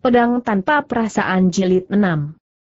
Pedang tanpa perasaan jilid 6.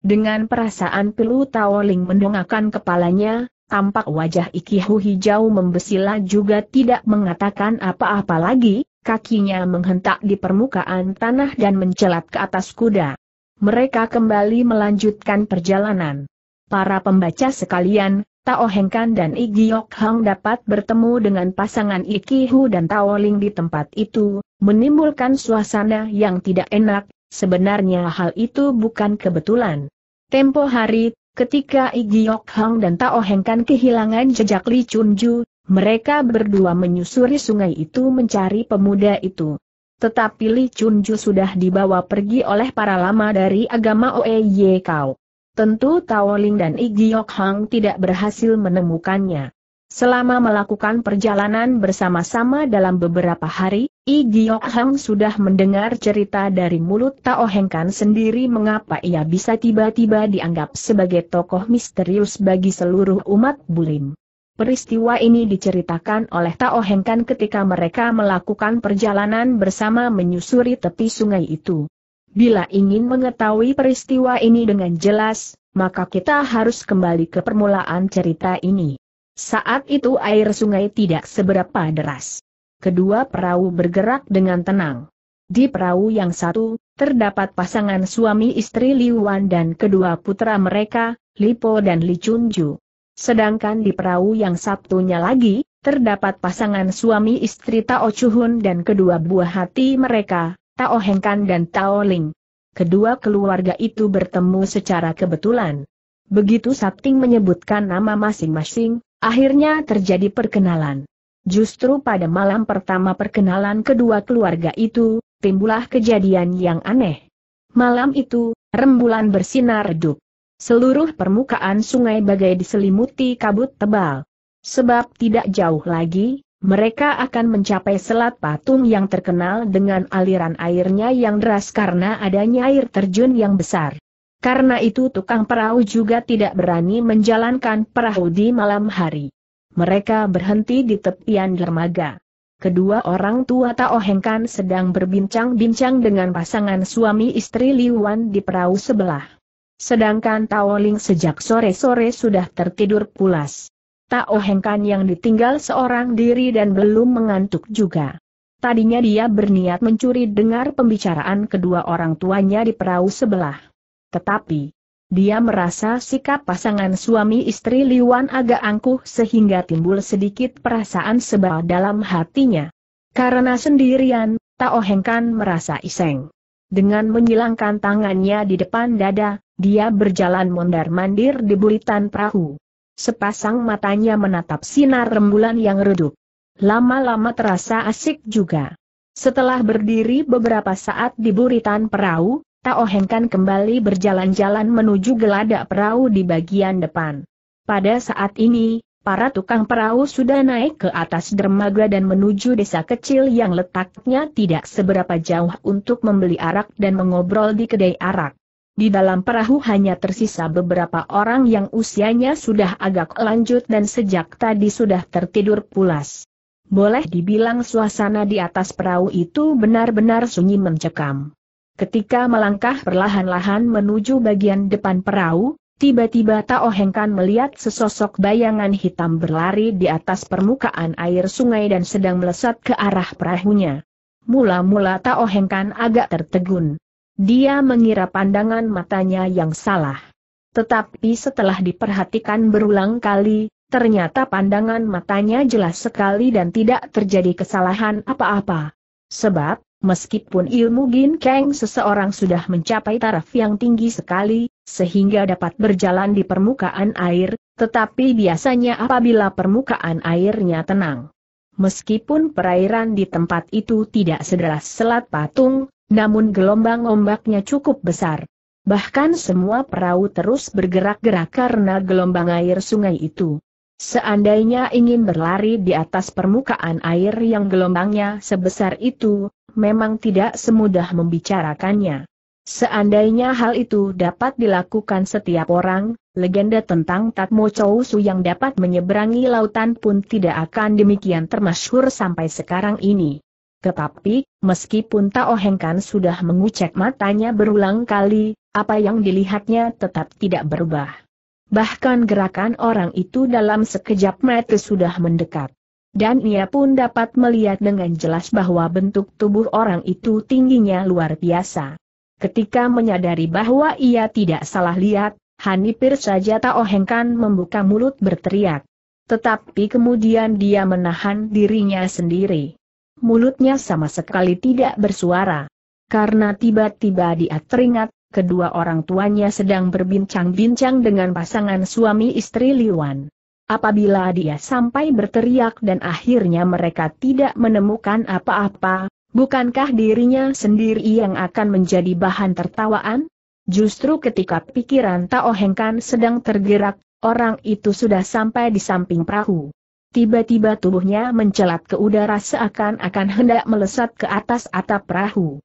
Dengan perasaan pilu Tawoling mendongakkan kepalanya, tampak wajah Ikihu hijau membesila juga tidak mengatakan apa-apa lagi, kakinya menghentak di permukaan tanah dan mencelat ke atas kuda. Mereka kembali melanjutkan perjalanan. Para pembaca sekalian, Tao Hengkan dan Igiok Hang dapat bertemu dengan pasangan Ikihu dan Taoling di tempat itu, menimbulkan suasana yang tidak enak, Sebenarnya hal itu bukan kebetulan. Tempo hari, ketika Igi Yok Hang dan Tao Heng Kan kehilangan jejak Li Chun Ju, mereka berdua menyusuri sungai itu mencari pemuda itu. Tetapi Li Chun Ju sudah dibawa pergi oleh para lama dari agama Oe Ye Kau. Tentu Tao Ling dan Igi Yok Hang tidak berhasil menemukannya. Selama melakukan perjalanan bersama-sama dalam beberapa hari, I Giok Hang sudah mendengar cerita dari mulut Tao Kan sendiri mengapa ia bisa tiba-tiba dianggap sebagai tokoh misterius bagi seluruh umat Bulim. Peristiwa ini diceritakan oleh Tao Kan ketika mereka melakukan perjalanan bersama menyusuri tepi sungai itu. Bila ingin mengetahui peristiwa ini dengan jelas, maka kita harus kembali ke permulaan cerita ini. Saat itu air sungai tidak seberapa deras. Kedua perahu bergerak dengan tenang. Di perahu yang satu, terdapat pasangan suami istri Wan dan kedua putra mereka, Lipo dan Li Chunju. Sedangkan di perahu yang satunya lagi, terdapat pasangan suami istri Tao Chuhun dan kedua buah hati mereka, Tao Hengkan dan Tao Ling. Kedua keluarga itu bertemu secara kebetulan. Begitu Sapting menyebutkan nama masing-masing, akhirnya terjadi perkenalan. Justru pada malam pertama perkenalan kedua keluarga itu, timbulah kejadian yang aneh. Malam itu, rembulan bersinar redup. Seluruh permukaan sungai bagai diselimuti kabut tebal. Sebab tidak jauh lagi, mereka akan mencapai Selat Patung yang terkenal dengan aliran airnya yang deras karena adanya air terjun yang besar. Karena itu tukang perahu juga tidak berani menjalankan perahu di malam hari. Mereka berhenti di tepian dermaga. Kedua orang tua Tao Hengkan sedang berbincang-bincang dengan pasangan suami istri Liwan di perahu sebelah. Sedangkan Tao Ling sejak sore-sore sudah tertidur pulas. Tao Hengkan yang ditinggal seorang diri dan belum mengantuk juga. Tadinya dia berniat mencuri dengar pembicaraan kedua orang tuanya di perahu sebelah. Tetapi, dia merasa sikap pasangan suami istri Liwan agak angkuh sehingga timbul sedikit perasaan sebal dalam hatinya. Karena sendirian, Tao Hengkan merasa iseng. Dengan menyilangkan tangannya di depan dada, dia berjalan mondar-mandir di buritan perahu. Sepasang matanya menatap sinar rembulan yang redup. Lama-lama terasa asik juga. Setelah berdiri beberapa saat di buritan perahu, Tao Hengkan kembali berjalan-jalan menuju geladak perahu di bagian depan. Pada saat ini, para tukang perahu sudah naik ke atas dermaga dan menuju desa kecil yang letaknya tidak seberapa jauh untuk membeli arak dan mengobrol di kedai arak. Di dalam perahu hanya tersisa beberapa orang yang usianya sudah agak lanjut dan sejak tadi sudah tertidur pulas. Boleh dibilang suasana di atas perahu itu benar-benar sunyi mencekam. Ketika melangkah perlahan-lahan menuju bagian depan perahu, tiba-tiba Tao Hengkan melihat sesosok bayangan hitam berlari di atas permukaan air sungai dan sedang melesat ke arah perahunya. Mula-mula Tao Hengkan agak tertegun. Dia mengira pandangan matanya yang salah. Tetapi setelah diperhatikan berulang kali, ternyata pandangan matanya jelas sekali dan tidak terjadi kesalahan apa-apa. Sebab, Meskipun ilmu ginkeng seseorang sudah mencapai taraf yang tinggi sekali, sehingga dapat berjalan di permukaan air, tetapi biasanya apabila permukaan airnya tenang. Meskipun perairan di tempat itu tidak sederas selat patung, namun gelombang ombaknya cukup besar. Bahkan semua perahu terus bergerak-gerak karena gelombang air sungai itu. Seandainya ingin berlari di atas permukaan air yang gelombangnya sebesar itu, memang tidak semudah membicarakannya. Seandainya hal itu dapat dilakukan setiap orang, legenda tentang Tatmo Chousu yang dapat menyeberangi lautan pun tidak akan demikian termasyhur sampai sekarang ini. Tetapi, meskipun Tao Hengkan sudah mengucek matanya berulang kali, apa yang dilihatnya tetap tidak berubah bahkan gerakan orang itu dalam sekejap mata sudah mendekat. Dan ia pun dapat melihat dengan jelas bahwa bentuk tubuh orang itu tingginya luar biasa. Ketika menyadari bahwa ia tidak salah lihat, Hanipir saja tak ohengkan membuka mulut berteriak. Tetapi kemudian dia menahan dirinya sendiri. Mulutnya sama sekali tidak bersuara. Karena tiba-tiba dia teringat kedua orang tuanya sedang berbincang-bincang dengan pasangan suami istri Liwan. Apabila dia sampai berteriak dan akhirnya mereka tidak menemukan apa-apa, bukankah dirinya sendiri yang akan menjadi bahan tertawaan? Justru ketika pikiran Tao Hengkan sedang tergerak, orang itu sudah sampai di samping perahu. Tiba-tiba tubuhnya mencelat ke udara seakan-akan hendak melesat ke atas atap perahu.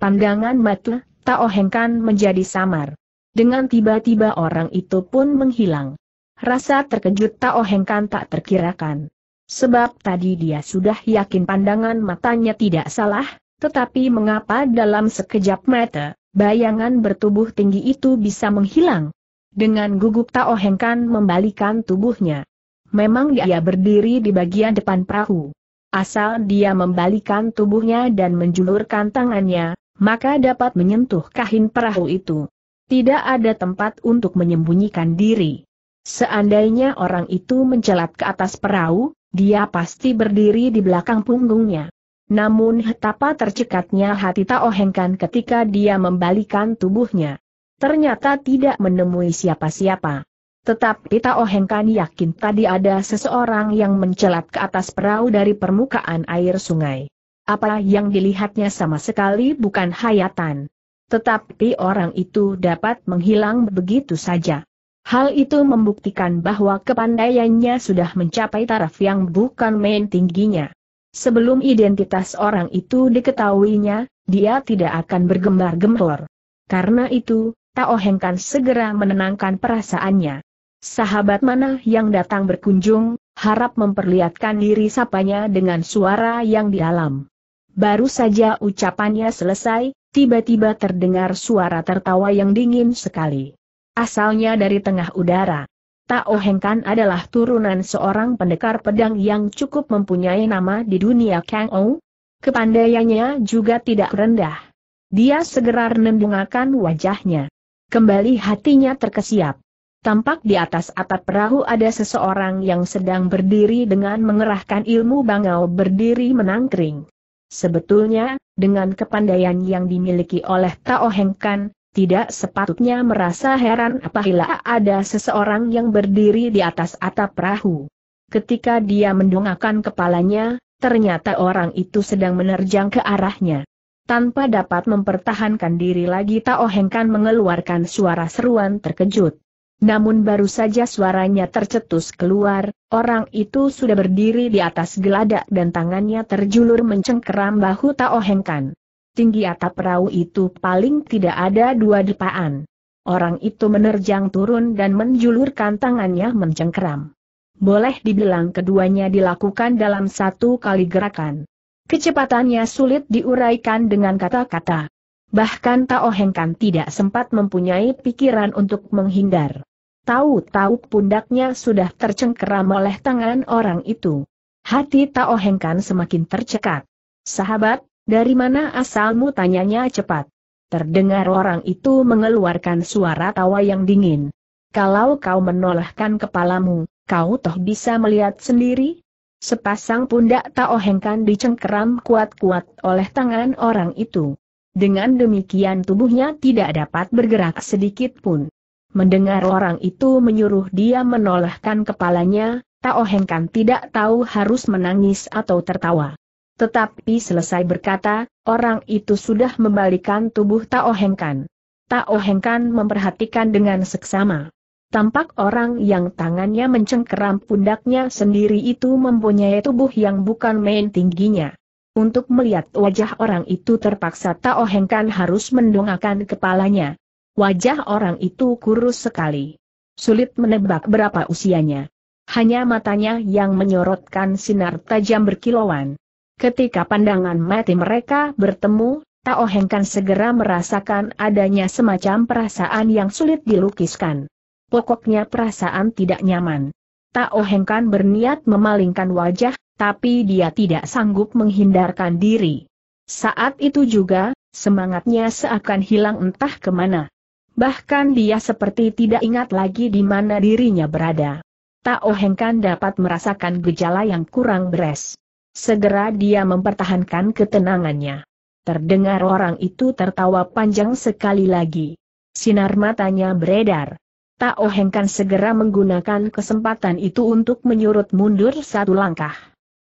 Pandangan mata Tao Heng menjadi samar. Dengan tiba-tiba orang itu pun menghilang. Rasa terkejut Tao Heng tak terkirakan. Sebab tadi dia sudah yakin pandangan matanya tidak salah, tetapi mengapa dalam sekejap mata, bayangan bertubuh tinggi itu bisa menghilang? Dengan gugup Tao Heng Kan membalikan tubuhnya. Memang dia berdiri di bagian depan perahu. Asal dia membalikan tubuhnya dan menjulurkan tangannya, maka dapat menyentuh kahin perahu itu. Tidak ada tempat untuk menyembunyikan diri. Seandainya orang itu mencelat ke atas perahu, dia pasti berdiri di belakang punggungnya. Namun betapa tercekatnya hati Taohengkan ketika dia membalikan tubuhnya. Ternyata tidak menemui siapa-siapa. Tetapi Taohengkan yakin tadi ada seseorang yang mencelat ke atas perahu dari permukaan air sungai apa yang dilihatnya sama sekali bukan hayatan. Tetapi orang itu dapat menghilang begitu saja. Hal itu membuktikan bahwa kepandaiannya sudah mencapai taraf yang bukan main tingginya. Sebelum identitas orang itu diketahuinya, dia tidak akan bergembar-gembor. Karena itu, Tao Hengkan segera menenangkan perasaannya. Sahabat mana yang datang berkunjung, harap memperlihatkan diri sapanya dengan suara yang dialam. Baru saja ucapannya selesai, tiba-tiba terdengar suara tertawa yang dingin sekali. Asalnya dari tengah udara. Tao Hengkan adalah turunan seorang pendekar pedang yang cukup mempunyai nama di dunia Kang Ou. Kepandaiannya juga tidak rendah. Dia segera menundukkan wajahnya. Kembali hatinya terkesiap. Tampak di atas atap perahu ada seseorang yang sedang berdiri dengan mengerahkan ilmu bangau berdiri menangkring. Sebetulnya, dengan kepandaian yang dimiliki oleh Tao Heng Kan, tidak sepatutnya merasa heran apabila ada seseorang yang berdiri di atas atap perahu. Ketika dia mendongakkan kepalanya, ternyata orang itu sedang menerjang ke arahnya. Tanpa dapat mempertahankan diri lagi Tao Kan mengeluarkan suara seruan terkejut. Namun baru saja suaranya tercetus keluar, orang itu sudah berdiri di atas geladak dan tangannya terjulur mencengkeram bahu Taohengkan. Tinggi atap perahu itu paling tidak ada dua depaan. Orang itu menerjang turun dan menjulurkan tangannya mencengkeram. Boleh dibilang keduanya dilakukan dalam satu kali gerakan. Kecepatannya sulit diuraikan dengan kata-kata. Bahkan Tao kan tidak sempat mempunyai pikiran untuk menghindar. Tahu-tahu pundaknya sudah tercengkeram oleh tangan orang itu. Hati Tao Hengkan semakin tercekat. Sahabat, dari mana asalmu tanyanya cepat. Terdengar orang itu mengeluarkan suara tawa yang dingin. Kalau kau menolakkan kepalamu, kau toh bisa melihat sendiri? Sepasang pundak Tao Hengkan dicengkeram kuat-kuat oleh tangan orang itu. Dengan demikian tubuhnya tidak dapat bergerak sedikit pun. Mendengar orang itu menyuruh dia menolehkan kepalanya, Tao Heng tidak tahu harus menangis atau tertawa. Tetapi selesai berkata, orang itu sudah membalikan tubuh Tao Heng Kan. Tao Heng memperhatikan dengan seksama. Tampak orang yang tangannya mencengkeram pundaknya sendiri itu mempunyai tubuh yang bukan main tingginya. Untuk melihat wajah orang itu terpaksa Tao Heng harus mendongakkan kepalanya. Wajah orang itu kurus sekali. Sulit menebak berapa usianya. Hanya matanya yang menyorotkan sinar tajam berkilauan. Ketika pandangan mati mereka bertemu, Tao Hengkan segera merasakan adanya semacam perasaan yang sulit dilukiskan. Pokoknya perasaan tidak nyaman. Tao Hengkan berniat memalingkan wajah, tapi dia tidak sanggup menghindarkan diri. Saat itu juga, semangatnya seakan hilang entah kemana. Bahkan dia seperti tidak ingat lagi di mana dirinya berada. Tao Hengkan dapat merasakan gejala yang kurang beres. Segera dia mempertahankan ketenangannya. Terdengar orang itu tertawa panjang sekali lagi. Sinar matanya beredar. Tao Hengkan segera menggunakan kesempatan itu untuk menyurut mundur satu langkah.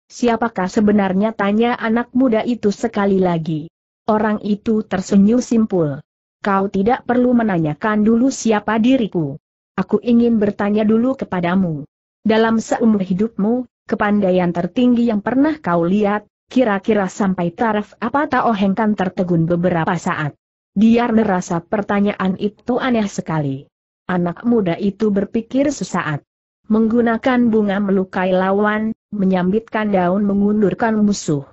Siapakah sebenarnya tanya anak muda itu sekali lagi. Orang itu tersenyum simpul kau tidak perlu menanyakan dulu siapa diriku. Aku ingin bertanya dulu kepadamu. Dalam seumur hidupmu, kepandaian tertinggi yang pernah kau lihat, kira-kira sampai taraf apa Tao Heng tertegun beberapa saat. Biar merasa pertanyaan itu aneh sekali. Anak muda itu berpikir sesaat. Menggunakan bunga melukai lawan, menyambitkan daun mengundurkan musuh.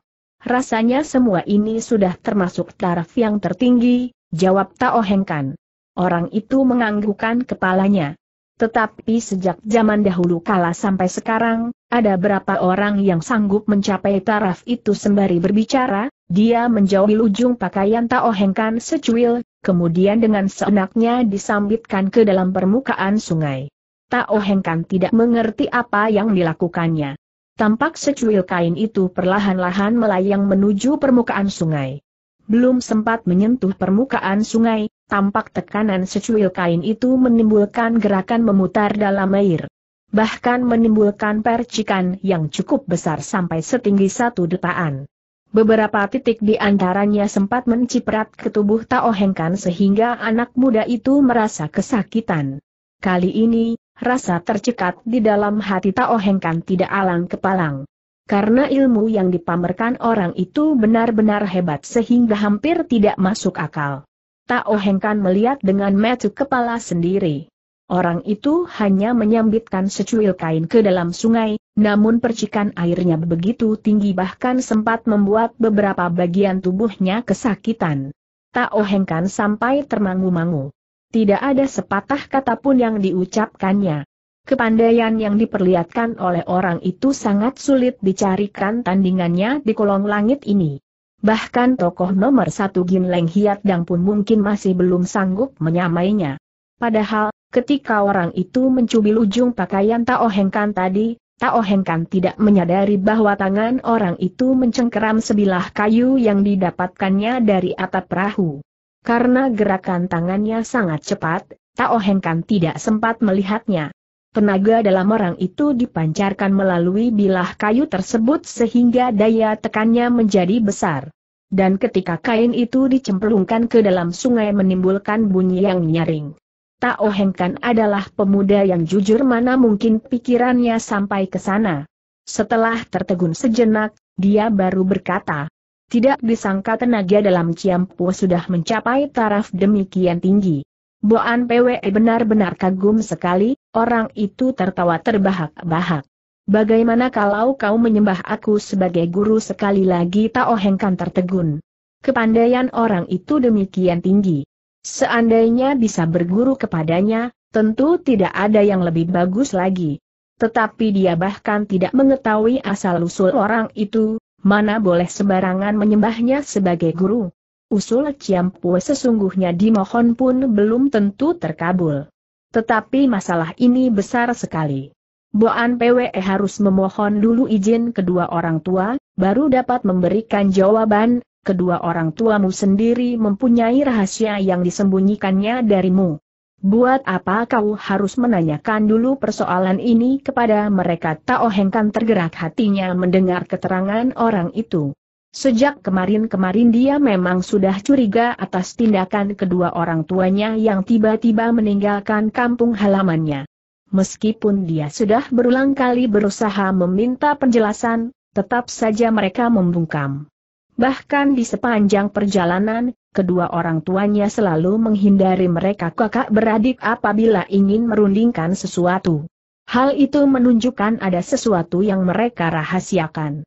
Rasanya semua ini sudah termasuk taraf yang tertinggi, jawab Tao Hengkan. Orang itu menganggukkan kepalanya. Tetapi sejak zaman dahulu kala sampai sekarang, ada berapa orang yang sanggup mencapai taraf itu sembari berbicara, dia menjauhi ujung pakaian Tao Hengkan secuil, kemudian dengan seenaknya disambitkan ke dalam permukaan sungai. Tao Hengkan tidak mengerti apa yang dilakukannya. Tampak secuil kain itu perlahan-lahan melayang menuju permukaan sungai. Belum sempat menyentuh permukaan sungai, tampak tekanan secuil kain itu menimbulkan gerakan memutar dalam air. Bahkan menimbulkan percikan yang cukup besar sampai setinggi satu detaan. Beberapa titik di antaranya sempat menciprat ke tubuh Tao sehingga anak muda itu merasa kesakitan. Kali ini, rasa tercekat di dalam hati Tao tidak alang kepalang karena ilmu yang dipamerkan orang itu benar-benar hebat sehingga hampir tidak masuk akal. Tao ohengkan melihat dengan metu kepala sendiri. Orang itu hanya menyambitkan secuil kain ke dalam sungai, namun percikan airnya begitu tinggi bahkan sempat membuat beberapa bagian tubuhnya kesakitan. Tao ohengkan sampai termangu-mangu. Tidak ada sepatah kata pun yang diucapkannya. Kepandaian yang diperlihatkan oleh orang itu sangat sulit dicarikan tandingannya di kolong langit ini. Bahkan tokoh nomor satu Gin Leng Hiat Dang pun mungkin masih belum sanggup menyamainya. Padahal, ketika orang itu mencubil ujung pakaian Tao Kan tadi, Tao Kan tidak menyadari bahwa tangan orang itu mencengkeram sebilah kayu yang didapatkannya dari atap perahu. Karena gerakan tangannya sangat cepat, Tao Kan tidak sempat melihatnya. Tenaga dalam orang itu dipancarkan melalui bilah kayu tersebut sehingga daya tekannya menjadi besar. Dan ketika kain itu dicemplungkan ke dalam sungai menimbulkan bunyi yang nyaring. Tak Ohengkan adalah pemuda yang jujur mana mungkin pikirannya sampai ke sana. Setelah tertegun sejenak, dia baru berkata, tidak disangka tenaga dalam Ciampu sudah mencapai taraf demikian tinggi. Boan PWE benar-benar kagum sekali, Orang itu tertawa terbahak-bahak. Bagaimana kalau kau menyembah aku sebagai guru sekali lagi Tao kan tertegun. Kepandaian orang itu demikian tinggi. Seandainya bisa berguru kepadanya, tentu tidak ada yang lebih bagus lagi. Tetapi dia bahkan tidak mengetahui asal-usul orang itu, mana boleh sembarangan menyembahnya sebagai guru. Usul Ciampu sesungguhnya dimohon pun belum tentu terkabul. Tetapi masalah ini besar sekali. Boan PWE harus memohon dulu izin kedua orang tua, baru dapat memberikan jawaban, kedua orang tuamu sendiri mempunyai rahasia yang disembunyikannya darimu. Buat apa kau harus menanyakan dulu persoalan ini kepada mereka? Tao Hengkan tergerak hatinya mendengar keterangan orang itu. Sejak kemarin-kemarin dia memang sudah curiga atas tindakan kedua orang tuanya yang tiba-tiba meninggalkan kampung halamannya. Meskipun dia sudah berulang kali berusaha meminta penjelasan, tetap saja mereka membungkam. Bahkan di sepanjang perjalanan, kedua orang tuanya selalu menghindari mereka kakak beradik apabila ingin merundingkan sesuatu. Hal itu menunjukkan ada sesuatu yang mereka rahasiakan.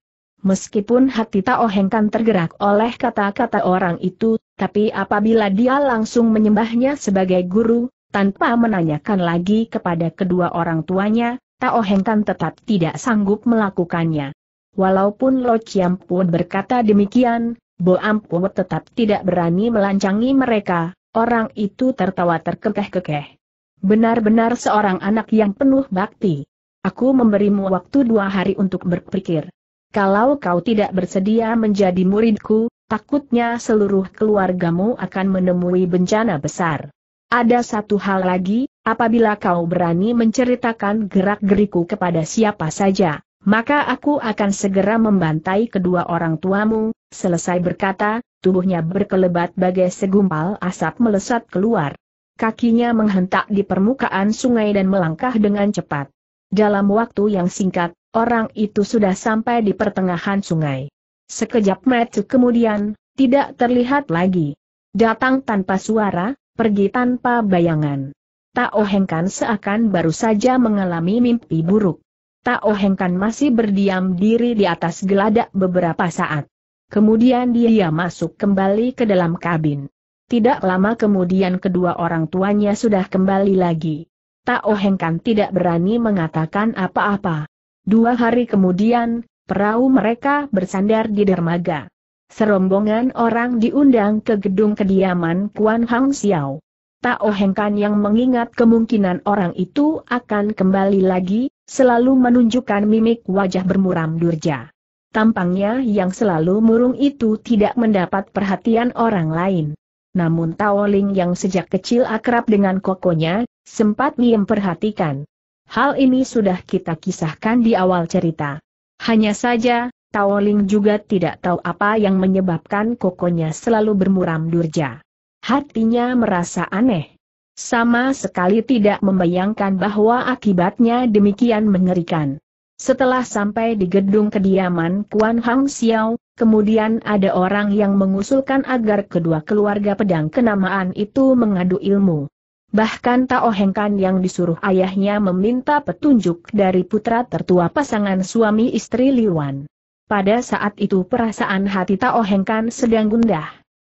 Meskipun hati Tao Heng Kan tergerak oleh kata-kata orang itu, tapi apabila dia langsung menyembahnya sebagai guru, tanpa menanyakan lagi kepada kedua orang tuanya, Tao Heng Kan tetap tidak sanggup melakukannya. Walaupun Lo Chiam Pun berkata demikian, Bo Ampun tetap tidak berani melancangi mereka, orang itu tertawa terkekeh-kekeh. Benar-benar seorang anak yang penuh bakti. Aku memberimu waktu dua hari untuk berpikir. Kalau kau tidak bersedia menjadi muridku, takutnya seluruh keluargamu akan menemui bencana besar. Ada satu hal lagi, apabila kau berani menceritakan gerak-geriku kepada siapa saja, maka aku akan segera membantai kedua orang tuamu, selesai berkata, tubuhnya berkelebat bagai segumpal asap melesat keluar. Kakinya menghentak di permukaan sungai dan melangkah dengan cepat. Dalam waktu yang singkat, Orang itu sudah sampai di pertengahan sungai. Sekejap mata kemudian, tidak terlihat lagi. Datang tanpa suara, pergi tanpa bayangan. Tao ohengkan seakan baru saja mengalami mimpi buruk. Tao ohengkan masih berdiam diri di atas geladak beberapa saat. Kemudian dia masuk kembali ke dalam kabin. Tidak lama kemudian kedua orang tuanya sudah kembali lagi. Tao ohengkan tidak berani mengatakan apa-apa. Dua hari kemudian, perahu mereka bersandar di dermaga. Serombongan orang diundang ke gedung kediaman Kuan Hang Xiao. Tao Hengkan yang mengingat kemungkinan orang itu akan kembali lagi, selalu menunjukkan mimik wajah bermuram durja. Tampangnya yang selalu murung itu tidak mendapat perhatian orang lain. Namun Tao Ling yang sejak kecil akrab dengan kokonya, sempat memperhatikan. Hal ini sudah kita kisahkan di awal cerita. Hanya saja, Taoling juga tidak tahu apa yang menyebabkan kokonya selalu bermuram durja. Hatinya merasa aneh. Sama sekali tidak membayangkan bahwa akibatnya demikian mengerikan. Setelah sampai di gedung kediaman Kuan Hang Xiao, kemudian ada orang yang mengusulkan agar kedua keluarga pedang kenamaan itu mengadu ilmu. Bahkan Tao Hengkan yang disuruh ayahnya meminta petunjuk dari putra tertua pasangan suami istri Liwan. Pada saat itu perasaan hati Tao Hengkan sedang gundah.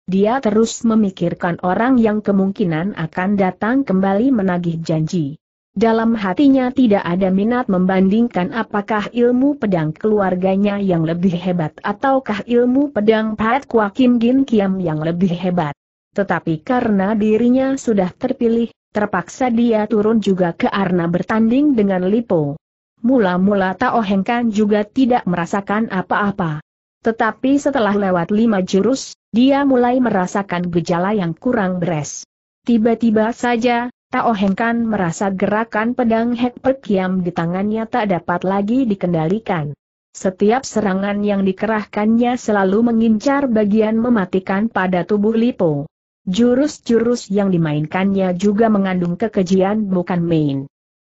Dia terus memikirkan orang yang kemungkinan akan datang kembali menagih janji. Dalam hatinya tidak ada minat membandingkan apakah ilmu pedang keluarganya yang lebih hebat ataukah ilmu pedang Pat Kwa Kim Gin Kiam yang lebih hebat tetapi karena dirinya sudah terpilih, terpaksa dia turun juga ke arena bertanding dengan Lipo. Mula-mula Tao Heng Kan juga tidak merasakan apa-apa. Tetapi setelah lewat lima jurus, dia mulai merasakan gejala yang kurang beres. Tiba-tiba saja, Tao Heng Kan merasa gerakan pedang Hek Perkiam di tangannya tak dapat lagi dikendalikan. Setiap serangan yang dikerahkannya selalu mengincar bagian mematikan pada tubuh Lipo. Jurus-jurus yang dimainkannya juga mengandung kekejian bukan main.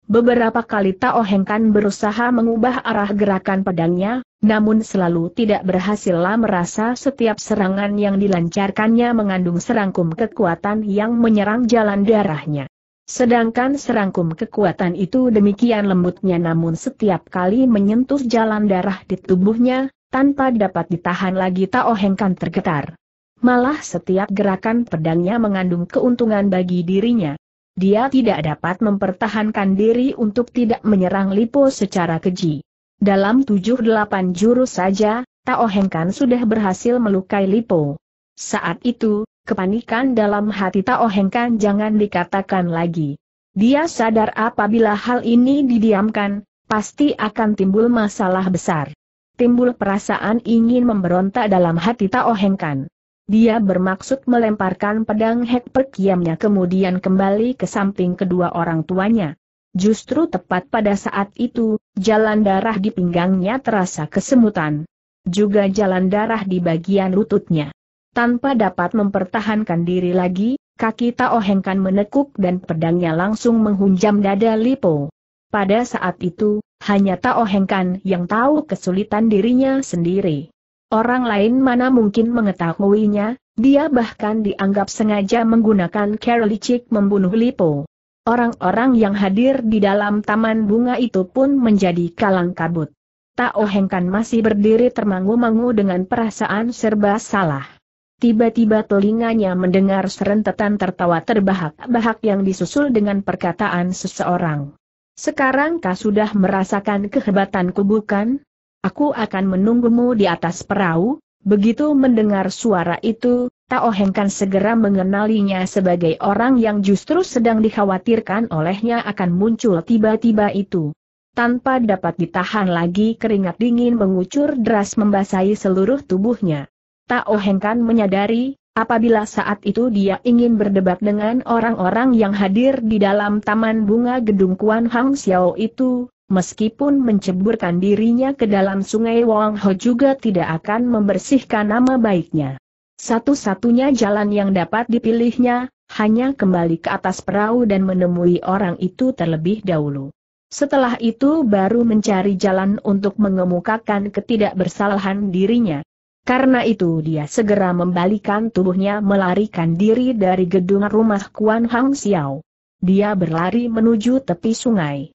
Beberapa kali Tao Hengkan berusaha mengubah arah gerakan pedangnya, namun selalu tidak berhasil merasa setiap serangan yang dilancarkannya mengandung serangkum kekuatan yang menyerang jalan darahnya. Sedangkan serangkum kekuatan itu demikian lembutnya namun setiap kali menyentuh jalan darah di tubuhnya, tanpa dapat ditahan lagi Tao Hengkan tergetar. Malah setiap gerakan pedangnya mengandung keuntungan bagi dirinya. Dia tidak dapat mempertahankan diri untuk tidak menyerang Lipo secara keji. Dalam tujuh delapan jurus saja, Tao Hengkan sudah berhasil melukai Lipo. Saat itu, kepanikan dalam hati Tao Hengkan jangan dikatakan lagi. Dia sadar apabila hal ini didiamkan, pasti akan timbul masalah besar. Timbul perasaan ingin memberontak dalam hati Tao Hengkan. Dia bermaksud melemparkan pedang hek perkiamnya kemudian kembali ke samping kedua orang tuanya. Justru tepat pada saat itu, jalan darah di pinggangnya terasa kesemutan. Juga jalan darah di bagian lututnya. Tanpa dapat mempertahankan diri lagi, kaki Tao Hengkan menekuk dan pedangnya langsung menghunjam dada Lipo. Pada saat itu, hanya Tao Hengkan yang tahu kesulitan dirinya sendiri. Orang lain mana mungkin mengetahuinya, dia bahkan dianggap sengaja menggunakan Karolicik membunuh Lipo. Orang-orang yang hadir di dalam taman bunga itu pun menjadi kalang kabut. Tao Hengkan masih berdiri termangu-mangu dengan perasaan serba salah. Tiba-tiba telinganya mendengar serentetan tertawa terbahak-bahak yang disusul dengan perkataan seseorang. Sekarang kau sudah merasakan kehebatanku bukan? aku akan menunggumu di atas perahu, begitu mendengar suara itu, Tao Hengkan segera mengenalinya sebagai orang yang justru sedang dikhawatirkan olehnya akan muncul tiba-tiba itu. Tanpa dapat ditahan lagi keringat dingin mengucur deras membasahi seluruh tubuhnya. Tao Hengkan menyadari, apabila saat itu dia ingin berdebat dengan orang-orang yang hadir di dalam taman bunga gedung Kuan Hang Xiao itu, Meskipun menceburkan dirinya ke dalam sungai Wang Ho juga tidak akan membersihkan nama baiknya. Satu-satunya jalan yang dapat dipilihnya, hanya kembali ke atas perahu dan menemui orang itu terlebih dahulu. Setelah itu baru mencari jalan untuk mengemukakan ketidakbersalahan dirinya. Karena itu dia segera membalikan tubuhnya melarikan diri dari gedung rumah Kuan Hang Xiao. Dia berlari menuju tepi sungai.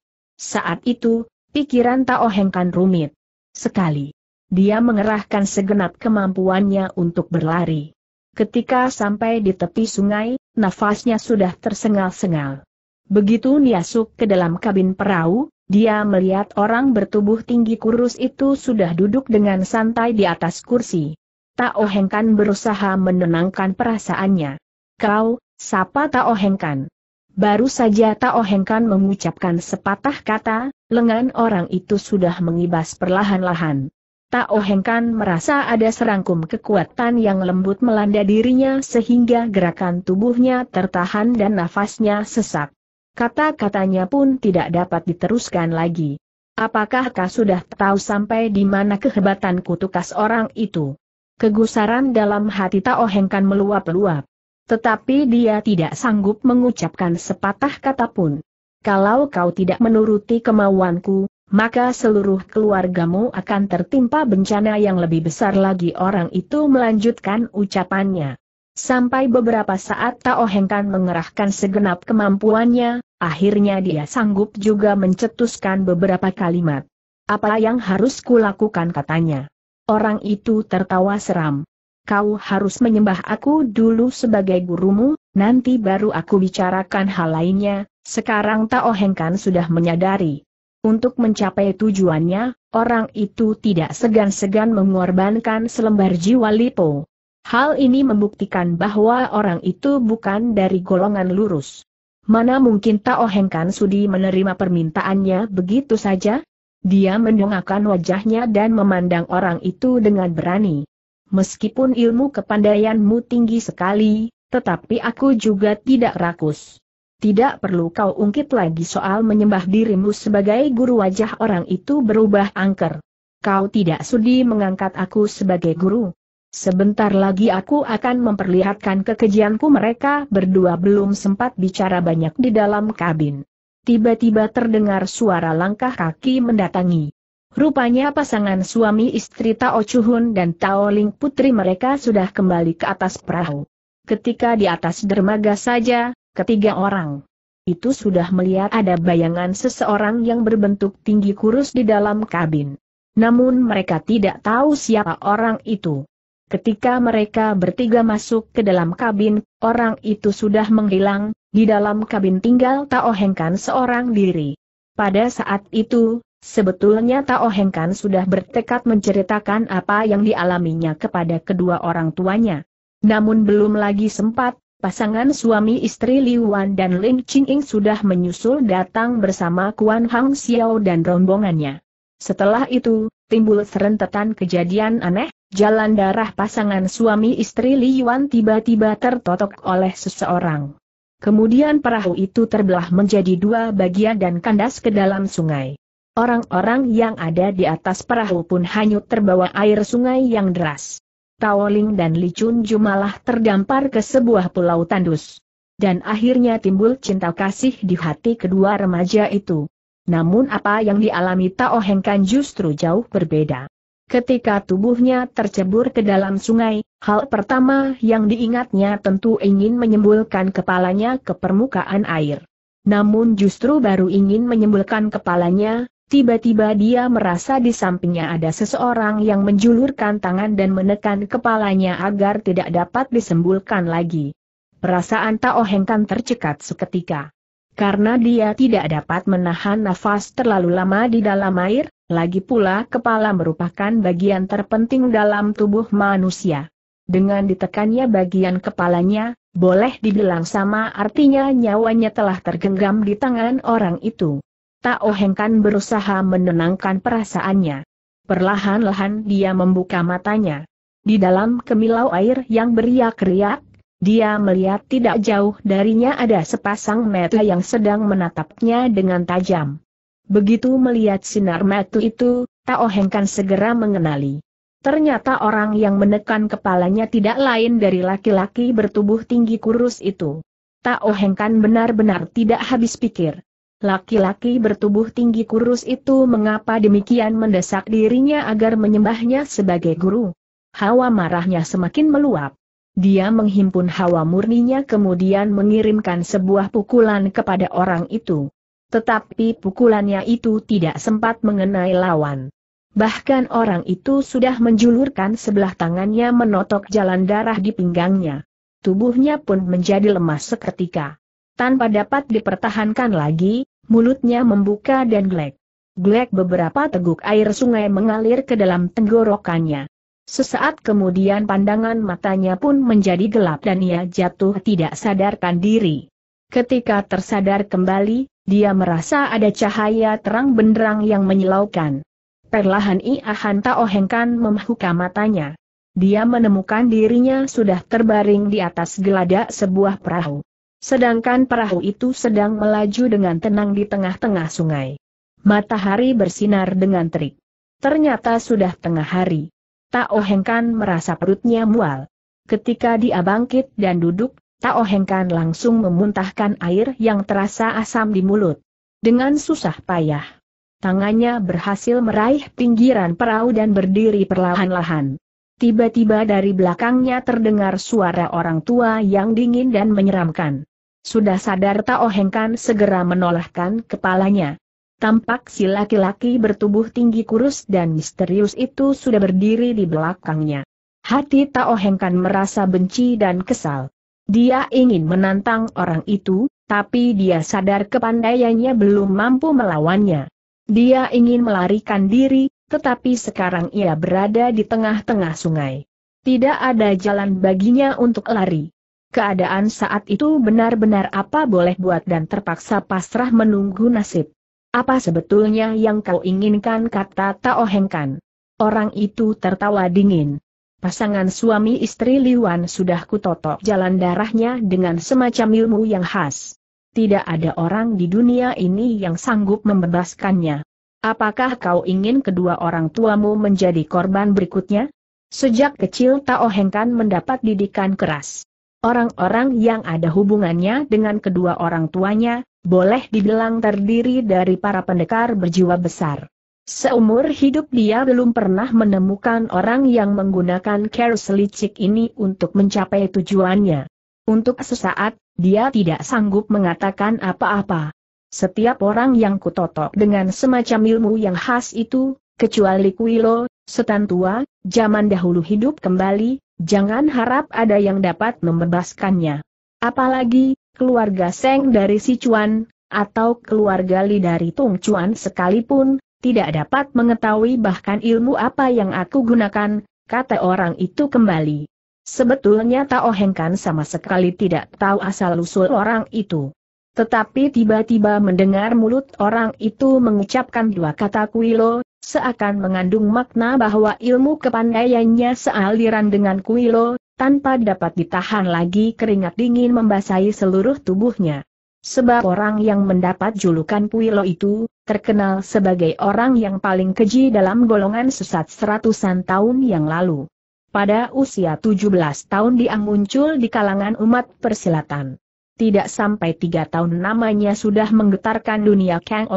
Saat itu, pikiran Tao Heng kan rumit. Sekali. Dia mengerahkan segenap kemampuannya untuk berlari. Ketika sampai di tepi sungai, nafasnya sudah tersengal-sengal. Begitu niasuk ke dalam kabin perahu, dia melihat orang bertubuh tinggi kurus itu sudah duduk dengan santai di atas kursi. Tao Hengkan berusaha menenangkan perasaannya. Kau, sapa Tao Hengkan. Baru saja Tao Heng mengucapkan sepatah kata, lengan orang itu sudah mengibas perlahan-lahan. Tao Heng merasa ada serangkum kekuatan yang lembut melanda dirinya sehingga gerakan tubuhnya tertahan dan nafasnya sesak. Kata-katanya pun tidak dapat diteruskan lagi. Apakah kau sudah tahu sampai di mana kehebatan kutukas orang itu? Kegusaran dalam hati Tao Heng meluap-luap. Tetapi dia tidak sanggup mengucapkan sepatah kata pun. Kalau kau tidak menuruti kemauanku, maka seluruh keluargamu akan tertimpa bencana yang lebih besar lagi orang itu melanjutkan ucapannya. Sampai beberapa saat Tao Hengkan mengerahkan segenap kemampuannya, akhirnya dia sanggup juga mencetuskan beberapa kalimat. Apa yang harus kulakukan katanya. Orang itu tertawa seram kau harus menyembah aku dulu sebagai gurumu, nanti baru aku bicarakan hal lainnya, sekarang Tao Heng kan sudah menyadari. Untuk mencapai tujuannya, orang itu tidak segan-segan mengorbankan selembar jiwa Lipo. Hal ini membuktikan bahwa orang itu bukan dari golongan lurus. Mana mungkin Tao Heng kan Sudi menerima permintaannya begitu saja? Dia mendongakkan wajahnya dan memandang orang itu dengan berani meskipun ilmu kepandaianmu tinggi sekali, tetapi aku juga tidak rakus. Tidak perlu kau ungkit lagi soal menyembah dirimu sebagai guru wajah orang itu berubah angker. Kau tidak sudi mengangkat aku sebagai guru. Sebentar lagi aku akan memperlihatkan kekejianku mereka berdua belum sempat bicara banyak di dalam kabin. Tiba-tiba terdengar suara langkah kaki mendatangi. Rupanya pasangan suami istri Tao Chuhun dan Tao Ling putri mereka sudah kembali ke atas perahu. Ketika di atas dermaga saja, ketiga orang itu sudah melihat ada bayangan seseorang yang berbentuk tinggi kurus di dalam kabin. Namun mereka tidak tahu siapa orang itu. Ketika mereka bertiga masuk ke dalam kabin, orang itu sudah menghilang, di dalam kabin tinggal Tao Hengkan seorang diri. Pada saat itu, Sebetulnya Tao Heng kan sudah bertekad menceritakan apa yang dialaminya kepada kedua orang tuanya. Namun belum lagi sempat, pasangan suami istri Li Yuan dan Ling Ching sudah menyusul datang bersama Kuan Hang Xiao dan rombongannya. Setelah itu, timbul serentetan kejadian aneh, jalan darah pasangan suami istri Li Yuan tiba-tiba tertotok oleh seseorang. Kemudian perahu itu terbelah menjadi dua bagian dan kandas ke dalam sungai. Orang-orang yang ada di atas perahu pun hanyut terbawa air sungai yang deras. Taoling dan Licun Chunju terdampar ke sebuah pulau tandus. Dan akhirnya timbul cinta kasih di hati kedua remaja itu. Namun apa yang dialami Tao Heng kan justru jauh berbeda. Ketika tubuhnya tercebur ke dalam sungai, hal pertama yang diingatnya tentu ingin menyembulkan kepalanya ke permukaan air. Namun justru baru ingin menyembulkan kepalanya, Tiba-tiba dia merasa di sampingnya ada seseorang yang menjulurkan tangan dan menekan kepalanya agar tidak dapat disembulkan lagi. Perasaan Tao Heng tercekat seketika. Karena dia tidak dapat menahan nafas terlalu lama di dalam air, lagi pula kepala merupakan bagian terpenting dalam tubuh manusia. Dengan ditekannya bagian kepalanya, boleh dibilang sama artinya nyawanya telah tergenggam di tangan orang itu. Tak Ohengkan berusaha menenangkan perasaannya. Perlahan-lahan dia membuka matanya. Di dalam kemilau air yang beriak-riak, dia melihat tidak jauh darinya ada sepasang mata yang sedang menatapnya dengan tajam. Begitu melihat sinar mata itu, Tao Hengkan segera mengenali. Ternyata orang yang menekan kepalanya tidak lain dari laki-laki bertubuh tinggi kurus itu. Tao Hengkan benar-benar tidak habis pikir. Laki-laki bertubuh tinggi kurus itu mengapa demikian mendesak dirinya agar menyembahnya sebagai guru? Hawa marahnya semakin meluap. Dia menghimpun hawa murninya kemudian mengirimkan sebuah pukulan kepada orang itu. Tetapi pukulannya itu tidak sempat mengenai lawan. Bahkan orang itu sudah menjulurkan sebelah tangannya menotok jalan darah di pinggangnya. Tubuhnya pun menjadi lemas seketika. Tanpa dapat dipertahankan lagi, mulutnya membuka dan glek. Glek beberapa teguk air sungai mengalir ke dalam tenggorokannya. Sesaat kemudian pandangan matanya pun menjadi gelap dan ia jatuh tidak sadarkan diri. Ketika tersadar kembali, dia merasa ada cahaya terang benderang yang menyilaukan. Perlahan Ia Hanta Ohengkan membuka matanya. Dia menemukan dirinya sudah terbaring di atas geladak sebuah perahu. Sedangkan perahu itu sedang melaju dengan tenang di tengah-tengah sungai. Matahari bersinar dengan terik. Ternyata sudah tengah hari. Tao Hengkan merasa perutnya mual. Ketika dia bangkit dan duduk, Tao Hengkan langsung memuntahkan air yang terasa asam di mulut. Dengan susah payah, tangannya berhasil meraih pinggiran perahu dan berdiri perlahan-lahan. Tiba-tiba dari belakangnya terdengar suara orang tua yang dingin dan menyeramkan. Sudah sadar Tao Heng segera menolakkan kepalanya. Tampak si laki-laki bertubuh tinggi kurus dan misterius itu sudah berdiri di belakangnya. Hati Tao Heng merasa benci dan kesal. Dia ingin menantang orang itu, tapi dia sadar kepandaiannya belum mampu melawannya. Dia ingin melarikan diri, tetapi sekarang ia berada di tengah-tengah sungai. Tidak ada jalan baginya untuk lari. Keadaan saat itu benar-benar apa boleh buat dan terpaksa pasrah menunggu nasib. Apa sebetulnya yang kau inginkan kata Tao Hengkan. Orang itu tertawa dingin. Pasangan suami istri Liwan sudah kutotok jalan darahnya dengan semacam ilmu yang khas. Tidak ada orang di dunia ini yang sanggup membebaskannya. Apakah kau ingin kedua orang tuamu menjadi korban berikutnya? Sejak kecil Tao Hengkan mendapat didikan keras. Orang-orang yang ada hubungannya dengan kedua orang tuanya, boleh dibilang terdiri dari para pendekar berjiwa besar. Seumur hidup dia belum pernah menemukan orang yang menggunakan keris licik ini untuk mencapai tujuannya. Untuk sesaat, dia tidak sanggup mengatakan apa-apa. Setiap orang yang kutotok dengan semacam ilmu yang khas itu, kecuali Kuilo, setan tua, zaman dahulu hidup kembali, jangan harap ada yang dapat membebaskannya. Apalagi, keluarga Seng dari Si Chuan, atau keluarga Li dari Tung Chuan sekalipun, tidak dapat mengetahui bahkan ilmu apa yang aku gunakan, kata orang itu kembali. Sebetulnya Tao Heng kan sama sekali tidak tahu asal-usul orang itu. Tetapi tiba-tiba mendengar mulut orang itu mengucapkan dua kata kuilo, seakan mengandung makna bahwa ilmu kepandaiannya sealiran dengan kuilo, tanpa dapat ditahan lagi keringat dingin membasahi seluruh tubuhnya. Sebab orang yang mendapat julukan kuilo itu, terkenal sebagai orang yang paling keji dalam golongan sesat seratusan tahun yang lalu. Pada usia 17 tahun dia muncul di kalangan umat persilatan. Tidak sampai tiga tahun namanya sudah menggetarkan dunia Kang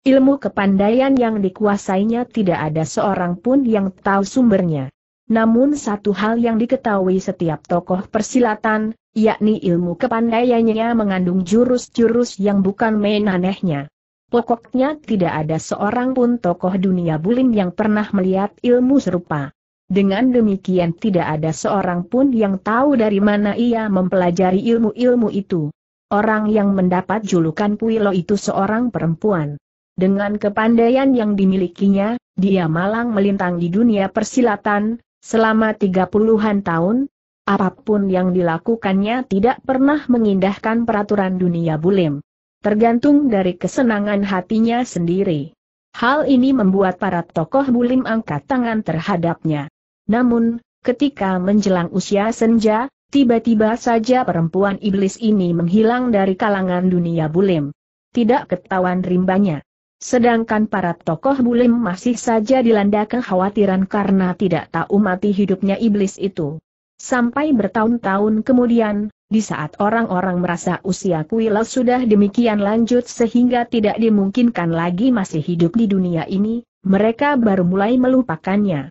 Ilmu kepandaian yang dikuasainya tidak ada seorang pun yang tahu sumbernya. Namun satu hal yang diketahui setiap tokoh persilatan, yakni ilmu kepandaiannya mengandung jurus-jurus yang bukan main anehnya. Pokoknya tidak ada seorang pun tokoh dunia bulim yang pernah melihat ilmu serupa. Dengan demikian tidak ada seorang pun yang tahu dari mana ia mempelajari ilmu-ilmu itu. Orang yang mendapat julukan Puilo itu seorang perempuan. Dengan kepandaian yang dimilikinya, dia malang melintang di dunia persilatan, selama tiga puluhan tahun, apapun yang dilakukannya tidak pernah mengindahkan peraturan dunia bulim. Tergantung dari kesenangan hatinya sendiri. Hal ini membuat para tokoh bulim angkat tangan terhadapnya. Namun, ketika menjelang usia senja, tiba-tiba saja perempuan iblis ini menghilang dari kalangan dunia bulim. Tidak ketahuan rimbanya. Sedangkan para tokoh bulim masih saja dilanda kekhawatiran karena tidak tahu mati hidupnya iblis itu. Sampai bertahun-tahun kemudian, di saat orang-orang merasa usia Kuilau sudah demikian lanjut sehingga tidak dimungkinkan lagi masih hidup di dunia ini, mereka baru mulai melupakannya.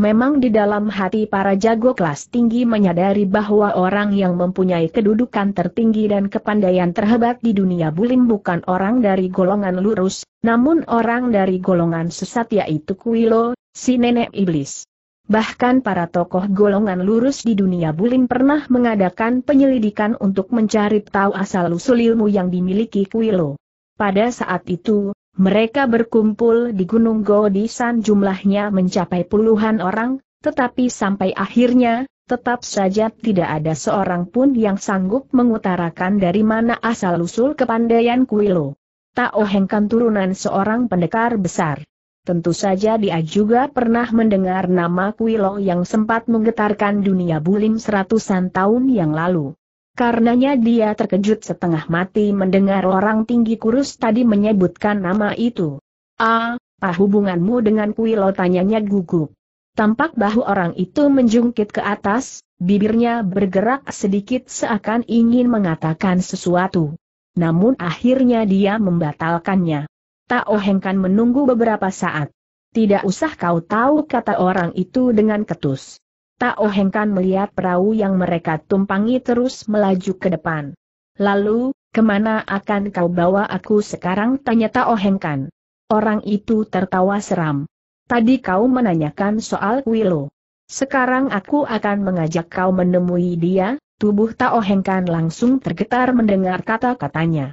Memang di dalam hati para jago kelas tinggi menyadari bahwa orang yang mempunyai kedudukan tertinggi dan kepandaian terhebat di dunia bulim bukan orang dari golongan lurus, namun orang dari golongan sesat yaitu Kuilo, si nenek iblis. Bahkan para tokoh golongan lurus di dunia bulim pernah mengadakan penyelidikan untuk mencari tahu asal-usul ilmu yang dimiliki Kuilo. Pada saat itu, mereka berkumpul di Gunung Godisan jumlahnya mencapai puluhan orang, tetapi sampai akhirnya, tetap saja tidak ada seorang pun yang sanggup mengutarakan dari mana asal-usul kepandaian Kuilo. Tao Hengkan turunan seorang pendekar besar. Tentu saja dia juga pernah mendengar nama Kuilo yang sempat menggetarkan dunia bulim seratusan tahun yang lalu. Karenanya dia terkejut setengah mati mendengar orang tinggi kurus tadi menyebutkan nama itu. Ah, apa hubunganmu dengan Kuilo tanyanya gugup. Tampak bahu orang itu menjungkit ke atas, bibirnya bergerak sedikit seakan ingin mengatakan sesuatu. Namun akhirnya dia membatalkannya. Tak ohengkan oh, menunggu beberapa saat. Tidak usah kau tahu kata orang itu dengan ketus. Tak ohengkan melihat perahu yang mereka tumpangi terus melaju ke depan. Lalu, kemana akan kau bawa aku sekarang? Tanya Tak ohengkan. Orang itu tertawa seram. Tadi kau menanyakan soal Wilo. Sekarang aku akan mengajak kau menemui dia, tubuh Tak ohengkan langsung tergetar mendengar kata-katanya.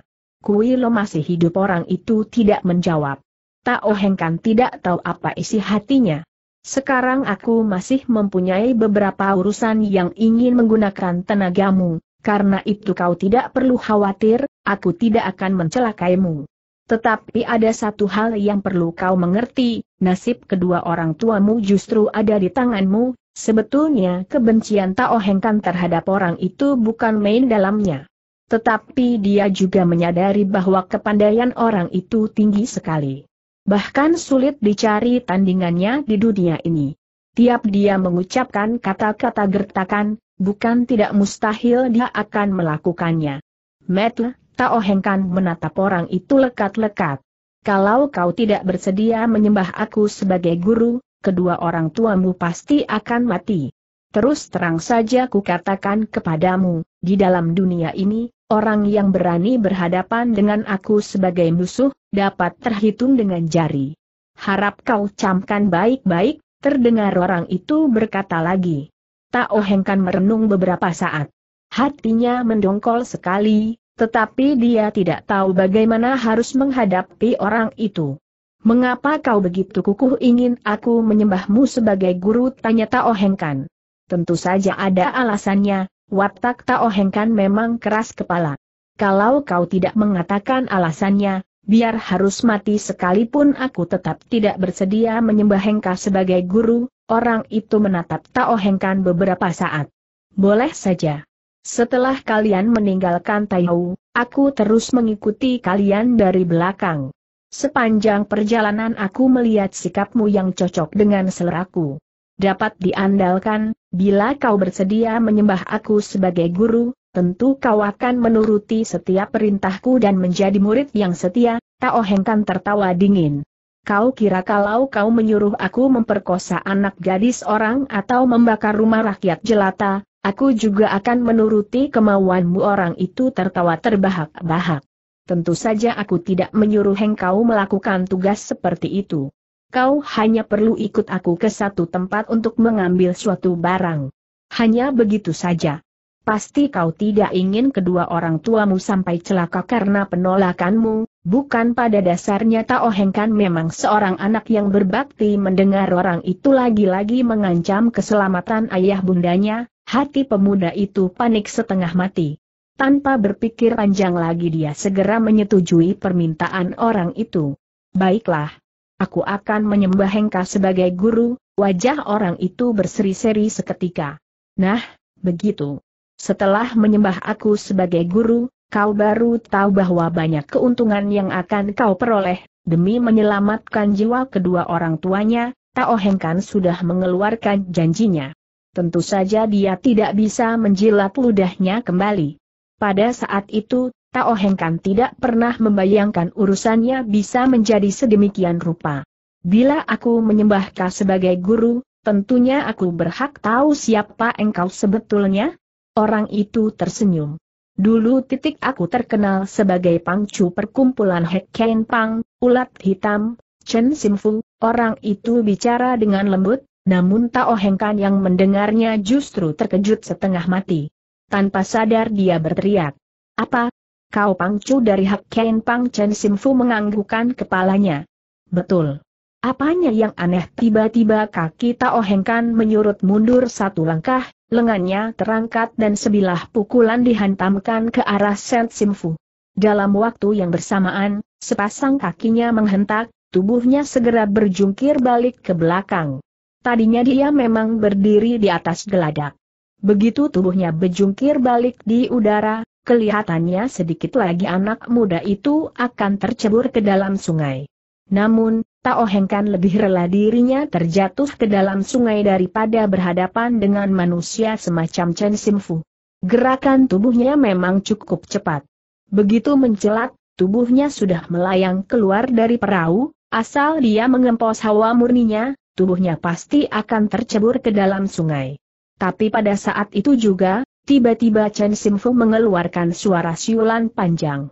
Lo masih hidup orang itu tidak menjawab. Tak ohengkan tidak tahu apa isi hatinya. Sekarang aku masih mempunyai beberapa urusan yang ingin menggunakan tenagamu, karena itu kau tidak perlu khawatir, aku tidak akan mencelakaimu. Tetapi ada satu hal yang perlu kau mengerti, nasib kedua orang tuamu justru ada di tanganmu, sebetulnya kebencian Tao Hengkan terhadap orang itu bukan main dalamnya. Tetapi dia juga menyadari bahwa kepandaian orang itu tinggi sekali. Bahkan sulit dicari tandingannya di dunia ini. Tiap dia mengucapkan kata-kata gertakan, bukan tidak mustahil dia akan melakukannya. Metl, Tao Hengkan menatap orang itu lekat-lekat. Kalau kau tidak bersedia menyembah aku sebagai guru, kedua orang tuamu pasti akan mati. Terus terang saja kukatakan kepadamu, di dalam dunia ini, orang yang berani berhadapan dengan aku sebagai musuh, dapat terhitung dengan jari. Harap kau camkan baik-baik, terdengar orang itu berkata lagi. Tak ohengkan merenung beberapa saat. Hatinya mendongkol sekali, tetapi dia tidak tahu bagaimana harus menghadapi orang itu. Mengapa kau begitu kukuh ingin aku menyembahmu sebagai guru? Tanya Tak Ohengkan. Tentu saja ada alasannya, Watak Tao Heng kan memang keras kepala. Kalau kau tidak mengatakan alasannya, biar harus mati sekalipun aku tetap tidak bersedia menyembah Hengka sebagai guru, orang itu menatap Tao kan beberapa saat. Boleh saja. Setelah kalian meninggalkan Taihou, aku terus mengikuti kalian dari belakang. Sepanjang perjalanan aku melihat sikapmu yang cocok dengan seleraku. Dapat diandalkan, Bila kau bersedia menyembah aku sebagai guru, tentu kau akan menuruti setiap perintahku dan menjadi murid yang setia, Tao Hengkan tertawa dingin. Kau kira kalau kau menyuruh aku memperkosa anak gadis orang atau membakar rumah rakyat jelata, aku juga akan menuruti kemauanmu orang itu tertawa terbahak-bahak. Tentu saja aku tidak menyuruh engkau melakukan tugas seperti itu kau hanya perlu ikut aku ke satu tempat untuk mengambil suatu barang. Hanya begitu saja. Pasti kau tidak ingin kedua orang tuamu sampai celaka karena penolakanmu, bukan pada dasarnya Tao Heng kan memang seorang anak yang berbakti mendengar orang itu lagi-lagi mengancam keselamatan ayah bundanya, hati pemuda itu panik setengah mati. Tanpa berpikir panjang lagi dia segera menyetujui permintaan orang itu. Baiklah, Aku akan menyembah Hengka sebagai guru, wajah orang itu berseri-seri seketika. Nah, begitu. Setelah menyembah aku sebagai guru, kau baru tahu bahwa banyak keuntungan yang akan kau peroleh, demi menyelamatkan jiwa kedua orang tuanya, Tao Hengkan sudah mengeluarkan janjinya. Tentu saja dia tidak bisa menjilat ludahnya kembali. Pada saat itu, Tao Heng kan tidak pernah membayangkan urusannya bisa menjadi sedemikian rupa. Bila aku menyembah sebagai guru, tentunya aku berhak tahu siapa engkau sebetulnya? Orang itu tersenyum. Dulu titik aku terkenal sebagai pangcu perkumpulan Hekken Pang, ulat hitam, Chen Simfu, orang itu bicara dengan lembut, namun Tao Hengkan yang mendengarnya justru terkejut setengah mati. Tanpa sadar dia berteriak. Apa, Kau Pangcu dari Hak Kain Pang Chen Simfu menganggukan kepalanya. Betul. Apanya yang aneh tiba-tiba kaki Tao Hengkan menyurut mundur satu langkah, lengannya terangkat dan sebilah pukulan dihantamkan ke arah Sen Simfu. Dalam waktu yang bersamaan, sepasang kakinya menghentak, tubuhnya segera berjungkir balik ke belakang. Tadinya dia memang berdiri di atas geladak. Begitu tubuhnya berjungkir balik di udara, kelihatannya sedikit lagi anak muda itu akan tercebur ke dalam sungai. Namun, Tao Hengkan lebih rela dirinya terjatuh ke dalam sungai daripada berhadapan dengan manusia semacam Chen Simfu. Gerakan tubuhnya memang cukup cepat. Begitu mencelat, tubuhnya sudah melayang keluar dari perahu, asal dia mengempos hawa murninya, tubuhnya pasti akan tercebur ke dalam sungai. Tapi pada saat itu juga, Tiba-tiba Chen Simfu mengeluarkan suara siulan panjang.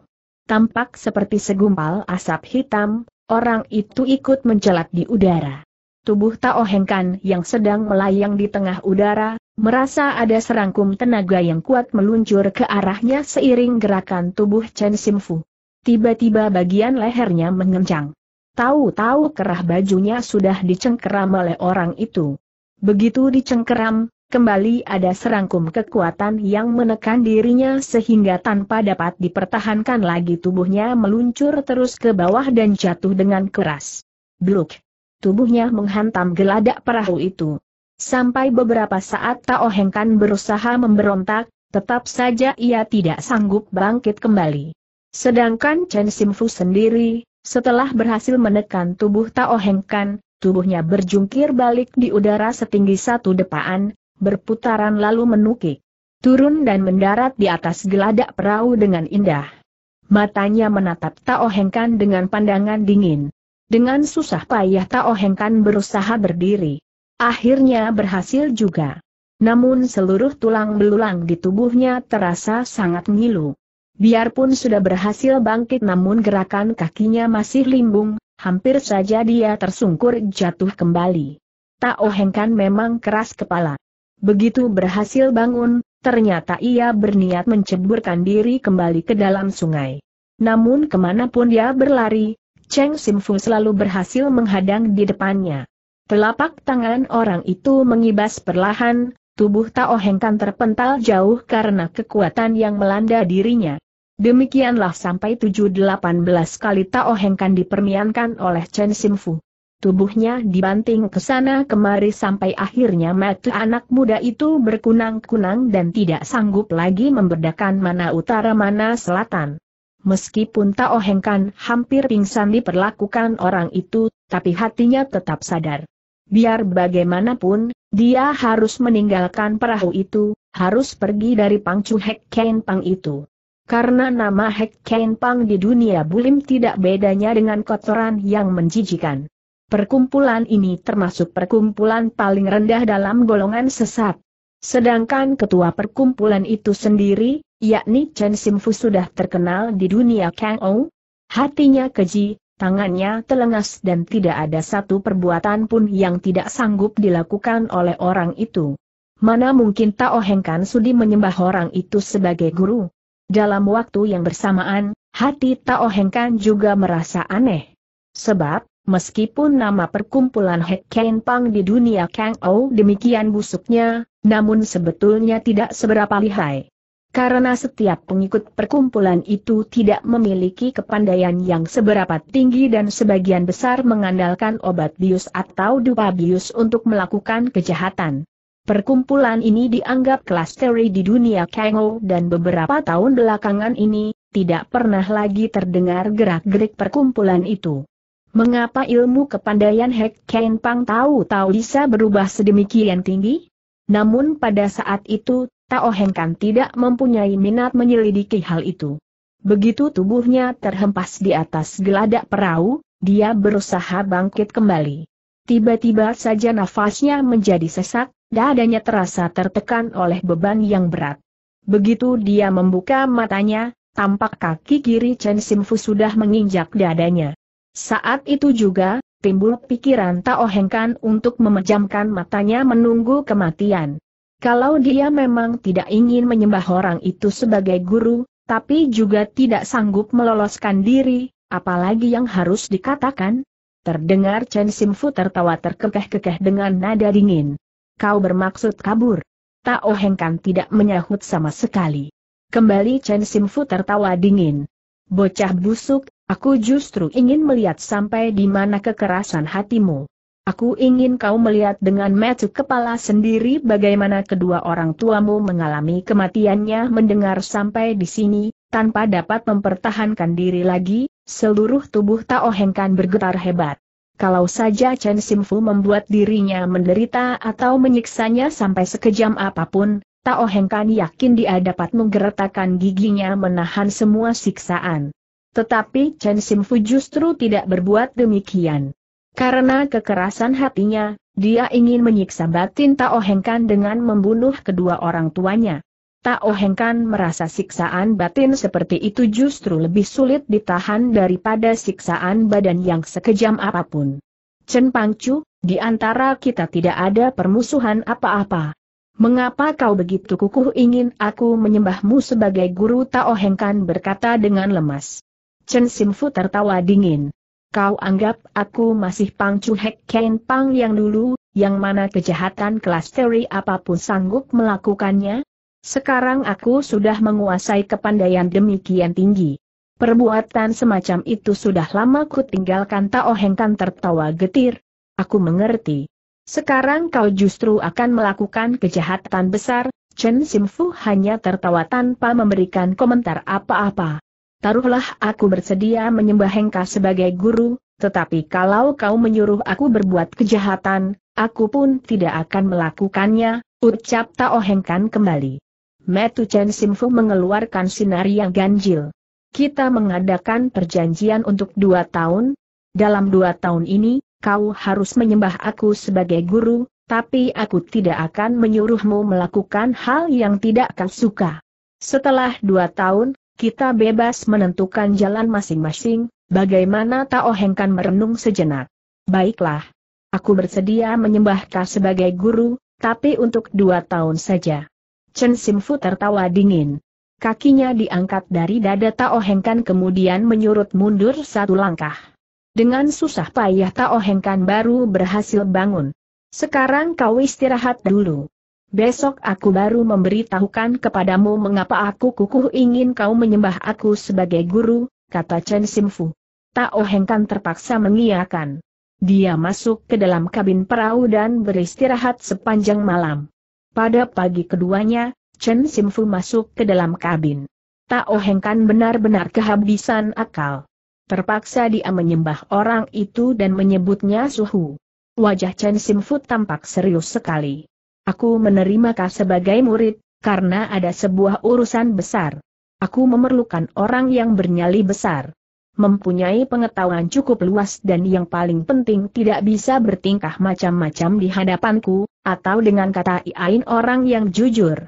Tampak seperti segumpal asap hitam, orang itu ikut mencelat di udara. Tubuh Tao Hengkan yang sedang melayang di tengah udara, merasa ada serangkum tenaga yang kuat meluncur ke arahnya seiring gerakan tubuh Chen Simfu. Tiba-tiba bagian lehernya mengencang. Tahu-tahu kerah bajunya sudah dicengkeram oleh orang itu. Begitu dicengkeram, kembali ada serangkum kekuatan yang menekan dirinya sehingga tanpa dapat dipertahankan lagi tubuhnya meluncur terus ke bawah dan jatuh dengan keras. Bluk! Tubuhnya menghantam geladak perahu itu. Sampai beberapa saat Tao Hengkan berusaha memberontak, tetap saja ia tidak sanggup bangkit kembali. Sedangkan Chen Simfu sendiri, setelah berhasil menekan tubuh Tao Hengkan, tubuhnya berjungkir balik di udara setinggi satu depaan, berputaran lalu menukik. Turun dan mendarat di atas geladak perahu dengan indah. Matanya menatap Tao Hengkan dengan pandangan dingin. Dengan susah payah Tao Hengkan berusaha berdiri. Akhirnya berhasil juga. Namun seluruh tulang belulang di tubuhnya terasa sangat ngilu. Biarpun sudah berhasil bangkit namun gerakan kakinya masih limbung, hampir saja dia tersungkur jatuh kembali. Tao Hengkan memang keras kepala. Begitu berhasil bangun, ternyata ia berniat menceburkan diri kembali ke dalam sungai. Namun kemanapun dia berlari, Cheng Simfu selalu berhasil menghadang di depannya. Telapak tangan orang itu mengibas perlahan, tubuh Tao Heng terpental jauh karena kekuatan yang melanda dirinya. Demikianlah sampai 7-18 kali Tao Heng Kan dipermiankan oleh Chen Simfu. Tubuhnya dibanting ke sana kemari sampai akhirnya mata anak muda itu berkunang-kunang dan tidak sanggup lagi membedakan mana utara mana selatan. Meskipun tak ohengkan, hampir pingsan diperlakukan orang itu, tapi hatinya tetap sadar. Biar bagaimanapun, dia harus meninggalkan perahu itu, harus pergi dari pangcu Hek Pang itu. Karena nama Hek Ken Pang di dunia bulim tidak bedanya dengan kotoran yang menjijikan. Perkumpulan ini termasuk perkumpulan paling rendah dalam golongan sesat. Sedangkan ketua perkumpulan itu sendiri, yakni Chen Simfu sudah terkenal di dunia Kang Ou. Hatinya keji, tangannya telengas dan tidak ada satu perbuatan pun yang tidak sanggup dilakukan oleh orang itu. Mana mungkin Tao Hengkan Sudi menyembah orang itu sebagai guru? Dalam waktu yang bersamaan, hati Tao Hengkan juga merasa aneh. Sebab, Meskipun nama perkumpulan Hekken Pang di dunia Kang Ou demikian busuknya, namun sebetulnya tidak seberapa lihai. Karena setiap pengikut perkumpulan itu tidak memiliki kepandaian yang seberapa tinggi dan sebagian besar mengandalkan obat bius atau dupa bius untuk melakukan kejahatan. Perkumpulan ini dianggap kelas klasteri di dunia Kangou dan beberapa tahun belakangan ini, tidak pernah lagi terdengar gerak-gerik perkumpulan itu. Mengapa ilmu kepandaian Hek Ken Pang tahu-tahu bisa berubah sedemikian tinggi? Namun pada saat itu, Tao Heng Kan tidak mempunyai minat menyelidiki hal itu. Begitu tubuhnya terhempas di atas geladak perahu, dia berusaha bangkit kembali. Tiba-tiba saja nafasnya menjadi sesak, dadanya terasa tertekan oleh beban yang berat. Begitu dia membuka matanya, tampak kaki kiri Chen Simfu sudah menginjak dadanya. Saat itu juga, timbul pikiran Tao Hengkan untuk memejamkan matanya menunggu kematian. Kalau dia memang tidak ingin menyembah orang itu sebagai guru, tapi juga tidak sanggup meloloskan diri, apalagi yang harus dikatakan? Terdengar Chen Simfu tertawa terkekeh-kekeh dengan nada dingin. Kau bermaksud kabur? Tao Hengkan tidak menyahut sama sekali. Kembali Chen Simfu tertawa dingin. Bocah busuk, Aku justru ingin melihat sampai di mana kekerasan hatimu. Aku ingin kau melihat dengan mata kepala sendiri bagaimana kedua orang tuamu mengalami kematiannya mendengar sampai di sini, tanpa dapat mempertahankan diri lagi, seluruh tubuh Tao Hengkan bergetar hebat. Kalau saja Chen Simfu membuat dirinya menderita atau menyiksanya sampai sekejam apapun, Tao Hengkan yakin dia dapat menggeretakkan giginya menahan semua siksaan. Tetapi Chen Simfu justru tidak berbuat demikian. Karena kekerasan hatinya, dia ingin menyiksa batin Tao Hengkan dengan membunuh kedua orang tuanya. Tao Hengkan merasa siksaan batin seperti itu justru lebih sulit ditahan daripada siksaan badan yang sekejam apapun. Chen Pangcu, di antara kita tidak ada permusuhan apa-apa. Mengapa kau begitu kukuh ingin aku menyembahmu sebagai guru Tao Hengkan berkata dengan lemas. Chen Simfu tertawa dingin. Kau anggap aku masih Pang Chu Hek Ken Pang yang dulu, yang mana kejahatan kelas teri apapun sanggup melakukannya? Sekarang aku sudah menguasai kepandaian demikian tinggi. Perbuatan semacam itu sudah lama ku tinggalkan Tao Heng Kan tertawa getir. Aku mengerti. Sekarang kau justru akan melakukan kejahatan besar, Chen Simfu hanya tertawa tanpa memberikan komentar apa-apa taruhlah aku bersedia menyembah Hengka sebagai guru, tetapi kalau kau menyuruh aku berbuat kejahatan, aku pun tidak akan melakukannya, ucap Tao Hengkan kembali. Metu Chen Simfu mengeluarkan sinar yang ganjil. Kita mengadakan perjanjian untuk dua tahun. Dalam dua tahun ini, kau harus menyembah aku sebagai guru, tapi aku tidak akan menyuruhmu melakukan hal yang tidak kau suka. Setelah dua tahun, kita bebas menentukan jalan masing-masing, bagaimana Tao Heng kan merenung sejenak. Baiklah. Aku bersedia menyembah sebagai guru, tapi untuk dua tahun saja. Chen Simfu tertawa dingin. Kakinya diangkat dari dada Tao Heng kan kemudian menyurut mundur satu langkah. Dengan susah payah Tao Heng kan baru berhasil bangun. Sekarang kau istirahat dulu. Besok aku baru memberitahukan kepadamu mengapa aku kukuh ingin kau menyembah aku sebagai guru, kata Chen Simfu. Tao Hengkan terpaksa mengiyakan. Dia masuk ke dalam kabin perahu dan beristirahat sepanjang malam. Pada pagi keduanya, Chen Simfu masuk ke dalam kabin. Tao Hengkan benar-benar kehabisan akal. Terpaksa dia menyembah orang itu dan menyebutnya suhu. Wajah Chen Simfu tampak serius sekali. Aku menerima kau sebagai murid, karena ada sebuah urusan besar. Aku memerlukan orang yang bernyali besar. Mempunyai pengetahuan cukup luas dan yang paling penting tidak bisa bertingkah macam-macam di hadapanku, atau dengan kata iain orang yang jujur.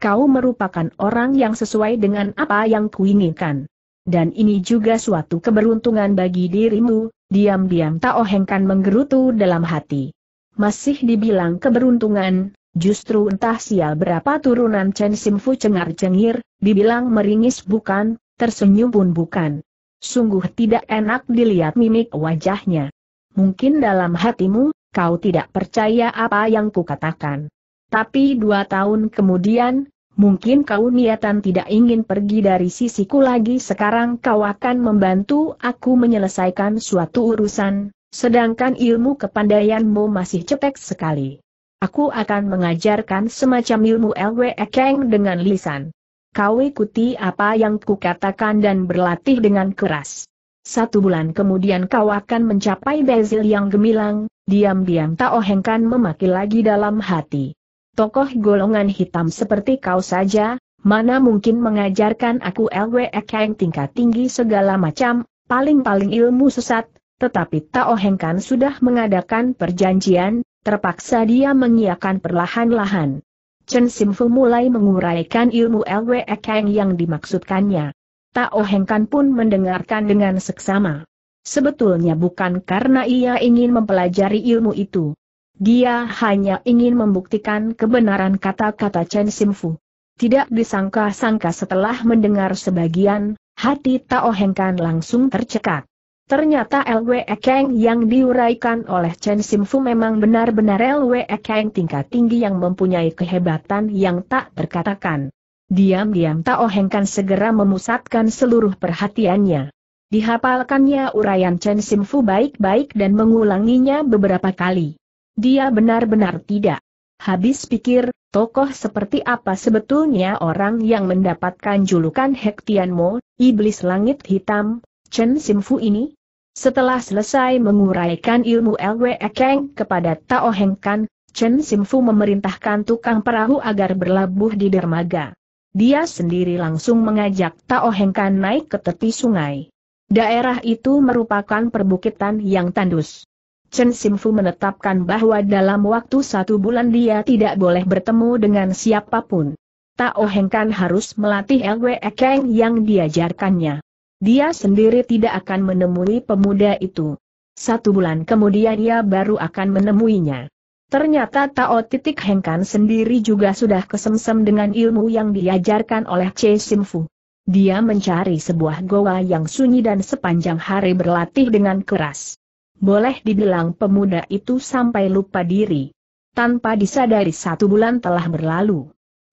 Kau merupakan orang yang sesuai dengan apa yang kuinginkan. Dan ini juga suatu keberuntungan bagi dirimu, diam-diam tak ohengkan menggerutu dalam hati masih dibilang keberuntungan, justru entah sial berapa turunan Chen Simfu cengar-cengir, dibilang meringis bukan, tersenyum pun bukan. Sungguh tidak enak dilihat mimik wajahnya. Mungkin dalam hatimu, kau tidak percaya apa yang kukatakan. Tapi dua tahun kemudian, mungkin kau niatan tidak ingin pergi dari sisiku lagi sekarang kau akan membantu aku menyelesaikan suatu urusan, Sedangkan ilmu kepandaianmu masih cetek sekali. Aku akan mengajarkan semacam ilmu LWE Kang dengan lisan. Kau ikuti apa yang kukatakan dan berlatih dengan keras. Satu bulan kemudian kau akan mencapai bezil yang gemilang, diam-diam tak ohengkan memaki lagi dalam hati. Tokoh golongan hitam seperti kau saja, mana mungkin mengajarkan aku LWE yang tingkat tinggi segala macam, paling-paling ilmu sesat, tetapi Tao Heng Kan sudah mengadakan perjanjian, terpaksa dia mengiakan perlahan-lahan. Chen Simfu mulai menguraikan ilmu LWE Kang yang dimaksudkannya. Tao Heng Kan pun mendengarkan dengan seksama. Sebetulnya bukan karena ia ingin mempelajari ilmu itu. Dia hanya ingin membuktikan kebenaran kata-kata Chen Simfu. Tidak disangka-sangka setelah mendengar sebagian, hati Tao Heng Kan langsung tercekat. Ternyata Lwe Kang yang diuraikan oleh Chen Simfu memang benar-benar Lwe Kang tingkat tinggi yang mempunyai kehebatan yang tak terkatakan. Diam-diam Tao Hengkan segera memusatkan seluruh perhatiannya. Dihafalkannya uraian Chen Simfu baik-baik dan mengulanginya beberapa kali. Dia benar-benar tidak habis pikir, tokoh seperti apa sebetulnya orang yang mendapatkan julukan Hektianmo, Iblis Langit Hitam, Chen Simfu ini? Setelah selesai menguraikan ilmu Lwe Ekeng kepada Tao Heng Kan, Chen Simfu memerintahkan tukang perahu agar berlabuh di dermaga. Dia sendiri langsung mengajak Tao Heng Kan naik ke tepi sungai. Daerah itu merupakan perbukitan yang tandus. Chen Simfu menetapkan bahwa dalam waktu satu bulan dia tidak boleh bertemu dengan siapapun. Tao Kan harus melatih LWE Ekeng yang diajarkannya. Dia sendiri tidak akan menemui pemuda itu. Satu bulan kemudian ia baru akan menemuinya. Ternyata Tao Titik Hengkan sendiri juga sudah kesemsem dengan ilmu yang diajarkan oleh Che Simfu. Dia mencari sebuah goa yang sunyi dan sepanjang hari berlatih dengan keras. Boleh dibilang pemuda itu sampai lupa diri. Tanpa disadari satu bulan telah berlalu.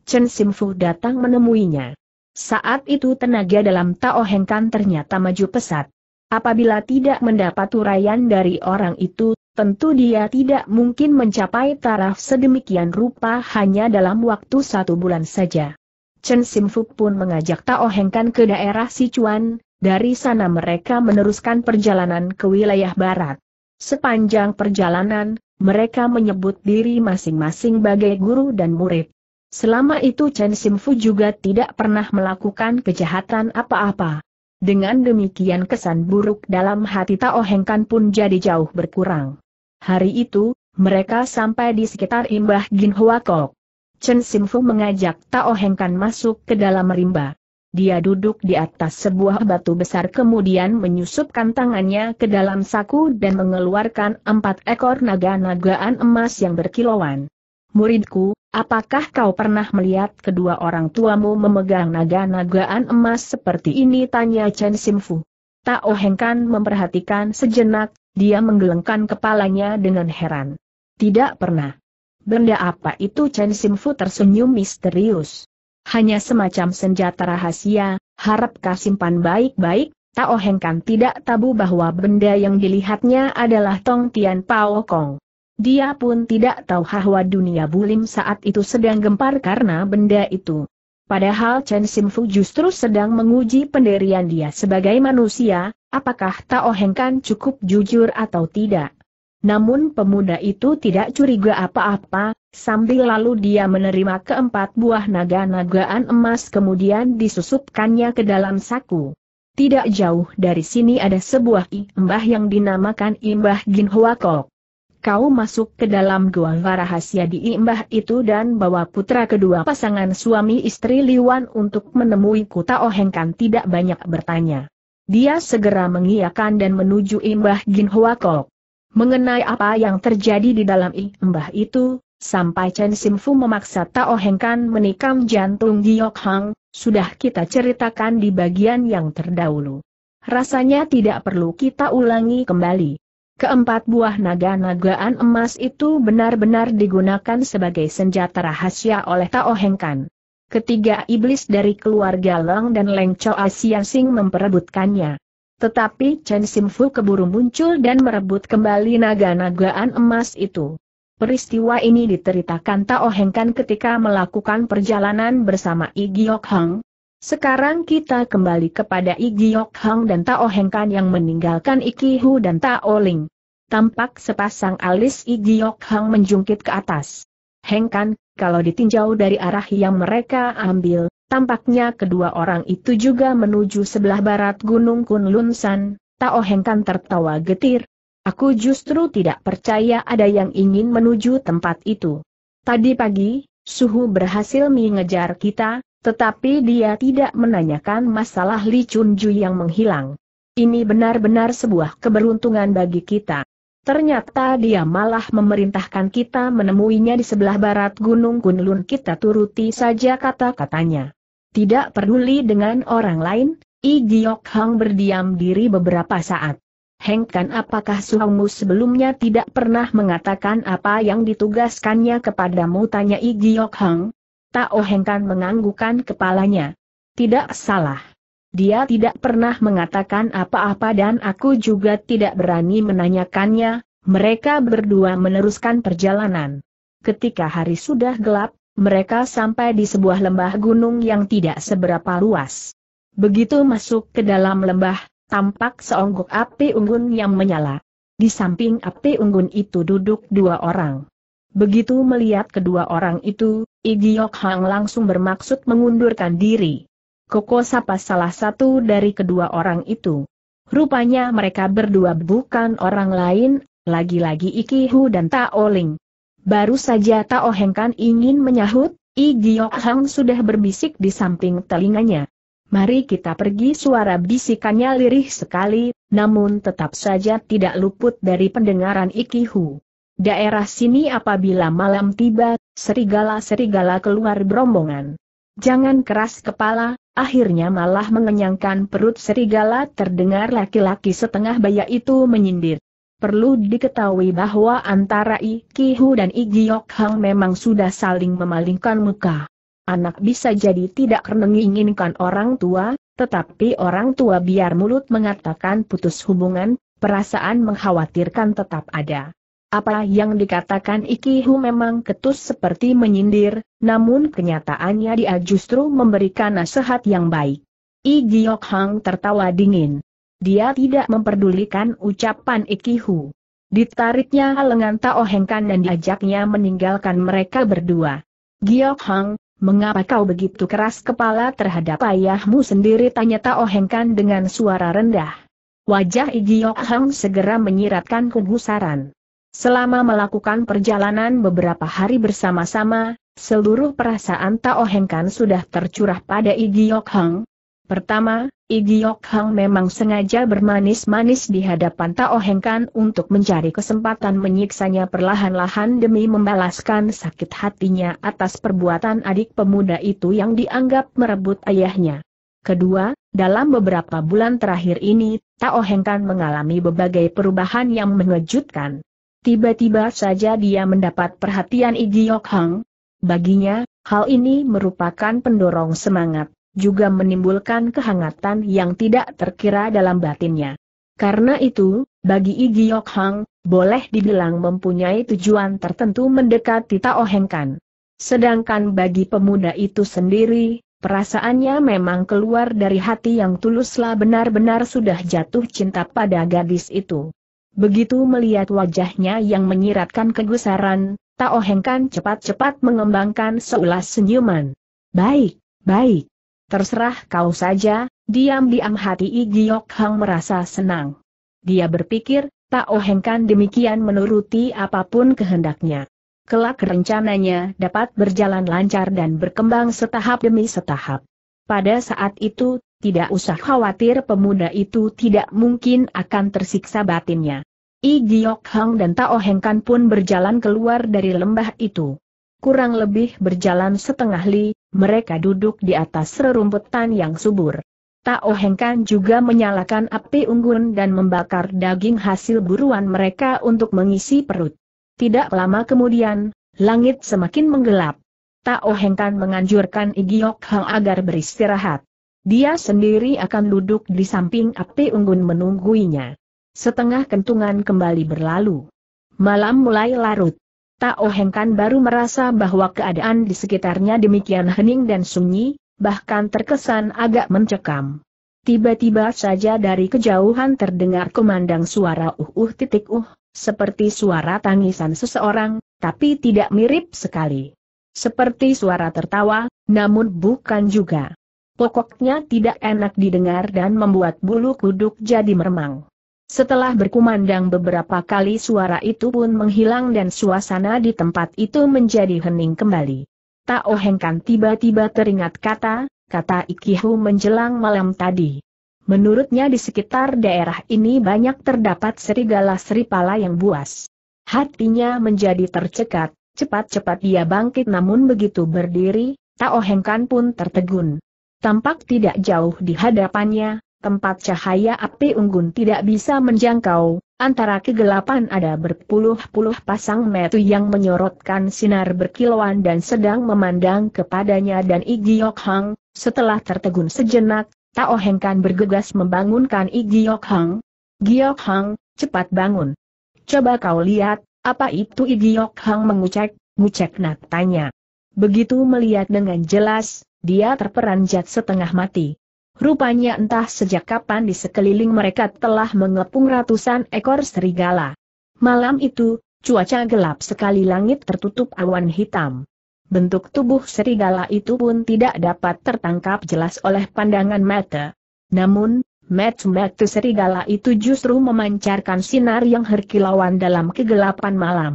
Chen Simfu datang menemuinya. Saat itu tenaga dalam Tao Heng ternyata maju pesat. Apabila tidak mendapat uraian dari orang itu, tentu dia tidak mungkin mencapai taraf sedemikian rupa hanya dalam waktu satu bulan saja. Chen Simfuk pun mengajak Tao Heng ke daerah Sichuan, dari sana mereka meneruskan perjalanan ke wilayah barat. Sepanjang perjalanan, mereka menyebut diri masing-masing bagai guru dan murid. Selama itu Chen Simfu juga tidak pernah melakukan kejahatan apa-apa. Dengan demikian kesan buruk dalam hati Tao Hengkan pun jadi jauh berkurang. Hari itu, mereka sampai di sekitar imbah Kok. Chen Simfu mengajak Tao Hengkan masuk ke dalam rimba. Dia duduk di atas sebuah batu besar kemudian menyusupkan tangannya ke dalam saku dan mengeluarkan empat ekor naga-nagaan emas yang berkilauan. Muridku, Apakah kau pernah melihat kedua orang tuamu memegang naga-nagaan emas seperti ini? Tanya Chen Simfu. Tao Hengkan memperhatikan sejenak, dia menggelengkan kepalanya dengan heran. Tidak pernah. Benda apa itu Chen Simfu tersenyum misterius. Hanya semacam senjata rahasia, harap kau simpan baik-baik, Tao Hengkan tidak tabu bahwa benda yang dilihatnya adalah Tong Tian Pao Kong. Dia pun tidak tahu bahwa dunia bulim saat itu sedang gempar karena benda itu. Padahal Chen Simfu justru sedang menguji penderian dia sebagai manusia, apakah Tao Hengkan cukup jujur atau tidak. Namun pemuda itu tidak curiga apa-apa, sambil lalu dia menerima keempat buah naga-nagaan emas kemudian disusupkannya ke dalam saku. Tidak jauh dari sini ada sebuah imbah yang dinamakan imbah Gin Kok kau masuk ke dalam gua rahasia di Imbah itu dan bawa putra kedua pasangan suami istri Liwan untuk menemui Kuta Ohengkan tidak banyak bertanya. Dia segera mengiakan dan menuju Imbah Jin Huakok. Mengenai apa yang terjadi di dalam Imbah itu, sampai Chen Simfu memaksa Tao Ohengkan menikam jantung Giok Hang, sudah kita ceritakan di bagian yang terdahulu. Rasanya tidak perlu kita ulangi kembali. Keempat buah naga-nagaan emas itu benar-benar digunakan sebagai senjata rahasia oleh Tao Hengkan. Ketiga iblis dari keluarga Leng dan Leng Choa Sing memperebutkannya. Tetapi Chen Simfu keburu muncul dan merebut kembali naga-nagaan emas itu. Peristiwa ini diteritakan Tao Hengkan ketika melakukan perjalanan bersama I Giok Hang, sekarang kita kembali kepada Igi Hang dan Tao Hengkan yang meninggalkan Iki Hu dan Tao Ling tampak sepasang alis Igiok Hang menjungkit ke atas. Hengkan, kalau ditinjau dari arah yang mereka ambil, tampaknya kedua orang itu juga menuju sebelah barat Gunung Kunlunsan. San, Tao Hengkan tertawa getir. Aku justru tidak percaya ada yang ingin menuju tempat itu. Tadi pagi, Suhu berhasil mengejar kita, tetapi dia tidak menanyakan masalah Li Chun Ju yang menghilang. Ini benar-benar sebuah keberuntungan bagi kita. Ternyata dia malah memerintahkan kita menemuinya di sebelah barat Gunung Kunlun kita turuti saja kata-katanya. Tidak peduli dengan orang lain, I Giok Hang berdiam diri beberapa saat. Hengkan apakah suamu sebelumnya tidak pernah mengatakan apa yang ditugaskannya kepadamu tanya I Giok Hang? Tao Kan menganggukan kepalanya. Tidak salah. Dia tidak pernah mengatakan apa-apa dan aku juga tidak berani menanyakannya, mereka berdua meneruskan perjalanan. Ketika hari sudah gelap, mereka sampai di sebuah lembah gunung yang tidak seberapa luas. Begitu masuk ke dalam lembah, tampak seonggok api unggun yang menyala. Di samping api unggun itu duduk dua orang. Begitu melihat kedua orang itu, Igiok Hang langsung bermaksud mengundurkan diri. Koko sapa salah satu dari kedua orang itu. Rupanya mereka berdua bukan orang lain, lagi-lagi Ikihu dan Taoling. Baru saja Tao kan ingin menyahut, I Giok Hang sudah berbisik di samping telinganya. Mari kita pergi suara bisikannya lirih sekali, namun tetap saja tidak luput dari pendengaran Ikihu. Daerah sini apabila malam tiba, serigala-serigala keluar berombongan. Jangan keras kepala, Akhirnya malah mengenyangkan perut serigala terdengar laki-laki setengah baya itu menyindir. Perlu diketahui bahwa antara ki Hu dan i giok Hang memang sudah saling memalingkan muka. Anak bisa jadi tidak menginginkan orang tua, tetapi orang tua biar mulut mengatakan putus hubungan, perasaan mengkhawatirkan tetap ada. Apa yang dikatakan Ikihu memang ketus seperti menyindir, namun kenyataannya dia justru memberikan nasihat yang baik. I Hang tertawa dingin. Dia tidak memperdulikan ucapan Ikihu. Ditariknya lengan Tao Hengkan dan diajaknya meninggalkan mereka berdua. Giok Hang, mengapa kau begitu keras kepala terhadap ayahmu sendiri? Tanya Tao Hengkan dengan suara rendah. Wajah I Hang segera menyiratkan kegusaran. Selama melakukan perjalanan beberapa hari bersama-sama, seluruh perasaan Tao Heng kan sudah tercurah pada Igi Yok Hang. Pertama, Igi Yok Hang memang sengaja bermanis-manis di hadapan Tao Heng kan untuk mencari kesempatan menyiksanya perlahan-lahan demi membalaskan sakit hatinya atas perbuatan adik pemuda itu yang dianggap merebut ayahnya. Kedua, dalam beberapa bulan terakhir ini, Tao Heng kan mengalami berbagai perubahan yang mengejutkan. Tiba-tiba saja dia mendapat perhatian Yok Hang. Baginya, hal ini merupakan pendorong semangat, juga menimbulkan kehangatan yang tidak terkira dalam batinnya. Karena itu, bagi Yok Hang, boleh dibilang mempunyai tujuan tertentu mendekati Tao Kan. Sedangkan bagi pemuda itu sendiri, Perasaannya memang keluar dari hati yang tuluslah benar-benar sudah jatuh cinta pada gadis itu. Begitu melihat wajahnya yang menyiratkan kegusaran, Tao Heng kan cepat-cepat mengembangkan seulas senyuman. Baik, baik. Terserah kau saja, diam-diam hati I Giok Hang merasa senang. Dia berpikir, Tao Heng kan demikian menuruti apapun kehendaknya. Kelak rencananya dapat berjalan lancar dan berkembang setahap demi setahap. Pada saat itu, tidak usah khawatir pemuda itu tidak mungkin akan tersiksa batinnya. I Giok Hang dan Tao Heng Kan pun berjalan keluar dari lembah itu. Kurang lebih berjalan setengah li, mereka duduk di atas rerumputan yang subur. Tao Heng Kan juga menyalakan api unggun dan membakar daging hasil buruan mereka untuk mengisi perut. Tidak lama kemudian, langit semakin menggelap. Tao Heng Kan menganjurkan I Giok Hang agar beristirahat. Dia sendiri akan duduk di samping api unggun menungguinya. Setengah kentungan kembali berlalu. Malam mulai larut. Tak ohengkan baru merasa bahwa keadaan di sekitarnya demikian hening dan sunyi, bahkan terkesan agak mencekam. Tiba-tiba saja dari kejauhan terdengar kemandang suara uh-uh titik uh, seperti suara tangisan seseorang, tapi tidak mirip sekali. Seperti suara tertawa, namun bukan juga pokoknya tidak enak didengar dan membuat bulu kuduk jadi meremang. Setelah berkumandang beberapa kali suara itu pun menghilang dan suasana di tempat itu menjadi hening kembali. Tak ohengkan tiba-tiba teringat kata, kata Ikihu menjelang malam tadi. Menurutnya di sekitar daerah ini banyak terdapat serigala seripala yang buas. Hatinya menjadi tercekat, cepat-cepat ia bangkit namun begitu berdiri, tak ohengkan pun tertegun. Tampak tidak jauh di hadapannya, tempat cahaya api unggun tidak bisa menjangkau, antara kegelapan ada berpuluh-puluh pasang metu yang menyorotkan sinar berkilauan dan sedang memandang kepadanya dan Yok Hang, setelah tertegun sejenak, Tao Hengkan bergegas membangunkan Yok Hang. Giok Hang, cepat bangun. Coba kau lihat, apa itu Yok Hang mengucek, ngucek nak tanya. Begitu melihat dengan jelas, dia terperanjat setengah mati. Rupanya entah sejak kapan di sekeliling mereka telah mengepung ratusan ekor serigala. Malam itu, cuaca gelap sekali langit tertutup awan hitam. Bentuk tubuh serigala itu pun tidak dapat tertangkap jelas oleh pandangan mata. Namun, mata-mata serigala itu justru memancarkan sinar yang herkilawan dalam kegelapan malam.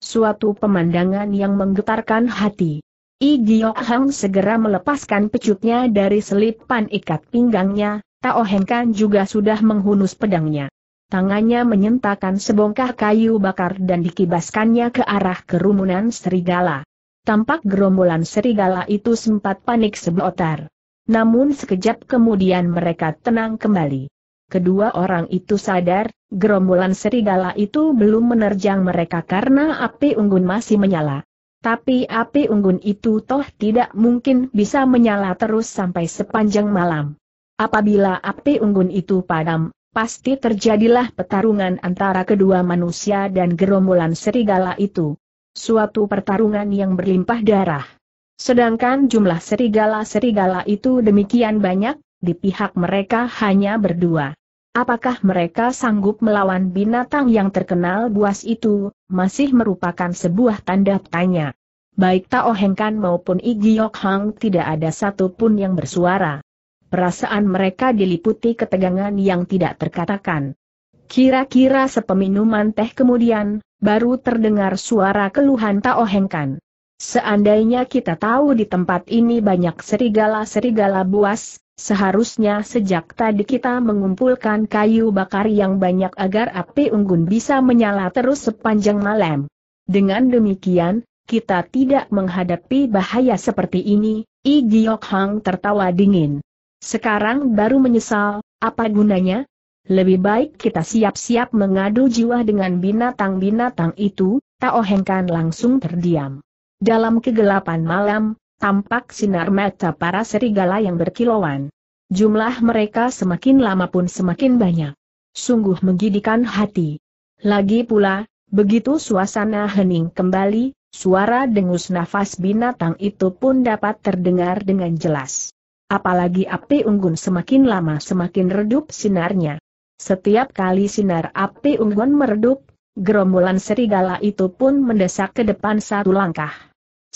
Suatu pemandangan yang menggetarkan hati. I Giok Hang segera melepaskan pecutnya dari selipan ikat pinggangnya, Tao Heng kan juga sudah menghunus pedangnya. Tangannya menyentakan sebongkah kayu bakar dan dikibaskannya ke arah kerumunan serigala. Tampak gerombolan serigala itu sempat panik sebentar. Namun sekejap kemudian mereka tenang kembali. Kedua orang itu sadar, gerombolan serigala itu belum menerjang mereka karena api unggun masih menyala. Tapi api unggun itu toh tidak mungkin bisa menyala terus sampai sepanjang malam. Apabila api unggun itu padam, pasti terjadilah pertarungan antara kedua manusia dan gerombolan serigala itu. Suatu pertarungan yang berlimpah darah. Sedangkan jumlah serigala-serigala itu demikian banyak, di pihak mereka hanya berdua. Apakah mereka sanggup melawan binatang yang terkenal buas itu, masih merupakan sebuah tanda tanya. Baik Tao Hengkan maupun Igiok Hang tidak ada satupun yang bersuara. Perasaan mereka diliputi ketegangan yang tidak terkatakan. Kira-kira sepeminuman teh kemudian, baru terdengar suara keluhan Tao Hengkan. Seandainya kita tahu di tempat ini banyak serigala-serigala buas, Seharusnya sejak tadi kita mengumpulkan kayu bakar yang banyak agar api unggun bisa menyala terus sepanjang malam. Dengan demikian, kita tidak menghadapi bahaya seperti ini, I Giok Hang tertawa dingin. Sekarang baru menyesal, apa gunanya? Lebih baik kita siap-siap mengadu jiwa dengan binatang-binatang itu, Tao Hengkan langsung terdiam. Dalam kegelapan malam, tampak sinar mata para serigala yang berkilauan. Jumlah mereka semakin lama pun semakin banyak. Sungguh menggigitkan hati. Lagi pula, begitu suasana hening kembali, suara dengus nafas binatang itu pun dapat terdengar dengan jelas. Apalagi api unggun semakin lama semakin redup sinarnya. Setiap kali sinar api unggun meredup, gerombolan serigala itu pun mendesak ke depan satu langkah.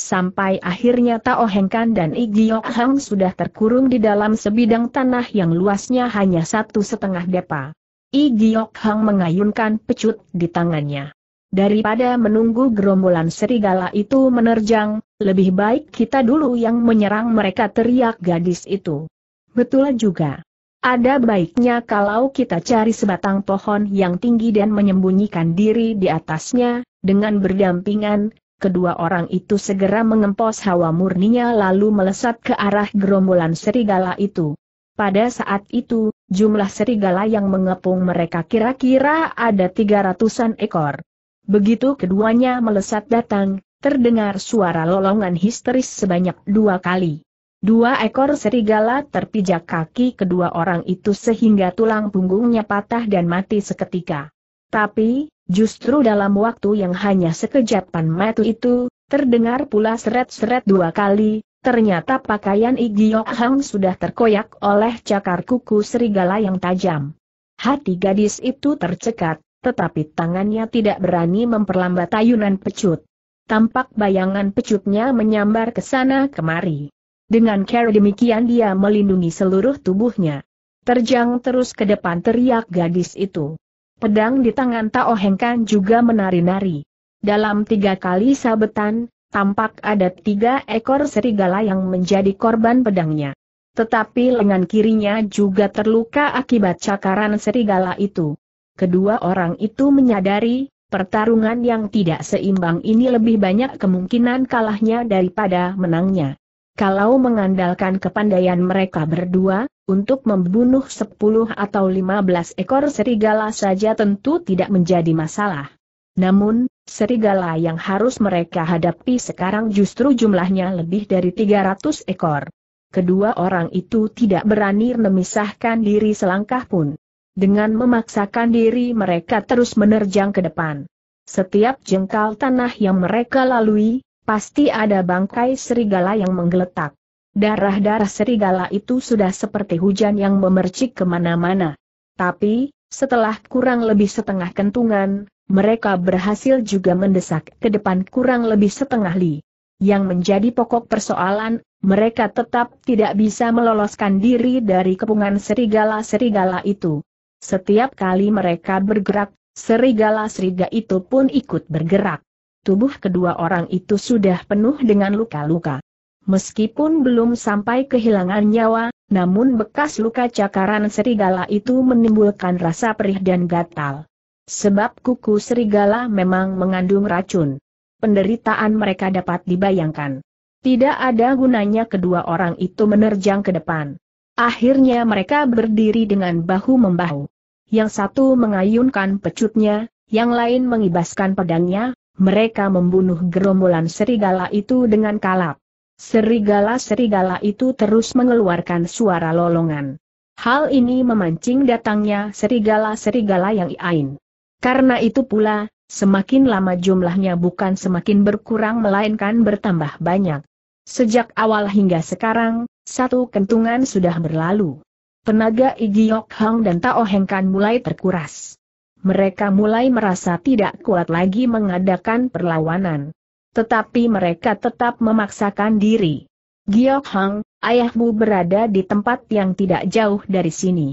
Sampai akhirnya Tao Hengkan dan Igio Hang sudah terkurung di dalam sebidang tanah yang luasnya hanya satu setengah depa. Igio Hang mengayunkan pecut di tangannya. Daripada menunggu gerombolan serigala itu menerjang, lebih baik kita dulu yang menyerang mereka teriak gadis itu. Betul juga. Ada baiknya kalau kita cari sebatang pohon yang tinggi dan menyembunyikan diri di atasnya, dengan berdampingan, kedua orang itu segera mengempos hawa murninya lalu melesat ke arah gerombolan serigala itu. Pada saat itu, jumlah serigala yang mengepung mereka kira-kira ada tiga ratusan ekor. Begitu keduanya melesat datang, terdengar suara lolongan histeris sebanyak dua kali. Dua ekor serigala terpijak kaki kedua orang itu sehingga tulang punggungnya patah dan mati seketika. Tapi, Justru dalam waktu yang hanya sekejap panmatu itu, terdengar pula seret-seret dua kali, ternyata pakaian Igiok Hang sudah terkoyak oleh cakar kuku serigala yang tajam. Hati gadis itu tercekat, tetapi tangannya tidak berani memperlambat ayunan pecut. Tampak bayangan pecutnya menyambar ke sana kemari. Dengan cara demikian dia melindungi seluruh tubuhnya. Terjang terus ke depan teriak gadis itu. Pedang di tangan Tao Hengkan juga menari-nari. Dalam tiga kali sabetan, tampak ada tiga ekor serigala yang menjadi korban pedangnya. Tetapi lengan kirinya juga terluka akibat cakaran serigala itu. Kedua orang itu menyadari, pertarungan yang tidak seimbang ini lebih banyak kemungkinan kalahnya daripada menangnya. Kalau mengandalkan kepandaian mereka berdua, untuk membunuh 10 atau 15 ekor serigala saja tentu tidak menjadi masalah. Namun, serigala yang harus mereka hadapi sekarang justru jumlahnya lebih dari 300 ekor. Kedua orang itu tidak berani memisahkan diri selangkah pun. Dengan memaksakan diri mereka terus menerjang ke depan. Setiap jengkal tanah yang mereka lalui, Pasti ada bangkai serigala yang menggeletak. Darah-darah serigala itu sudah seperti hujan yang memercik kemana-mana. Tapi, setelah kurang lebih setengah kentungan, mereka berhasil juga mendesak ke depan kurang lebih setengah li. Yang menjadi pokok persoalan, mereka tetap tidak bisa meloloskan diri dari kepungan serigala-serigala itu. Setiap kali mereka bergerak, serigala-seriga itu pun ikut bergerak tubuh kedua orang itu sudah penuh dengan luka-luka. Meskipun belum sampai kehilangan nyawa, namun bekas luka cakaran serigala itu menimbulkan rasa perih dan gatal. Sebab kuku serigala memang mengandung racun. Penderitaan mereka dapat dibayangkan. Tidak ada gunanya kedua orang itu menerjang ke depan. Akhirnya mereka berdiri dengan bahu-membahu. Yang satu mengayunkan pecutnya, yang lain mengibaskan pedangnya, mereka membunuh gerombolan serigala itu dengan kalap. Serigala-serigala itu terus mengeluarkan suara lolongan. Hal ini memancing datangnya serigala-serigala yang iain. Karena itu pula, semakin lama jumlahnya bukan semakin berkurang melainkan bertambah banyak. Sejak awal hingga sekarang, satu kentungan sudah berlalu. Tenaga Igiok Hang dan Tao Hengkan mulai terkuras mereka mulai merasa tidak kuat lagi mengadakan perlawanan. Tetapi mereka tetap memaksakan diri. Giok Hang, ayahmu berada di tempat yang tidak jauh dari sini.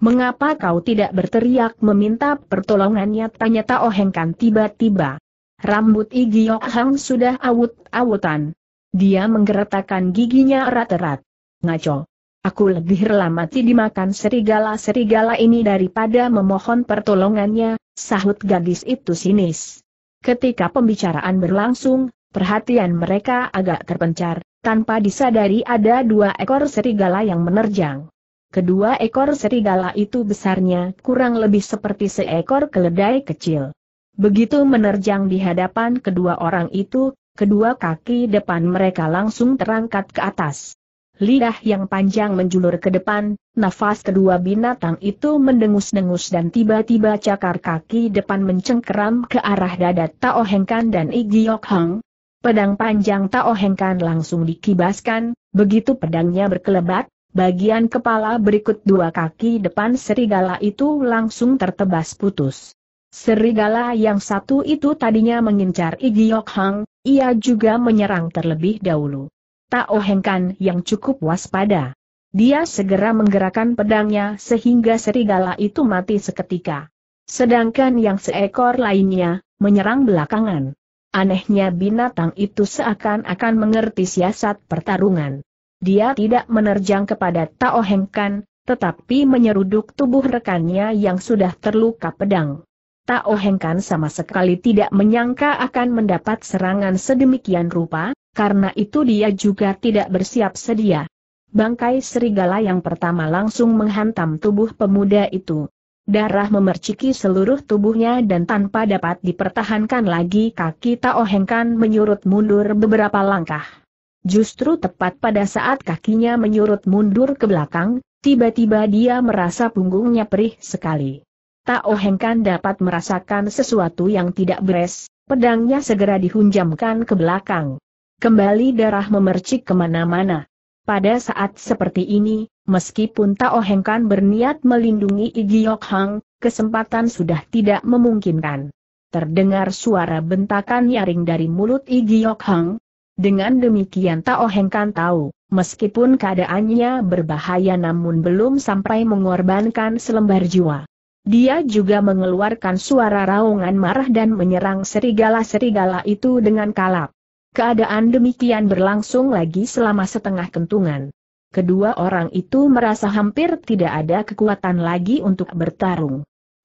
Mengapa kau tidak berteriak meminta pertolongannya? Tanya Tao Heng tiba-tiba. Rambut I Giok Hang sudah awut-awutan. Dia menggeretakkan giginya erat-erat. Ngaco. Aku lebih rela mati dimakan serigala-serigala ini daripada memohon pertolongannya, sahut gadis itu sinis. Ketika pembicaraan berlangsung, perhatian mereka agak terpencar, tanpa disadari ada dua ekor serigala yang menerjang. Kedua ekor serigala itu besarnya kurang lebih seperti seekor keledai kecil. Begitu menerjang di hadapan kedua orang itu, kedua kaki depan mereka langsung terangkat ke atas. Lidah yang panjang menjulur ke depan, nafas kedua binatang itu mendengus-dengus dan tiba-tiba cakar kaki depan mencengkeram ke arah dada Tao Hengkan dan Igiok Pedang panjang Tao Hengkan langsung dikibaskan, begitu pedangnya berkelebat, bagian kepala berikut dua kaki depan serigala itu langsung tertebas putus. Serigala yang satu itu tadinya mengincar Igiok Hang, ia juga menyerang terlebih dahulu. Tao Hengkan yang cukup waspada. Dia segera menggerakkan pedangnya sehingga serigala itu mati seketika. Sedangkan yang seekor lainnya, menyerang belakangan. Anehnya binatang itu seakan-akan mengerti siasat pertarungan. Dia tidak menerjang kepada Tao Hengkan, tetapi menyeruduk tubuh rekannya yang sudah terluka pedang. Tao sama sekali tidak menyangka akan mendapat serangan sedemikian rupa, karena itu dia juga tidak bersiap sedia. Bangkai serigala yang pertama langsung menghantam tubuh pemuda itu. Darah memerciki seluruh tubuhnya dan tanpa dapat dipertahankan lagi kaki Tao menyurut mundur beberapa langkah. Justru tepat pada saat kakinya menyurut mundur ke belakang, tiba-tiba dia merasa punggungnya perih sekali. Tao ohengkan dapat merasakan sesuatu yang tidak beres, pedangnya segera dihunjamkan ke belakang. Kembali darah memercik kemana-mana. Pada saat seperti ini, meskipun Tao Hengkan berniat melindungi Igiok Hang, kesempatan sudah tidak memungkinkan. Terdengar suara bentakan nyaring dari mulut Igiok Hang. Dengan demikian Tao Hengkan tahu, meskipun keadaannya berbahaya namun belum sampai mengorbankan selembar jiwa. Dia juga mengeluarkan suara raungan marah dan menyerang serigala-serigala itu dengan kalap. Keadaan demikian berlangsung lagi selama setengah kentungan. Kedua orang itu merasa hampir tidak ada kekuatan lagi untuk bertarung.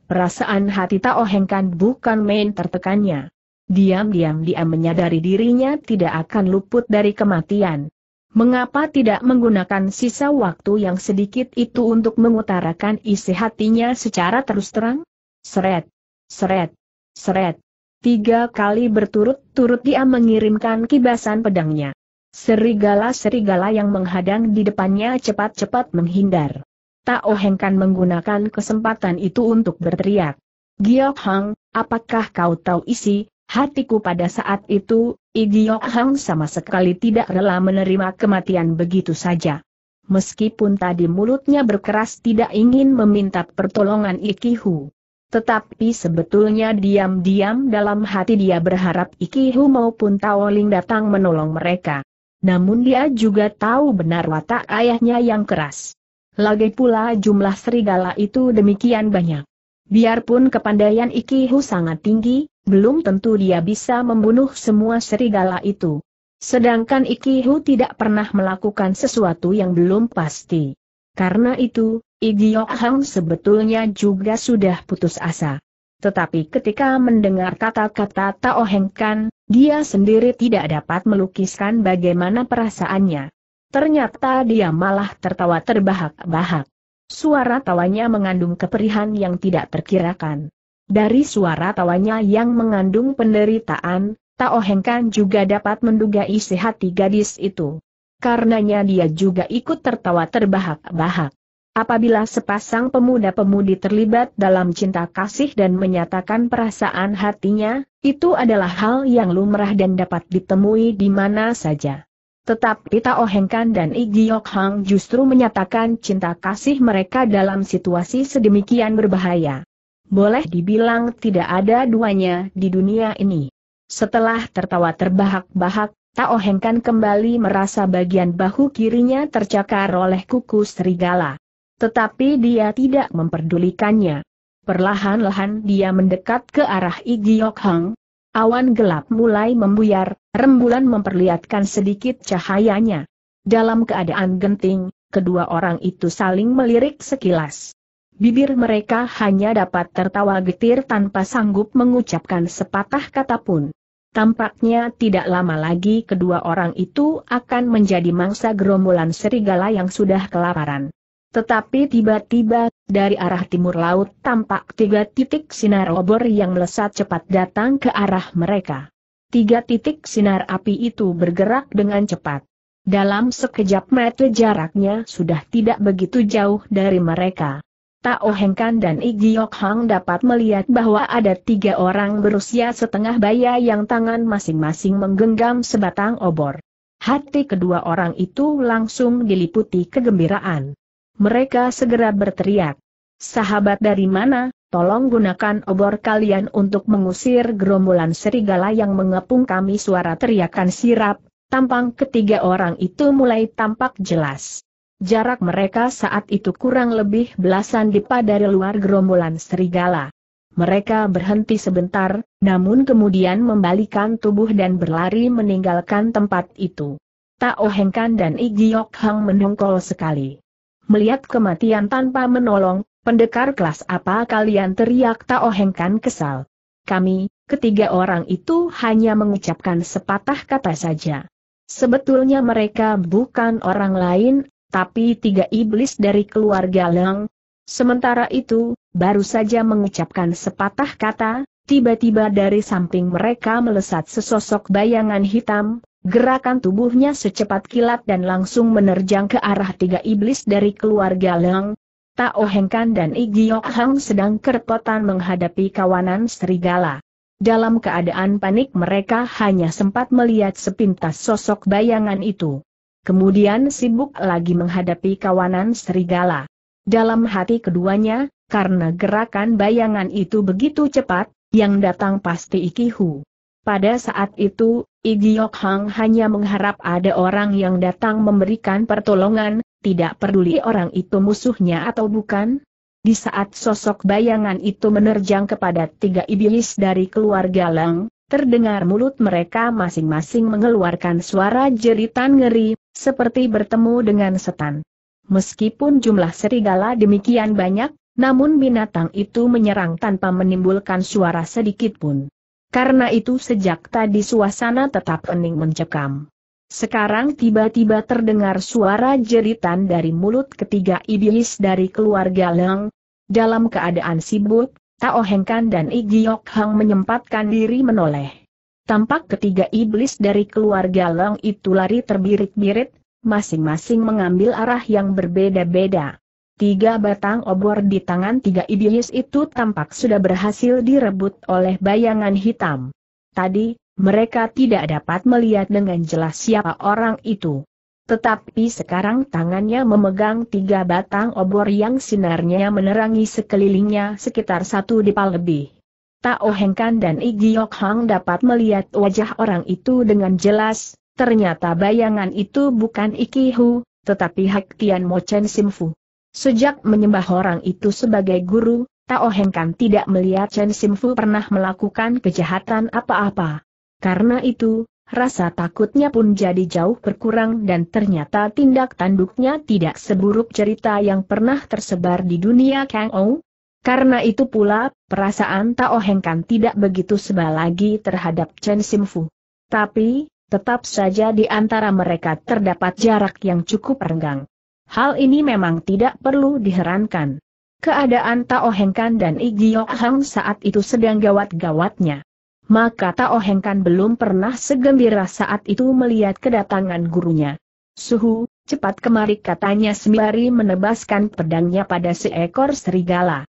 Perasaan hati Tao kan bukan main tertekannya. Diam-diam dia menyadari dirinya tidak akan luput dari kematian. Mengapa tidak menggunakan sisa waktu yang sedikit itu untuk mengutarakan isi hatinya secara terus terang? Seret, seret, seret. Tiga kali berturut-turut dia mengirimkan kibasan pedangnya. Serigala-serigala yang menghadang di depannya cepat-cepat menghindar. Tak ohengkan menggunakan kesempatan itu untuk berteriak. Giok Hang, apakah kau tahu isi Hatiku pada saat itu, Igiok Hang sama sekali tidak rela menerima kematian begitu saja. Meskipun tadi mulutnya berkeras tidak ingin meminta pertolongan Ikihu. Tetapi sebetulnya diam-diam dalam hati dia berharap Ikihu maupun Taoling datang menolong mereka. Namun dia juga tahu benar watak ayahnya yang keras. Lagi pula jumlah serigala itu demikian banyak. Biarpun kepandaian Ikihu sangat tinggi, belum tentu dia bisa membunuh semua serigala itu. Sedangkan Ikihu tidak pernah melakukan sesuatu yang belum pasti. Karena itu, Igio Hang sebetulnya juga sudah putus asa. Tetapi ketika mendengar kata-kata Tao Heng Kan, dia sendiri tidak dapat melukiskan bagaimana perasaannya. Ternyata dia malah tertawa terbahak-bahak. Suara tawanya mengandung keperihan yang tidak terkirakan. Dari suara tawanya yang mengandung penderitaan, Tao Hengkan juga dapat menduga isi hati gadis itu. Karenanya dia juga ikut tertawa terbahak-bahak. Apabila sepasang pemuda-pemudi terlibat dalam cinta kasih dan menyatakan perasaan hatinya, itu adalah hal yang lumrah dan dapat ditemui di mana saja. Tetapi Tao Hengkan dan Igiok Hang justru menyatakan cinta kasih mereka dalam situasi sedemikian berbahaya boleh dibilang tidak ada duanya di dunia ini. Setelah tertawa terbahak-bahak, Tao Heng kembali merasa bagian bahu kirinya tercakar oleh kuku serigala. Tetapi dia tidak memperdulikannya. Perlahan-lahan dia mendekat ke arah Igiok Hang. Awan gelap mulai membuyar, rembulan memperlihatkan sedikit cahayanya. Dalam keadaan genting, kedua orang itu saling melirik sekilas. Bibir mereka hanya dapat tertawa getir tanpa sanggup mengucapkan sepatah kata pun. Tampaknya tidak lama lagi kedua orang itu akan menjadi mangsa gerombolan serigala yang sudah kelaparan. Tetapi tiba-tiba, dari arah timur laut tampak tiga titik sinar obor yang melesat cepat datang ke arah mereka. Tiga titik sinar api itu bergerak dengan cepat. Dalam sekejap mata jaraknya sudah tidak begitu jauh dari mereka. Tao Kan dan Igiok Hang dapat melihat bahwa ada tiga orang berusia setengah baya yang tangan masing-masing menggenggam sebatang obor. Hati kedua orang itu langsung diliputi kegembiraan. Mereka segera berteriak. Sahabat dari mana, tolong gunakan obor kalian untuk mengusir gerombolan serigala yang mengepung kami suara teriakan sirap, tampang ketiga orang itu mulai tampak jelas. Jarak mereka saat itu kurang lebih belasan dipa dari luar gerombolan serigala. Mereka berhenti sebentar, namun kemudian membalikan tubuh dan berlari meninggalkan tempat itu. Tao Hengkan dan Igiok Hang mendongkol sekali. Melihat kematian tanpa menolong, pendekar kelas apa kalian teriak Tao Hengkan kesal. Kami, ketiga orang itu hanya mengucapkan sepatah kata saja. Sebetulnya mereka bukan orang lain, tapi tiga iblis dari keluarga Leng. Sementara itu, baru saja mengucapkan sepatah kata, tiba-tiba dari samping mereka melesat sesosok bayangan hitam, gerakan tubuhnya secepat kilat dan langsung menerjang ke arah tiga iblis dari keluarga Leng. Tak oh Hengkan dan Igiok Hang sedang kerepotan menghadapi kawanan serigala. Dalam keadaan panik mereka hanya sempat melihat sepintas sosok bayangan itu kemudian sibuk lagi menghadapi kawanan serigala. Dalam hati keduanya, karena gerakan bayangan itu begitu cepat, yang datang pasti Ikihu. Pada saat itu, Igiok Hang hanya mengharap ada orang yang datang memberikan pertolongan, tidak peduli orang itu musuhnya atau bukan. Di saat sosok bayangan itu menerjang kepada tiga iblis dari keluarga Lang, terdengar mulut mereka masing-masing mengeluarkan suara jeritan ngeri, seperti bertemu dengan setan. Meskipun jumlah serigala demikian banyak, namun binatang itu menyerang tanpa menimbulkan suara sedikit pun. Karena itu sejak tadi suasana tetap ening mencekam. Sekarang tiba-tiba terdengar suara jeritan dari mulut ketiga iblis dari keluarga Leng. Dalam keadaan sibuk, Tao Hengkan dan Yoke Hang menyempatkan diri menoleh. Tampak ketiga iblis dari keluarga Long itu lari terbirit-birit, masing-masing mengambil arah yang berbeda-beda. Tiga batang obor di tangan tiga iblis itu tampak sudah berhasil direbut oleh bayangan hitam. Tadi, mereka tidak dapat melihat dengan jelas siapa orang itu. Tetapi sekarang tangannya memegang tiga batang obor yang sinarnya menerangi sekelilingnya sekitar satu dipal lebih. Tao Hengkan dan Igiok Hang dapat melihat wajah orang itu dengan jelas, ternyata bayangan itu bukan Ikihu, tetapi Hak Tian Mo Chen Simfu. Sejak menyembah orang itu sebagai guru, Tao Hengkan tidak melihat Chen Simfu pernah melakukan kejahatan apa-apa. Karena itu, rasa takutnya pun jadi jauh berkurang dan ternyata tindak tanduknya tidak seburuk cerita yang pernah tersebar di dunia Kang Ou, karena itu pula, perasaan Tao Hengkan tidak begitu sebal lagi terhadap Chen Simfu. Tapi, tetap saja di antara mereka terdapat jarak yang cukup renggang. Hal ini memang tidak perlu diherankan. Keadaan Tao Hengkan dan Igio Hang saat itu sedang gawat-gawatnya. Maka Tao Hengkan belum pernah segembira saat itu melihat kedatangan gurunya. Suhu, cepat kemari katanya sembari menebaskan pedangnya pada seekor serigala.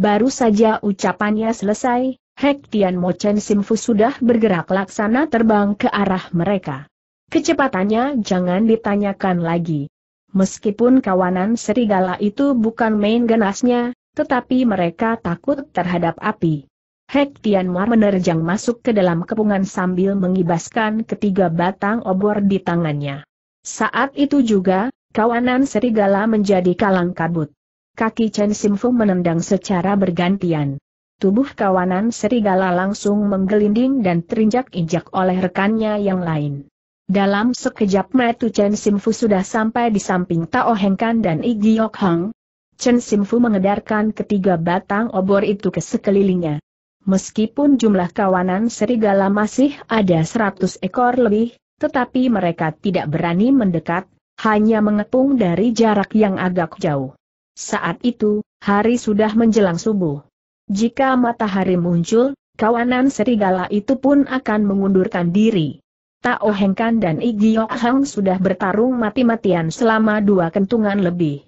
Baru saja ucapannya selesai, Hek Tian Mo Chen Simfu sudah bergerak laksana terbang ke arah mereka. Kecepatannya jangan ditanyakan lagi. Meskipun kawanan serigala itu bukan main ganasnya, tetapi mereka takut terhadap api. Hek Tian Mo menerjang masuk ke dalam kepungan sambil mengibaskan ketiga batang obor di tangannya. Saat itu juga, kawanan serigala menjadi kalang kabut. Kaki Chen Simfu menendang secara bergantian. Tubuh kawanan serigala langsung menggelinding dan terinjak-injak oleh rekannya yang lain. Dalam sekejap mata Chen Simfu sudah sampai di samping Tao Hengkan dan Igi Yok Hang. Chen Simfu mengedarkan ketiga batang obor itu ke sekelilingnya. Meskipun jumlah kawanan serigala masih ada 100 ekor lebih, tetapi mereka tidak berani mendekat, hanya mengepung dari jarak yang agak jauh. Saat itu, hari sudah menjelang subuh. Jika matahari muncul, kawanan serigala itu pun akan mengundurkan diri. Tak Hengkan dan Igiok Hang sudah bertarung mati-matian selama dua kentungan lebih.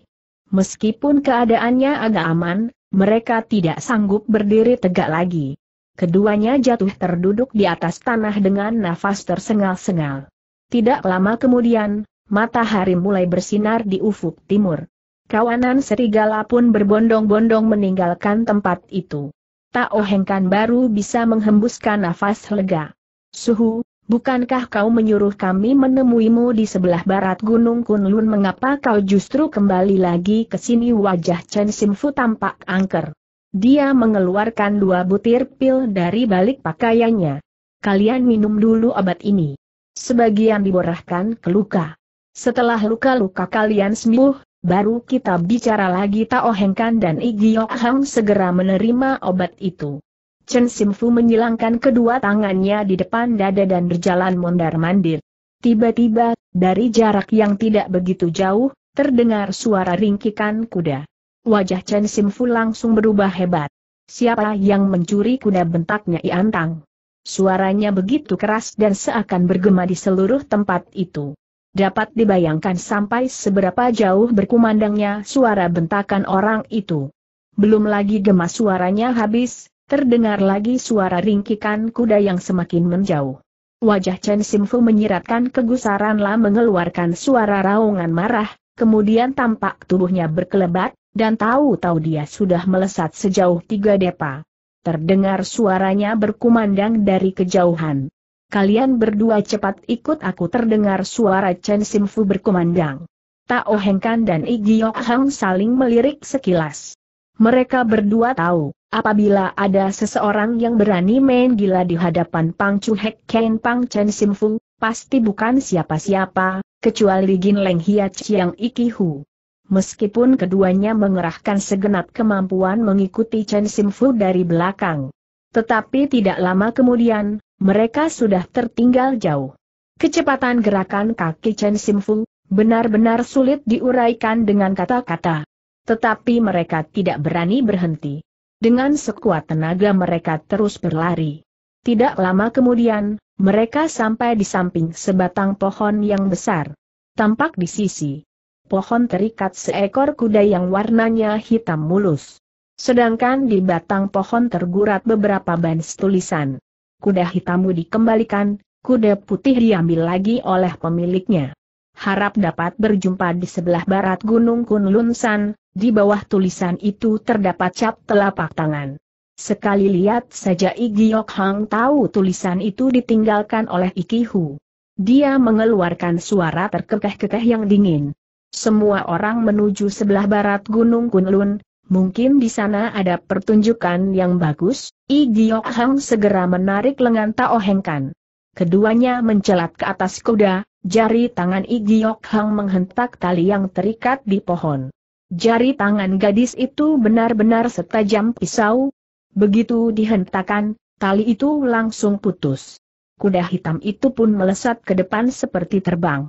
Meskipun keadaannya agak aman, mereka tidak sanggup berdiri tegak lagi. Keduanya jatuh terduduk di atas tanah dengan nafas tersengal-sengal. Tidak lama kemudian, matahari mulai bersinar di ufuk timur. Kawanan serigala pun berbondong-bondong meninggalkan tempat itu. Tao Hengkan baru bisa menghembuskan nafas lega. Suhu, bukankah kau menyuruh kami menemuimu di sebelah barat Gunung Kunlun mengapa kau justru kembali lagi ke sini wajah Chen Simfu tampak angker. Dia mengeluarkan dua butir pil dari balik pakaiannya. Kalian minum dulu obat ini. Sebagian diborahkan ke luka. Setelah luka-luka kalian sembuh, baru kita bicara lagi Tao Kan dan Igiok Hang segera menerima obat itu. Chen Simfu menyilangkan kedua tangannya di depan dada dan berjalan mondar-mandir. Tiba-tiba, dari jarak yang tidak begitu jauh, terdengar suara ringkikan kuda. Wajah Chen Simfu langsung berubah hebat. Siapa yang mencuri kuda bentaknya Iantang? Suaranya begitu keras dan seakan bergema di seluruh tempat itu. Dapat dibayangkan sampai seberapa jauh berkumandangnya suara bentakan orang itu. Belum lagi gemas suaranya habis, terdengar lagi suara ringkikan kuda yang semakin menjauh. Wajah Chen Simfu menyiratkan kegusaran lah mengeluarkan suara raungan marah, kemudian tampak tubuhnya berkelebat, dan tahu-tahu dia sudah melesat sejauh tiga depa. Terdengar suaranya berkumandang dari kejauhan kalian berdua cepat ikut aku terdengar suara Chen Simfu berkumandang. Tao Hengkan dan Igiok Hang saling melirik sekilas. Mereka berdua tahu, apabila ada seseorang yang berani main gila di hadapan Pang Chu Hek Ken Pang Chen Simfu, pasti bukan siapa-siapa, kecuali Gin Leng Hiat Chiang Iki Hu. Meskipun keduanya mengerahkan segenap kemampuan mengikuti Chen Simfu dari belakang. Tetapi tidak lama kemudian, mereka sudah tertinggal jauh. Kecepatan gerakan kaki Chen Simfu, benar-benar sulit diuraikan dengan kata-kata. Tetapi mereka tidak berani berhenti. Dengan sekuat tenaga mereka terus berlari. Tidak lama kemudian, mereka sampai di samping sebatang pohon yang besar. Tampak di sisi pohon terikat seekor kuda yang warnanya hitam mulus. Sedangkan di batang pohon tergurat beberapa bans tulisan kuda hitammu dikembalikan, kuda putih diambil lagi oleh pemiliknya. Harap dapat berjumpa di sebelah barat Gunung Kunlun San, di bawah tulisan itu terdapat cap telapak tangan. Sekali lihat saja Igiok Hang tahu tulisan itu ditinggalkan oleh Ikihu. Dia mengeluarkan suara terkekeh-kekeh yang dingin. Semua orang menuju sebelah barat Gunung Kunlun, mungkin di sana ada pertunjukan yang bagus, I Giok Hang segera menarik lengan Tao Heng Kan. Keduanya mencelat ke atas kuda, jari tangan I Giok Hang menghentak tali yang terikat di pohon. Jari tangan gadis itu benar-benar setajam pisau. Begitu dihentakkan, tali itu langsung putus. Kuda hitam itu pun melesat ke depan seperti terbang.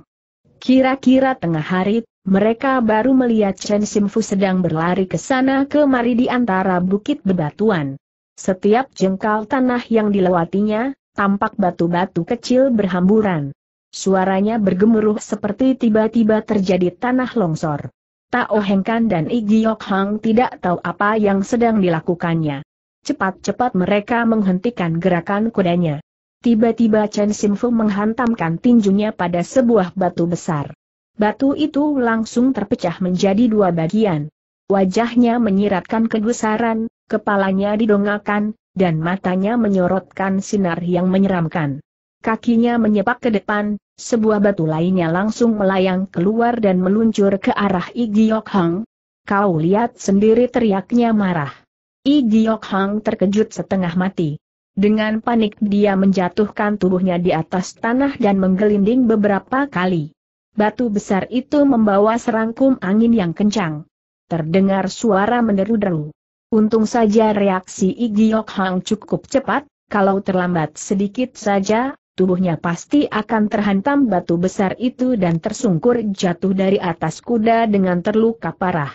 Kira-kira tengah hari, mereka baru melihat Chen Simfu sedang berlari ke sana kemari di antara bukit bebatuan. Setiap jengkal tanah yang dilewatinya, tampak batu-batu kecil berhamburan. Suaranya bergemuruh seperti tiba-tiba terjadi tanah longsor. Tao Hengkan dan Igiok Hang tidak tahu apa yang sedang dilakukannya. Cepat-cepat mereka menghentikan gerakan kudanya. Tiba-tiba Chen Simfu menghantamkan tinjunya pada sebuah batu besar. Batu itu langsung terpecah menjadi dua bagian. Wajahnya menyiratkan kegusaran, kepalanya didongakan, dan matanya menyorotkan sinar yang menyeramkan. Kakinya menyepak ke depan, sebuah batu lainnya langsung melayang keluar dan meluncur ke arah Igiok Hang. Kau lihat sendiri teriaknya marah. Igiok Hang terkejut setengah mati. Dengan panik dia menjatuhkan tubuhnya di atas tanah dan menggelinding beberapa kali batu besar itu membawa serangkum angin yang kencang. Terdengar suara menderu-deru. Untung saja reaksi Igiok Hang cukup cepat, kalau terlambat sedikit saja, tubuhnya pasti akan terhantam batu besar itu dan tersungkur jatuh dari atas kuda dengan terluka parah.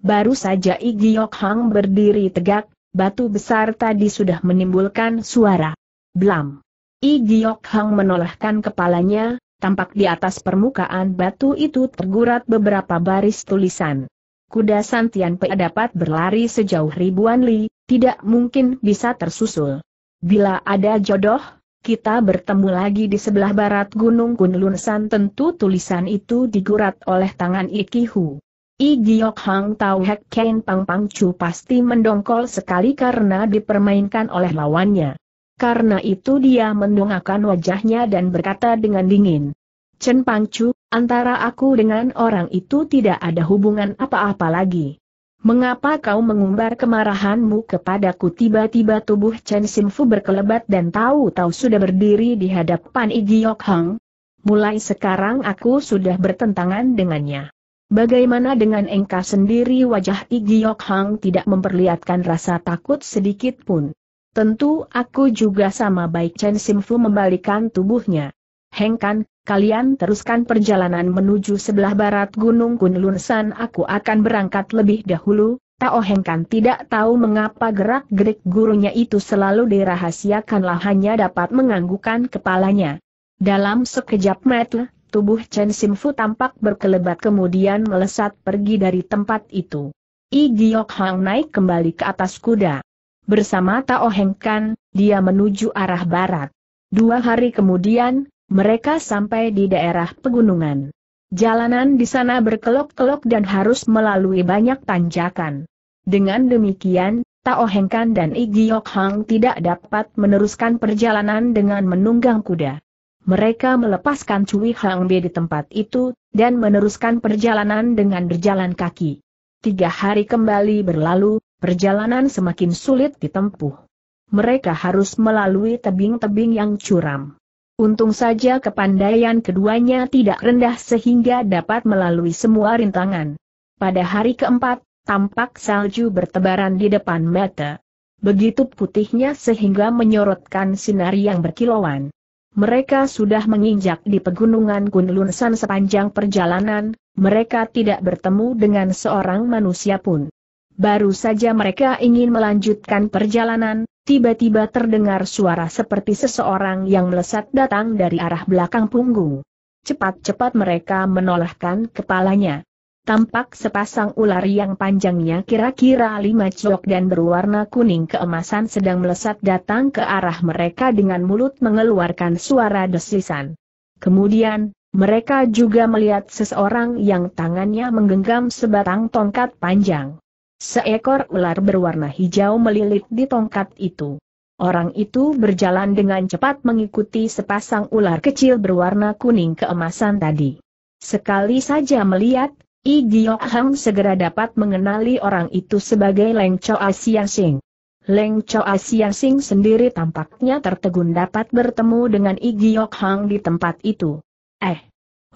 Baru saja Igiok Hang berdiri tegak, batu besar tadi sudah menimbulkan suara. Blam! Igiok Hang menolehkan kepalanya, tampak di atas permukaan batu itu tergurat beberapa baris tulisan. Kuda Santian Pe dapat berlari sejauh ribuan li, tidak mungkin bisa tersusul. Bila ada jodoh, kita bertemu lagi di sebelah barat Gunung Kunlunsan tentu tulisan itu digurat oleh tangan Ikihu. I Giok Hang Tau Hek Ken Pang Pang Chu pasti mendongkol sekali karena dipermainkan oleh lawannya. Karena itu dia mendongakkan wajahnya dan berkata dengan dingin. Chen Pangcu, antara aku dengan orang itu tidak ada hubungan apa-apa lagi. Mengapa kau mengumbar kemarahanmu kepadaku tiba-tiba tubuh Chen Simfu berkelebat dan tahu-tahu sudah berdiri di hadapan Igi Yok Hang? Mulai sekarang aku sudah bertentangan dengannya. Bagaimana dengan engkau sendiri wajah Igi Yok Hang tidak memperlihatkan rasa takut sedikit pun. Tentu aku juga sama baik Chen Simfu membalikan tubuhnya. Hengkan, kalian teruskan perjalanan menuju sebelah barat Gunung Kunlun San aku akan berangkat lebih dahulu, Tao Kan tidak tahu mengapa gerak-gerik gurunya itu selalu dirahasiakanlah hanya dapat menganggukkan kepalanya. Dalam sekejap mata, tubuh Chen Simfu tampak berkelebat kemudian melesat pergi dari tempat itu. I Giok Hang naik kembali ke atas kuda. Bersama Tao Heng kan, dia menuju arah barat. Dua hari kemudian, mereka sampai di daerah pegunungan. Jalanan di sana berkelok-kelok dan harus melalui banyak tanjakan. Dengan demikian, Tao kan dan Igiok Hang tidak dapat meneruskan perjalanan dengan menunggang kuda. Mereka melepaskan Cui Hang Bie di tempat itu, dan meneruskan perjalanan dengan berjalan kaki. Tiga hari kembali berlalu, perjalanan semakin sulit ditempuh. Mereka harus melalui tebing-tebing yang curam. Untung saja kepandaian keduanya tidak rendah sehingga dapat melalui semua rintangan. Pada hari keempat, tampak salju bertebaran di depan mata. Begitu putihnya sehingga menyorotkan sinar yang berkilauan. Mereka sudah menginjak di pegunungan Gunlunsan sepanjang perjalanan, mereka tidak bertemu dengan seorang manusia pun. Baru saja mereka ingin melanjutkan perjalanan, tiba-tiba terdengar suara seperti seseorang yang melesat datang dari arah belakang punggung. Cepat-cepat mereka menolakkan kepalanya. Tampak sepasang ular yang panjangnya kira-kira lima cok dan berwarna kuning keemasan sedang melesat datang ke arah mereka dengan mulut mengeluarkan suara desisan. Kemudian, mereka juga melihat seseorang yang tangannya menggenggam sebatang tongkat panjang. Seekor ular berwarna hijau melilit di tongkat itu. Orang itu berjalan dengan cepat mengikuti sepasang ular kecil berwarna kuning keemasan tadi. Sekali saja melihat, I Hang segera dapat mengenali orang itu sebagai Leng Choa Sia Sing. Leng Choa Sia Sing sendiri tampaknya tertegun dapat bertemu dengan I Hang di tempat itu. Eh.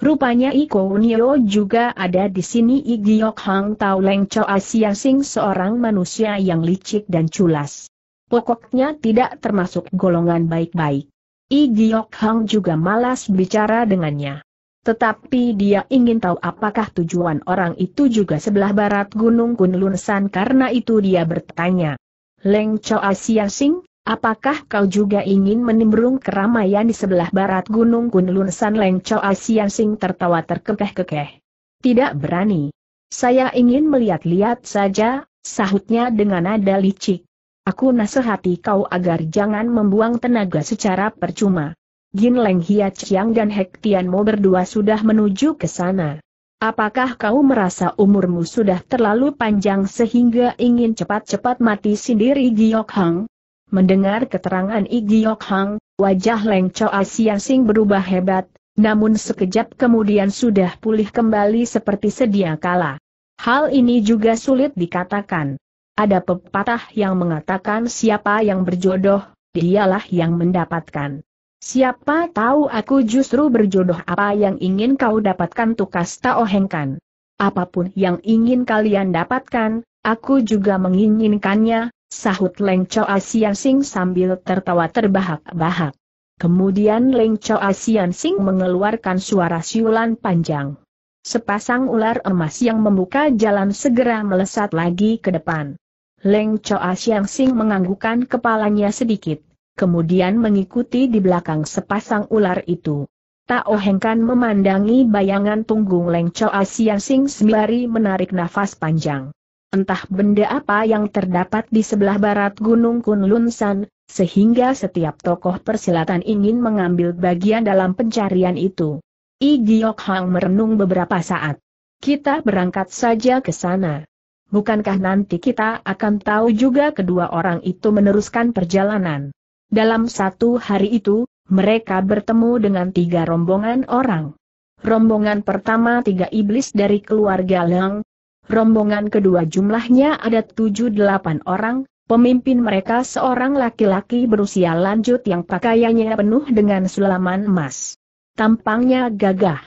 Rupanya Iko Nio juga ada di sini Igiok Hang Tau Leng Cho Asia Sing seorang manusia yang licik dan culas. Pokoknya tidak termasuk golongan baik-baik. Igiok Hang juga malas bicara dengannya. Tetapi dia ingin tahu apakah tujuan orang itu juga sebelah barat Gunung Kunlunsan karena itu dia bertanya. Leng Cho Asia Sing, Apakah kau juga ingin menimbrung keramaian di sebelah barat Gunung Kunlun San Leng Choa Sian Sing tertawa terkekeh-kekeh. Tidak berani. Saya ingin melihat-lihat saja, sahutnya dengan nada licik. Aku nasihati kau agar jangan membuang tenaga secara percuma. Gin Leng Hia Chiang dan Hek Tian Mo berdua sudah menuju ke sana. Apakah kau merasa umurmu sudah terlalu panjang sehingga ingin cepat-cepat mati sendiri Giok Hang? Mendengar keterangan Yok Hang, wajah Leng Choa Sian Sing berubah hebat, namun sekejap kemudian sudah pulih kembali seperti sedia kala. Hal ini juga sulit dikatakan. Ada pepatah yang mengatakan siapa yang berjodoh, dialah yang mendapatkan. Siapa tahu aku justru berjodoh apa yang ingin kau dapatkan tukas taohengkan. Apapun yang ingin kalian dapatkan, aku juga menginginkannya, Sahut Leng Choa Sian Sing sambil tertawa terbahak-bahak. Kemudian Leng Choa Sian Sing mengeluarkan suara siulan panjang. Sepasang ular emas yang membuka jalan segera melesat lagi ke depan. Leng Choa Sian Sing menganggukkan kepalanya sedikit, kemudian mengikuti di belakang sepasang ular itu. Tak ohengkan memandangi bayangan punggung Leng Choa Sian Sing sembari menarik nafas panjang. Entah benda apa yang terdapat di sebelah barat Gunung Kunlun San, sehingga setiap tokoh persilatan ingin mengambil bagian dalam pencarian itu. I Giok Hang merenung beberapa saat. Kita berangkat saja ke sana. Bukankah nanti kita akan tahu juga kedua orang itu meneruskan perjalanan. Dalam satu hari itu, mereka bertemu dengan tiga rombongan orang. Rombongan pertama tiga iblis dari keluarga Lang, Rombongan kedua jumlahnya ada 7-8 orang, pemimpin mereka seorang laki-laki berusia lanjut yang pakaiannya penuh dengan sulaman emas. Tampangnya gagah.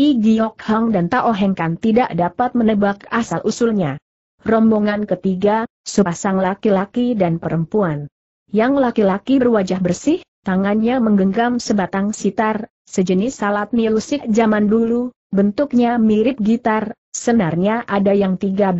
I Giok Hang dan Tao Heng Kan tidak dapat menebak asal-usulnya. Rombongan ketiga, sepasang laki-laki dan perempuan. Yang laki-laki berwajah bersih, tangannya menggenggam sebatang sitar, sejenis salat musik zaman dulu, Bentuknya mirip gitar, senarnya ada yang 13,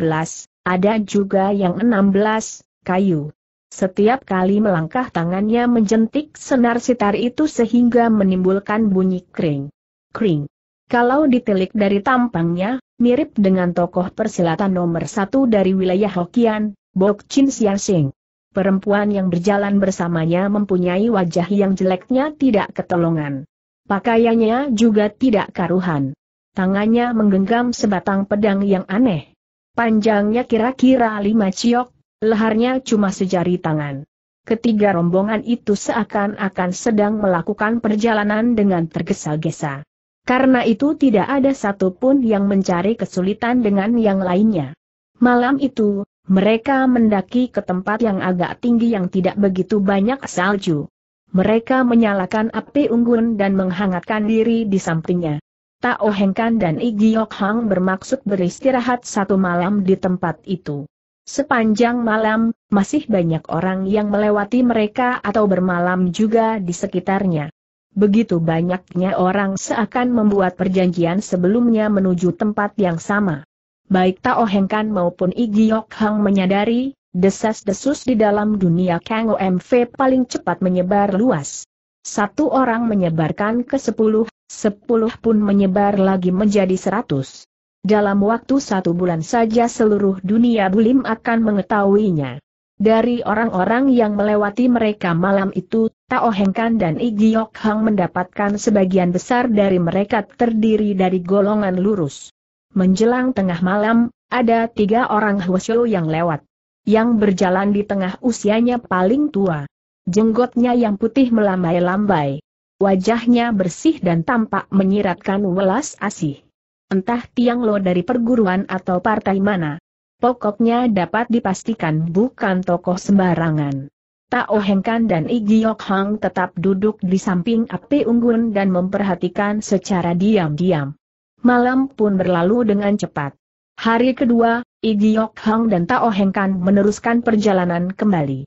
ada juga yang 16, kayu. Setiap kali melangkah tangannya menjentik senar sitar itu sehingga menimbulkan bunyi kring. Kring. Kalau ditelik dari tampangnya, mirip dengan tokoh persilatan nomor satu dari wilayah Hokian, Bok Chin Xiaxing. Perempuan yang berjalan bersamanya mempunyai wajah yang jeleknya tidak ketolongan. Pakaiannya juga tidak karuhan tangannya menggenggam sebatang pedang yang aneh. Panjangnya kira-kira lima ciok, leharnya cuma sejari tangan. Ketiga rombongan itu seakan-akan sedang melakukan perjalanan dengan tergesa-gesa. Karena itu tidak ada satupun yang mencari kesulitan dengan yang lainnya. Malam itu, mereka mendaki ke tempat yang agak tinggi yang tidak begitu banyak salju. Mereka menyalakan api unggun dan menghangatkan diri di sampingnya. Tao Hengkan dan Igiok Hang bermaksud beristirahat satu malam di tempat itu. Sepanjang malam, masih banyak orang yang melewati mereka atau bermalam juga di sekitarnya. Begitu banyaknya orang seakan membuat perjanjian sebelumnya menuju tempat yang sama. Baik Tao Hengkan maupun Igiok Hang menyadari, desas-desus di dalam dunia Kang OMV paling cepat menyebar luas. Satu orang menyebarkan ke sepuluh, sepuluh pun menyebar lagi menjadi seratus. Dalam waktu satu bulan saja seluruh dunia bulim akan mengetahuinya. Dari orang-orang yang melewati mereka malam itu, Tao Hengkan dan Igiok Hang mendapatkan sebagian besar dari mereka terdiri dari golongan lurus. Menjelang tengah malam, ada tiga orang Huasyo yang lewat. Yang berjalan di tengah usianya paling tua. Jenggotnya yang putih melambai-lambai. Wajahnya bersih dan tampak menyiratkan welas asih. Entah Tiang Lo dari perguruan atau partai mana. Pokoknya dapat dipastikan bukan tokoh sembarangan. Tao Hengkan dan Igiok Hang tetap duduk di samping api unggun dan memperhatikan secara diam-diam. Malam pun berlalu dengan cepat. Hari kedua, Igiok Hang dan Tao Hengkan meneruskan perjalanan kembali.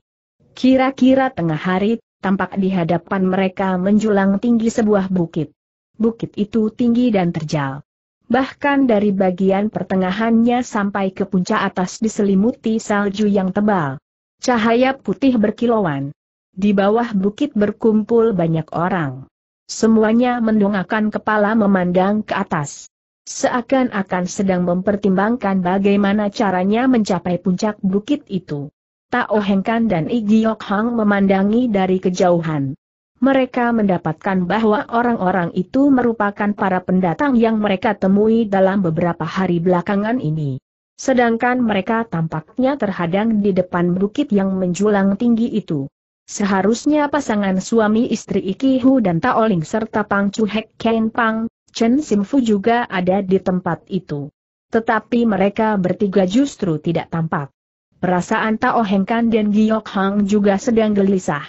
Kira-kira tengah hari, tampak di hadapan mereka menjulang tinggi sebuah bukit. Bukit itu tinggi dan terjal. Bahkan dari bagian pertengahannya sampai ke puncak atas diselimuti salju yang tebal. Cahaya putih berkilauan. Di bawah bukit berkumpul banyak orang. Semuanya mendongakkan kepala memandang ke atas. Seakan-akan sedang mempertimbangkan bagaimana caranya mencapai puncak bukit itu. Tao Hengkan dan Igiok Hang memandangi dari kejauhan. Mereka mendapatkan bahwa orang-orang itu merupakan para pendatang yang mereka temui dalam beberapa hari belakangan ini. Sedangkan mereka tampaknya terhadang di depan bukit yang menjulang tinggi itu. Seharusnya pasangan suami istri Ikihu dan Tao Ling serta Pang Hek Ken Pang, Chen Simfu juga ada di tempat itu. Tetapi mereka bertiga justru tidak tampak. Perasaan Tao Heng dan Giok Hang juga sedang gelisah.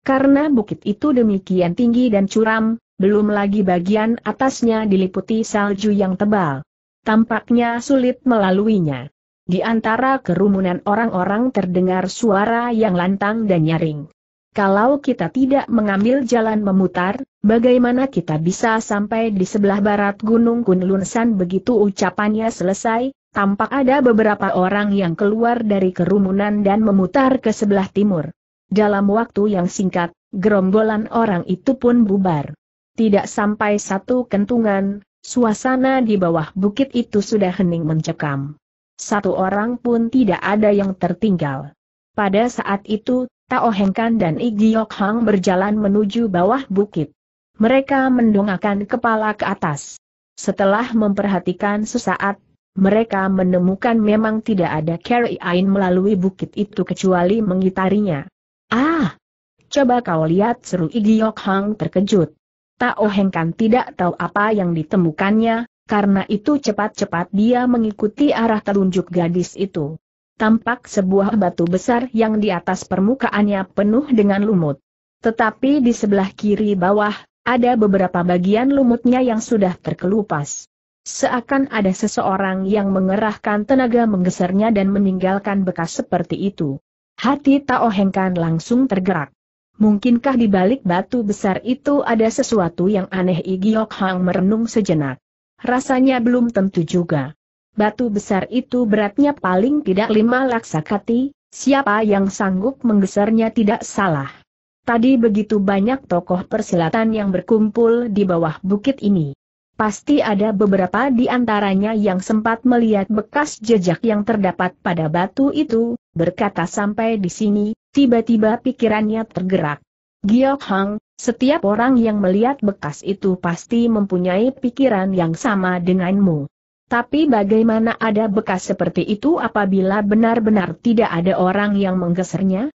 Karena bukit itu demikian tinggi dan curam, belum lagi bagian atasnya diliputi salju yang tebal. Tampaknya sulit melaluinya. Di antara kerumunan orang-orang terdengar suara yang lantang dan nyaring. Kalau kita tidak mengambil jalan memutar, bagaimana kita bisa sampai di sebelah barat Gunung Kunlunsan begitu ucapannya selesai, tampak ada beberapa orang yang keluar dari kerumunan dan memutar ke sebelah timur. Dalam waktu yang singkat, gerombolan orang itu pun bubar. Tidak sampai satu kentungan, suasana di bawah bukit itu sudah hening mencekam. Satu orang pun tidak ada yang tertinggal. Pada saat itu, Tao Hengkan dan Igiok Hang berjalan menuju bawah bukit. Mereka mendongakkan kepala ke atas. Setelah memperhatikan sesaat, mereka menemukan memang tidak ada Carrie Ain melalui bukit itu kecuali mengitarinya. Ah! Coba kau lihat seru Yok Hang terkejut. Tao kan tidak tahu apa yang ditemukannya, karena itu cepat-cepat dia mengikuti arah telunjuk gadis itu. Tampak sebuah batu besar yang di atas permukaannya penuh dengan lumut. Tetapi di sebelah kiri bawah, ada beberapa bagian lumutnya yang sudah terkelupas. Seakan ada seseorang yang mengerahkan tenaga menggesernya dan meninggalkan bekas seperti itu. Hati Tao Hengkan langsung tergerak. Mungkinkah di balik batu besar itu ada sesuatu yang aneh Igiok Hang merenung sejenak. Rasanya belum tentu juga. Batu besar itu beratnya paling tidak lima laksa kati, siapa yang sanggup menggesernya tidak salah. Tadi begitu banyak tokoh persilatan yang berkumpul di bawah bukit ini. Pasti ada beberapa di antaranya yang sempat melihat bekas jejak yang terdapat pada batu itu, berkata sampai di sini, tiba-tiba pikirannya tergerak. Giok Hang, setiap orang yang melihat bekas itu pasti mempunyai pikiran yang sama denganmu. Tapi bagaimana ada bekas seperti itu apabila benar-benar tidak ada orang yang menggesernya?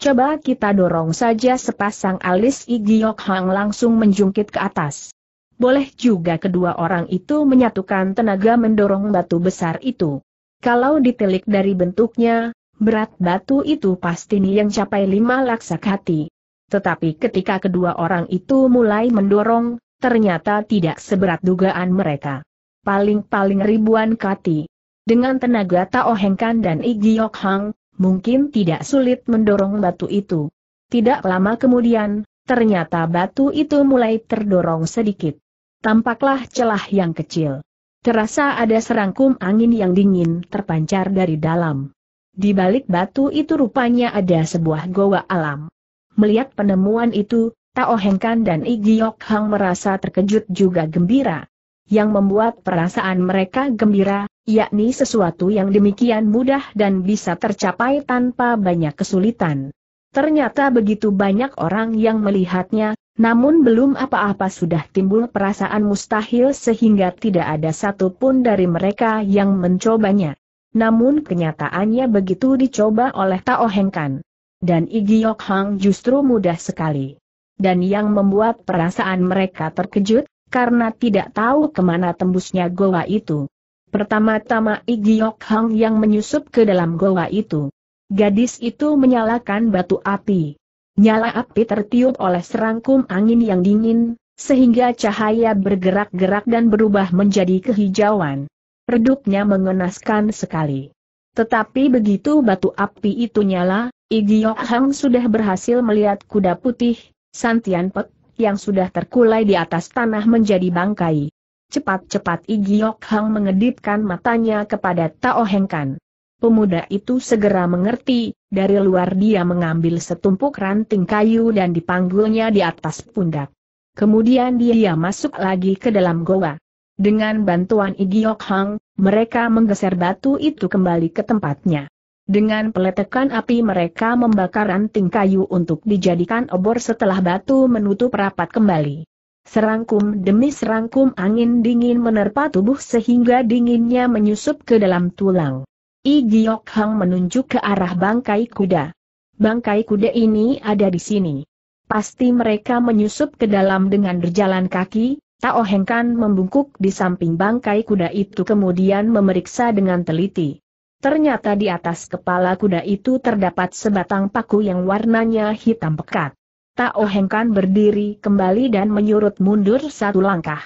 Coba kita dorong saja sepasang alis I Giok Hang langsung menjungkit ke atas boleh juga kedua orang itu menyatukan tenaga mendorong batu besar itu. Kalau ditelik dari bentuknya, berat batu itu pasti nih yang capai lima laksak hati. Tetapi ketika kedua orang itu mulai mendorong, ternyata tidak seberat dugaan mereka. Paling-paling ribuan kati. Dengan tenaga Tao Hengkan dan Igiok Hang, mungkin tidak sulit mendorong batu itu. Tidak lama kemudian, ternyata batu itu mulai terdorong sedikit tampaklah celah yang kecil. Terasa ada serangkum angin yang dingin terpancar dari dalam. Di balik batu itu rupanya ada sebuah goa alam. Melihat penemuan itu, Tao Hengkan dan Igiok Hang merasa terkejut juga gembira. Yang membuat perasaan mereka gembira, yakni sesuatu yang demikian mudah dan bisa tercapai tanpa banyak kesulitan. Ternyata begitu banyak orang yang melihatnya, namun belum apa-apa sudah timbul perasaan mustahil sehingga tidak ada satupun dari mereka yang mencobanya. Namun kenyataannya begitu dicoba oleh Tao Kan. Dan Igiok Hang justru mudah sekali. Dan yang membuat perasaan mereka terkejut, karena tidak tahu kemana tembusnya goa itu. Pertama-tama Igiok Hang yang menyusup ke dalam goa itu. Gadis itu menyalakan batu api. Nyala api tertiup oleh serangkum angin yang dingin, sehingga cahaya bergerak-gerak dan berubah menjadi kehijauan. Redupnya mengenaskan sekali. Tetapi begitu batu api itu nyala, Igio Hang sudah berhasil melihat kuda putih, Santian Pek, yang sudah terkulai di atas tanah menjadi bangkai. Cepat-cepat Igio Hang mengedipkan matanya kepada Tao Hengkan. Pemuda itu segera mengerti, dari luar dia mengambil setumpuk ranting kayu dan dipanggulnya di atas pundak. Kemudian dia masuk lagi ke dalam goa. Dengan bantuan Igiok Hang, mereka menggeser batu itu kembali ke tempatnya. Dengan peletakan api mereka membakar ranting kayu untuk dijadikan obor setelah batu menutup rapat kembali. Serangkum demi serangkum angin dingin menerpa tubuh sehingga dinginnya menyusup ke dalam tulang. I Giok Hang menunjuk ke arah bangkai kuda. Bangkai kuda ini ada di sini. Pasti mereka menyusup ke dalam dengan berjalan kaki, Tao Heng membungkuk di samping bangkai kuda itu kemudian memeriksa dengan teliti. Ternyata di atas kepala kuda itu terdapat sebatang paku yang warnanya hitam pekat. Tao Heng berdiri kembali dan menyurut mundur satu langkah.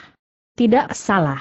Tidak salah.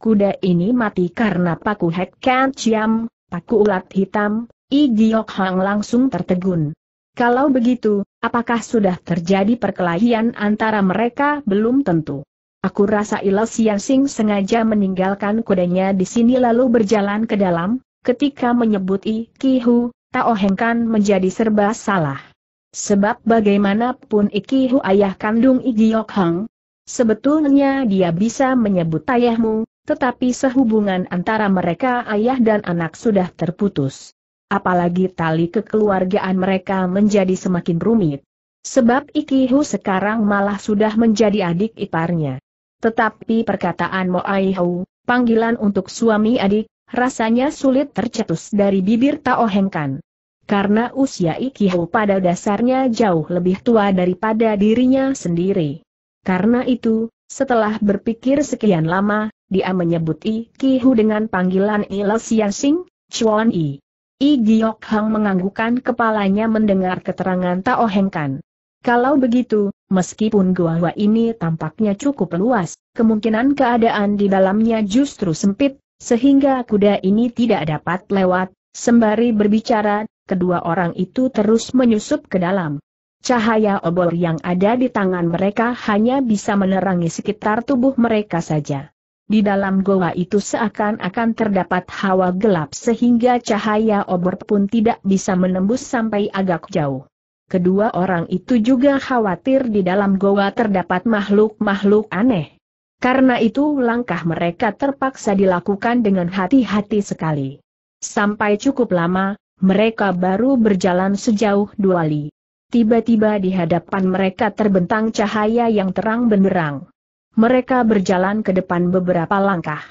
Kuda ini mati karena paku Hek Kan Chiam, paku ulat hitam, I Giok Hang langsung tertegun. Kalau begitu, apakah sudah terjadi perkelahian antara mereka belum tentu. Aku rasa Ilo Sian sengaja meninggalkan kudanya di sini lalu berjalan ke dalam, ketika menyebut I Kihu, Tao Heng kan menjadi serba salah. Sebab bagaimanapun I Kihu ayah kandung I Giok Hang, sebetulnya dia bisa menyebut ayahmu, tetapi sehubungan antara mereka ayah dan anak sudah terputus. Apalagi tali kekeluargaan mereka menjadi semakin rumit. Sebab Ikihu sekarang malah sudah menjadi adik iparnya. Tetapi perkataan Moaihu, panggilan untuk suami adik, rasanya sulit tercetus dari bibir Tao Hengkan. Karena usia Ikihu pada dasarnya jauh lebih tua daripada dirinya sendiri. Karena itu, setelah berpikir sekian lama, dia menyebut I Kihu dengan panggilan Il Sing, Chuan I. I Giok Hang menganggukkan kepalanya mendengar keterangan Tao Heng Kan. Kalau begitu, meskipun gua gua ini tampaknya cukup luas, kemungkinan keadaan di dalamnya justru sempit, sehingga kuda ini tidak dapat lewat. Sembari berbicara, kedua orang itu terus menyusup ke dalam. Cahaya obor yang ada di tangan mereka hanya bisa menerangi sekitar tubuh mereka saja. Di dalam goa itu seakan-akan terdapat hawa gelap sehingga cahaya obor pun tidak bisa menembus sampai agak jauh. Kedua orang itu juga khawatir di dalam goa terdapat makhluk-makhluk aneh. Karena itu langkah mereka terpaksa dilakukan dengan hati-hati sekali. Sampai cukup lama, mereka baru berjalan sejauh dua li. Tiba-tiba di hadapan mereka terbentang cahaya yang terang benderang. Mereka berjalan ke depan beberapa langkah.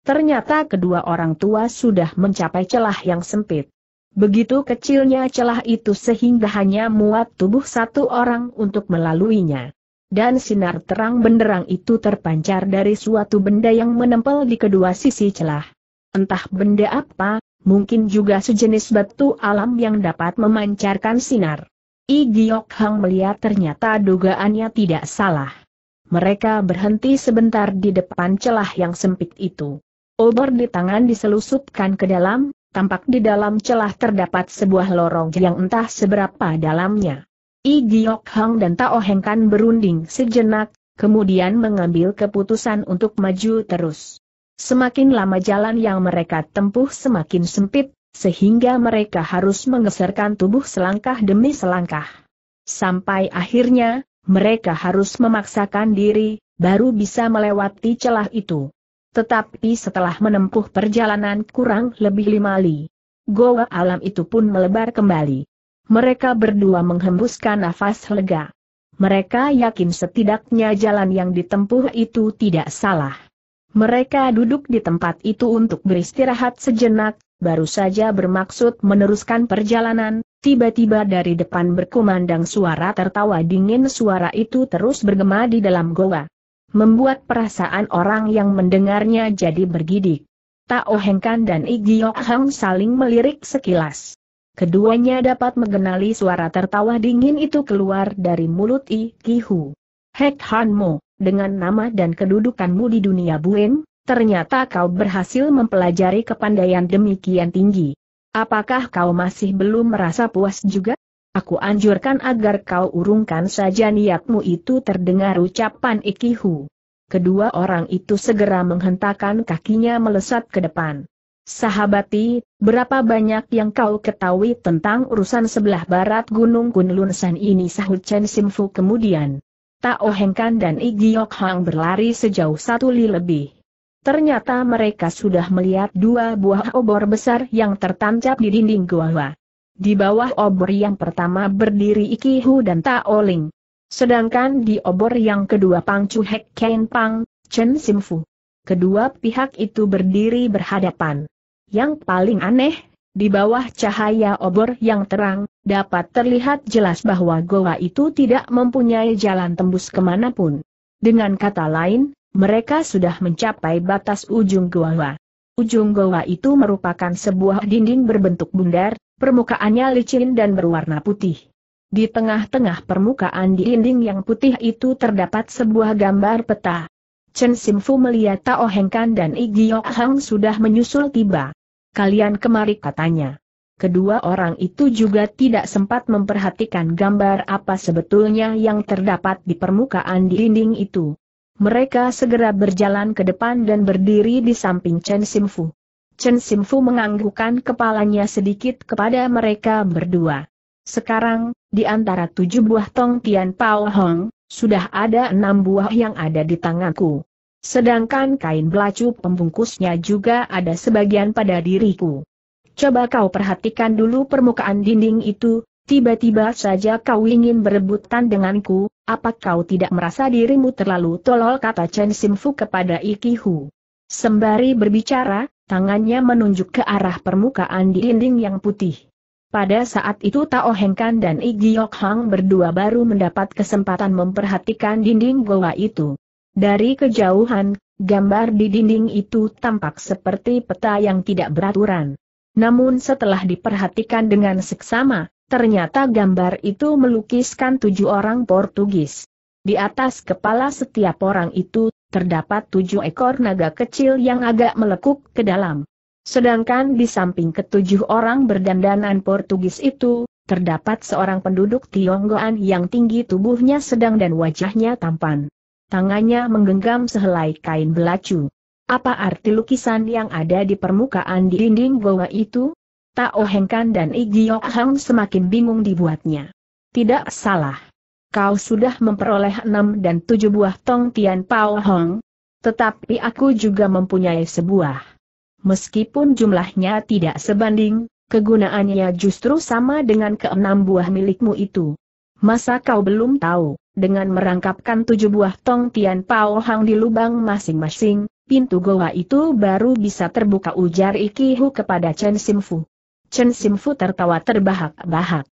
Ternyata kedua orang tua sudah mencapai celah yang sempit. Begitu kecilnya celah itu sehingga hanya muat tubuh satu orang untuk melaluinya. Dan sinar terang benderang itu terpancar dari suatu benda yang menempel di kedua sisi celah. Entah benda apa, mungkin juga sejenis batu alam yang dapat memancarkan sinar. I Giok Hang melihat ternyata dugaannya tidak salah mereka berhenti sebentar di depan celah yang sempit itu. Obor di tangan diselusupkan ke dalam, tampak di dalam celah terdapat sebuah lorong yang entah seberapa dalamnya. I Giok Hang dan Tao Heng Kan berunding sejenak, kemudian mengambil keputusan untuk maju terus. Semakin lama jalan yang mereka tempuh semakin sempit, sehingga mereka harus menggeserkan tubuh selangkah demi selangkah. Sampai akhirnya, mereka harus memaksakan diri, baru bisa melewati celah itu. Tetapi setelah menempuh perjalanan kurang lebih lima li, goa alam itu pun melebar kembali. Mereka berdua menghembuskan nafas lega. Mereka yakin setidaknya jalan yang ditempuh itu tidak salah. Mereka duduk di tempat itu untuk beristirahat sejenak, baru saja bermaksud meneruskan perjalanan, Tiba-tiba dari depan berkumandang suara tertawa dingin suara itu terus bergema di dalam goa. Membuat perasaan orang yang mendengarnya jadi bergidik. Tao Hengkan dan Igiok Hang saling melirik sekilas. Keduanya dapat mengenali suara tertawa dingin itu keluar dari mulut I Kihu. Hek Hanmo, dengan nama dan kedudukanmu di dunia Buen, ternyata kau berhasil mempelajari kepandaian demikian tinggi. Apakah kau masih belum merasa puas juga? Aku anjurkan agar kau urungkan saja niatmu itu terdengar ucapan Ikihu. Kedua orang itu segera menghentakkan kakinya melesat ke depan. Sahabati, berapa banyak yang kau ketahui tentang urusan sebelah barat Gunung Kunlun San ini sahut Chen Simfu kemudian. Tak Ohengkan dan Igiok Hang berlari sejauh satu li lebih. Ternyata mereka sudah melihat dua buah obor besar yang tertancap di dinding gua. Di bawah obor yang pertama berdiri Hu dan Ling, Sedangkan di obor yang kedua Pang Hek Ken Pang, Chen Simfu. Kedua pihak itu berdiri berhadapan. Yang paling aneh, di bawah cahaya obor yang terang, dapat terlihat jelas bahwa goa itu tidak mempunyai jalan tembus kemanapun. Dengan kata lain, mereka sudah mencapai batas ujung goa. Ujung goa itu merupakan sebuah dinding berbentuk bundar, permukaannya licin dan berwarna putih. Di tengah-tengah permukaan di dinding yang putih itu terdapat sebuah gambar peta. Chen Simfu melihat Tao Hengkan dan Igiok Hang sudah menyusul tiba. Kalian kemari katanya. Kedua orang itu juga tidak sempat memperhatikan gambar apa sebetulnya yang terdapat di permukaan di dinding itu. Mereka segera berjalan ke depan dan berdiri di samping Chen Simfu. Chen Simfu menganggukkan kepalanya sedikit kepada mereka berdua. Sekarang, di antara tujuh buah Tong Tian Pao Hong, sudah ada enam buah yang ada di tanganku. Sedangkan kain belacu pembungkusnya juga ada sebagian pada diriku. Coba kau perhatikan dulu permukaan dinding itu, Tiba-tiba saja kau ingin berebutan denganku, apa kau tidak merasa dirimu terlalu tolol kata Chen Simfu kepada Ikihu. Sembari berbicara, tangannya menunjuk ke arah permukaan di dinding yang putih. Pada saat itu Tao Hengkan dan Igiok Hang berdua baru mendapat kesempatan memperhatikan dinding goa itu. Dari kejauhan, gambar di dinding itu tampak seperti peta yang tidak beraturan. Namun setelah diperhatikan dengan seksama, Ternyata gambar itu melukiskan tujuh orang Portugis. Di atas kepala setiap orang itu, terdapat tujuh ekor naga kecil yang agak melekuk ke dalam. Sedangkan di samping ketujuh orang berdandanan Portugis itu, terdapat seorang penduduk Tionggoan yang tinggi tubuhnya sedang dan wajahnya tampan. Tangannya menggenggam sehelai kain belacu. Apa arti lukisan yang ada di permukaan dinding goa itu? Tao Hengkan dan Igiok Hang semakin bingung dibuatnya. Tidak salah. Kau sudah memperoleh enam dan tujuh buah tong Tian Pao Hong. Tetapi aku juga mempunyai sebuah. Meskipun jumlahnya tidak sebanding, kegunaannya justru sama dengan keenam buah milikmu itu. Masa kau belum tahu, dengan merangkapkan tujuh buah tong Tian Pao Hong di lubang masing-masing, pintu goa itu baru bisa terbuka ujar Ikihu kepada Chen Simfu. Chen Simfu tertawa terbahak-bahak.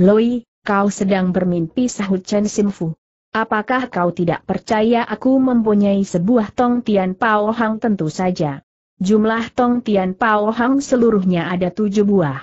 Loi, kau sedang bermimpi sahut Chen Simfu. Apakah kau tidak percaya aku mempunyai sebuah tong tian pao hang tentu saja. Jumlah tong tian pao hang seluruhnya ada tujuh buah.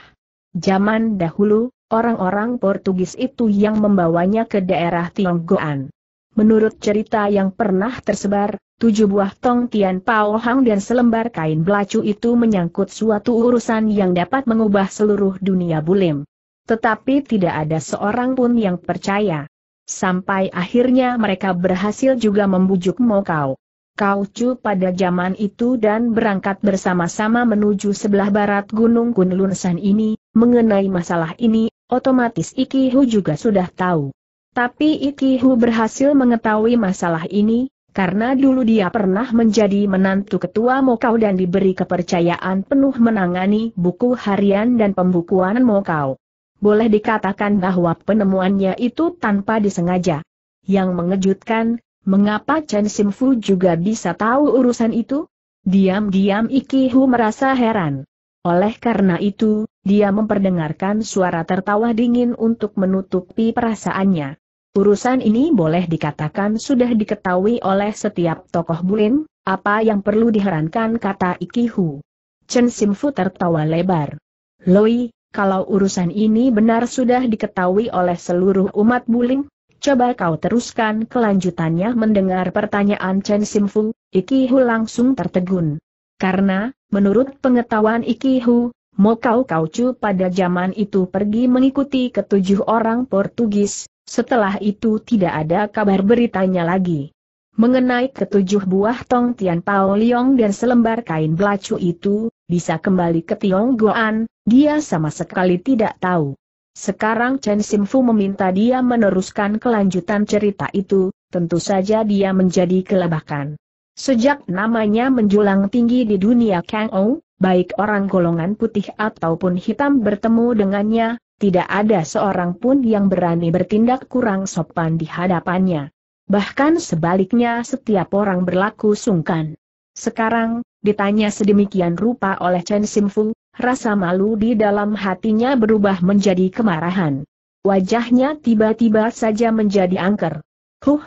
Zaman dahulu, orang-orang Portugis itu yang membawanya ke daerah Tionggoan. Menurut cerita yang pernah tersebar, tujuh buah tong tian pao hang dan selembar kain belacu itu menyangkut suatu urusan yang dapat mengubah seluruh dunia bulim. Tetapi tidak ada seorang pun yang percaya. Sampai akhirnya mereka berhasil juga membujuk Mokau. Kau Chu pada zaman itu dan berangkat bersama-sama menuju sebelah barat Gunung Kunlunsan ini, mengenai masalah ini, otomatis Iki Hu juga sudah tahu. Tapi Ikihu berhasil mengetahui masalah ini, karena dulu dia pernah menjadi menantu ketua Mokau dan diberi kepercayaan penuh menangani buku harian dan pembukuan Mokau. Boleh dikatakan bahwa penemuannya itu tanpa disengaja. Yang mengejutkan, mengapa Chen Simfu juga bisa tahu urusan itu? Diam-diam Ikihu merasa heran. Oleh karena itu, dia memperdengarkan suara tertawa dingin untuk menutupi perasaannya. Urusan ini boleh dikatakan sudah diketahui oleh setiap tokoh Bulin, apa yang perlu diherankan kata Ikihu. Chen Simfu tertawa lebar. Loi, kalau urusan ini benar sudah diketahui oleh seluruh umat Bulin, Coba kau teruskan kelanjutannya mendengar pertanyaan Chen Simfu, Ikihu langsung tertegun. Karena, menurut pengetahuan Ikihu, Mokau Kaucu pada zaman itu pergi mengikuti ketujuh orang Portugis, setelah itu tidak ada kabar beritanya lagi. Mengenai ketujuh buah tong Tian Pao Liong dan selembar kain belacu itu, bisa kembali ke Tiong Goan, dia sama sekali tidak tahu. Sekarang Chen Simfu meminta dia meneruskan kelanjutan cerita itu, tentu saja dia menjadi kelebakan. Sejak namanya menjulang tinggi di dunia Kang Ou, baik orang golongan putih ataupun hitam bertemu dengannya, tidak ada seorang pun yang berani bertindak kurang sopan di hadapannya. Bahkan sebaliknya setiap orang berlaku sungkan. Sekarang, ditanya sedemikian rupa oleh Chen Simfu, rasa malu di dalam hatinya berubah menjadi kemarahan. Wajahnya tiba-tiba saja menjadi angker. Huh,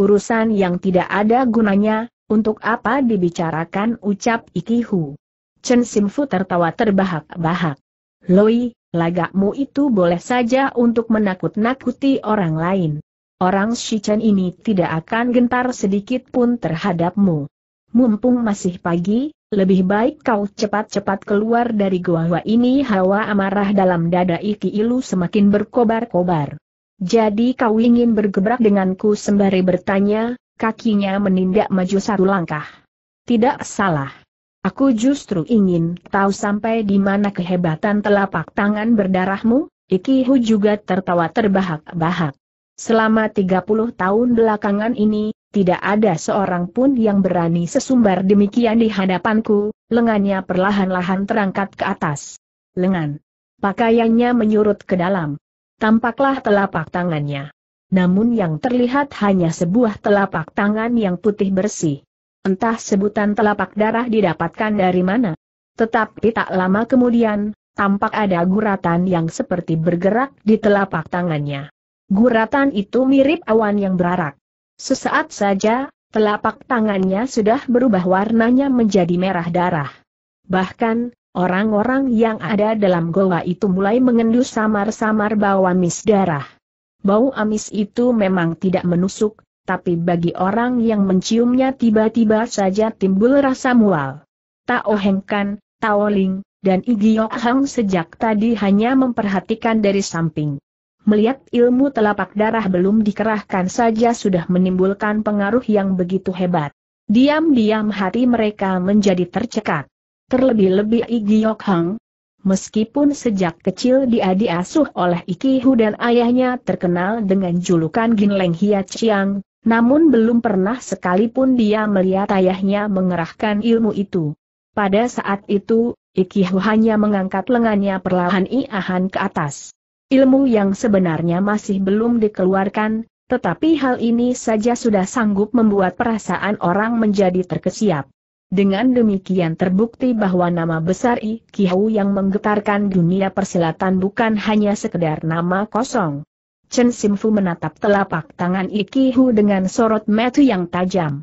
urusan yang tidak ada gunanya, untuk apa dibicarakan ucap Ikihu. Chen Simfu tertawa terbahak-bahak. Loi, lagakmu itu boleh saja untuk menakut-nakuti orang lain. Orang Shichen ini tidak akan gentar sedikit pun terhadapmu. Mumpung masih pagi, lebih baik kau cepat-cepat keluar dari gua gua ini hawa amarah dalam dada Iki Ilu semakin berkobar-kobar. Jadi kau ingin bergebrak denganku sembari bertanya, kakinya menindak maju satu langkah. Tidak salah. Aku justru ingin tahu sampai di mana kehebatan telapak tangan berdarahmu, Ikihu juga tertawa terbahak-bahak. Selama 30 tahun belakangan ini, tidak ada seorang pun yang berani sesumbar demikian di hadapanku, lengannya perlahan-lahan terangkat ke atas. Lengan. Pakaiannya menyurut ke dalam. Tampaklah telapak tangannya. Namun yang terlihat hanya sebuah telapak tangan yang putih bersih. Entah sebutan telapak darah didapatkan dari mana. Tetapi tak lama kemudian, tampak ada guratan yang seperti bergerak di telapak tangannya. Guratan itu mirip awan yang berarak. Sesaat saja, telapak tangannya sudah berubah warnanya menjadi merah darah. Bahkan, orang-orang yang ada dalam goa itu mulai mengendus samar-samar bau amis darah. Bau amis itu memang tidak menusuk, tapi bagi orang yang menciumnya tiba-tiba saja timbul rasa mual. Tao Heng Kan, Tao Ling, dan Igio Hang sejak tadi hanya memperhatikan dari samping. Melihat ilmu telapak darah belum dikerahkan saja sudah menimbulkan pengaruh yang begitu hebat. Diam-diam hati mereka menjadi tercekat. Terlebih-lebih Igiyok Hang, meskipun sejak kecil dia diasuh oleh Ikihu dan ayahnya terkenal dengan julukan Ginleng Hia Chiang, namun belum pernah sekalipun dia melihat ayahnya mengerahkan ilmu itu. Pada saat itu, Ikihu hanya mengangkat lengannya perlahan iahan ke atas. Ilmu yang sebenarnya masih belum dikeluarkan, tetapi hal ini saja sudah sanggup membuat perasaan orang menjadi terkesiap. Dengan demikian terbukti bahwa nama besar Ikihu yang menggetarkan dunia persilatan bukan hanya sekedar nama kosong. Chen Simfu menatap telapak tangan Iki Hu dengan sorot metu yang tajam.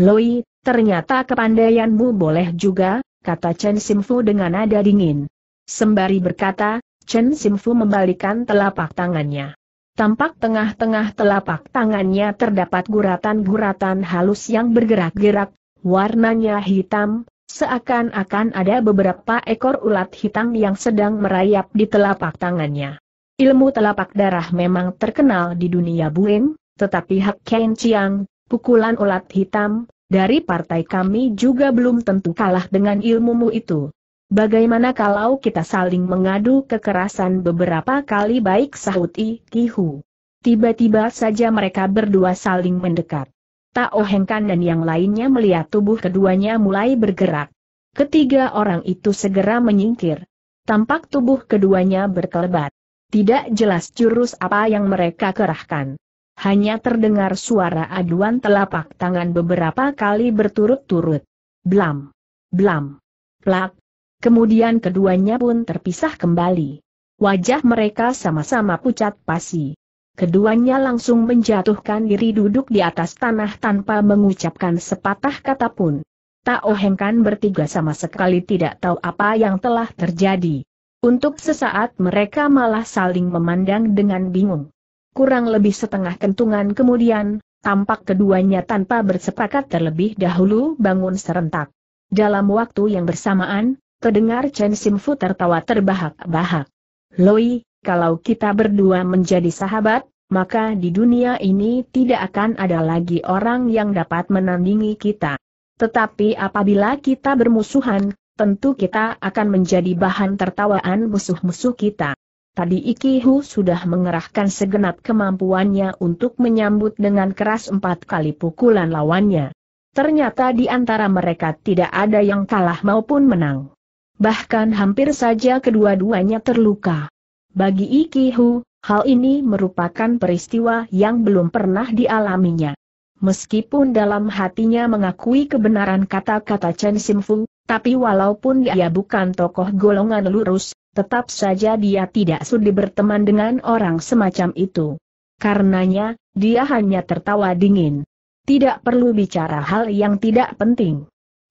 Loi, ternyata kepandaianmu boleh juga, kata Chen Simfu dengan nada dingin. Sembari berkata, Chen Simfu membalikan telapak tangannya. Tampak tengah-tengah telapak tangannya terdapat guratan-guratan halus yang bergerak-gerak, warnanya hitam, seakan-akan ada beberapa ekor ulat hitam yang sedang merayap di telapak tangannya. Ilmu telapak darah memang terkenal di dunia buin, tetapi Hak Kain Chiang, pukulan ulat hitam, dari partai kami juga belum tentu kalah dengan ilmumu itu. Bagaimana kalau kita saling mengadu kekerasan beberapa kali baik sahut I Kihu. Tiba-tiba saja mereka berdua saling mendekat. Tak Ohengkan dan yang lainnya melihat tubuh keduanya mulai bergerak. Ketiga orang itu segera menyingkir. Tampak tubuh keduanya berkelebat. Tidak jelas jurus apa yang mereka kerahkan. Hanya terdengar suara aduan telapak tangan beberapa kali berturut-turut. Blam. Blam. Plak. Kemudian keduanya pun terpisah kembali. Wajah mereka sama-sama pucat pasi. Keduanya langsung menjatuhkan diri duduk di atas tanah tanpa mengucapkan sepatah kata pun. Tak Ohengkan bertiga sama sekali tidak tahu apa yang telah terjadi. Untuk sesaat mereka malah saling memandang dengan bingung. Kurang lebih setengah kentungan kemudian, tampak keduanya tanpa bersepakat terlebih dahulu bangun serentak. Dalam waktu yang bersamaan, terdengar Chen Simfu tertawa terbahak-bahak. Loi, kalau kita berdua menjadi sahabat, maka di dunia ini tidak akan ada lagi orang yang dapat menandingi kita. Tetapi apabila kita bermusuhan, tentu kita akan menjadi bahan tertawaan musuh-musuh kita. Tadi Ikihu sudah mengerahkan segenap kemampuannya untuk menyambut dengan keras empat kali pukulan lawannya. Ternyata di antara mereka tidak ada yang kalah maupun menang. Bahkan hampir saja kedua-duanya terluka. Bagi Ikihu, hal ini merupakan peristiwa yang belum pernah dialaminya. Meskipun dalam hatinya mengakui kebenaran kata-kata Chen Simfu, tapi walaupun dia bukan tokoh golongan lurus, tetap saja dia tidak sudi berteman dengan orang semacam itu. Karenanya, dia hanya tertawa dingin. Tidak perlu bicara hal yang tidak penting.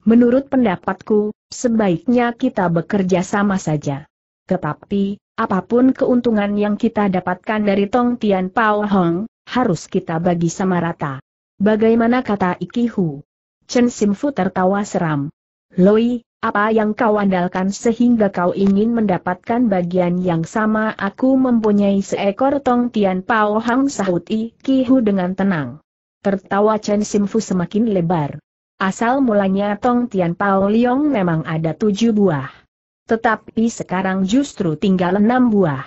Menurut pendapatku, sebaiknya kita bekerja sama saja. Tetapi, apapun keuntungan yang kita dapatkan dari Tong Tian Pao Hong, harus kita bagi sama rata. Bagaimana kata Ikihu? Chen Simfu tertawa seram. Loi, apa yang kau andalkan sehingga kau ingin mendapatkan bagian yang sama aku mempunyai seekor tong tian pao hang sahut Iki Hu dengan tenang. Tertawa Chen Simfu semakin lebar. Asal mulanya tong tian pao liong memang ada tujuh buah. Tetapi sekarang justru tinggal enam buah.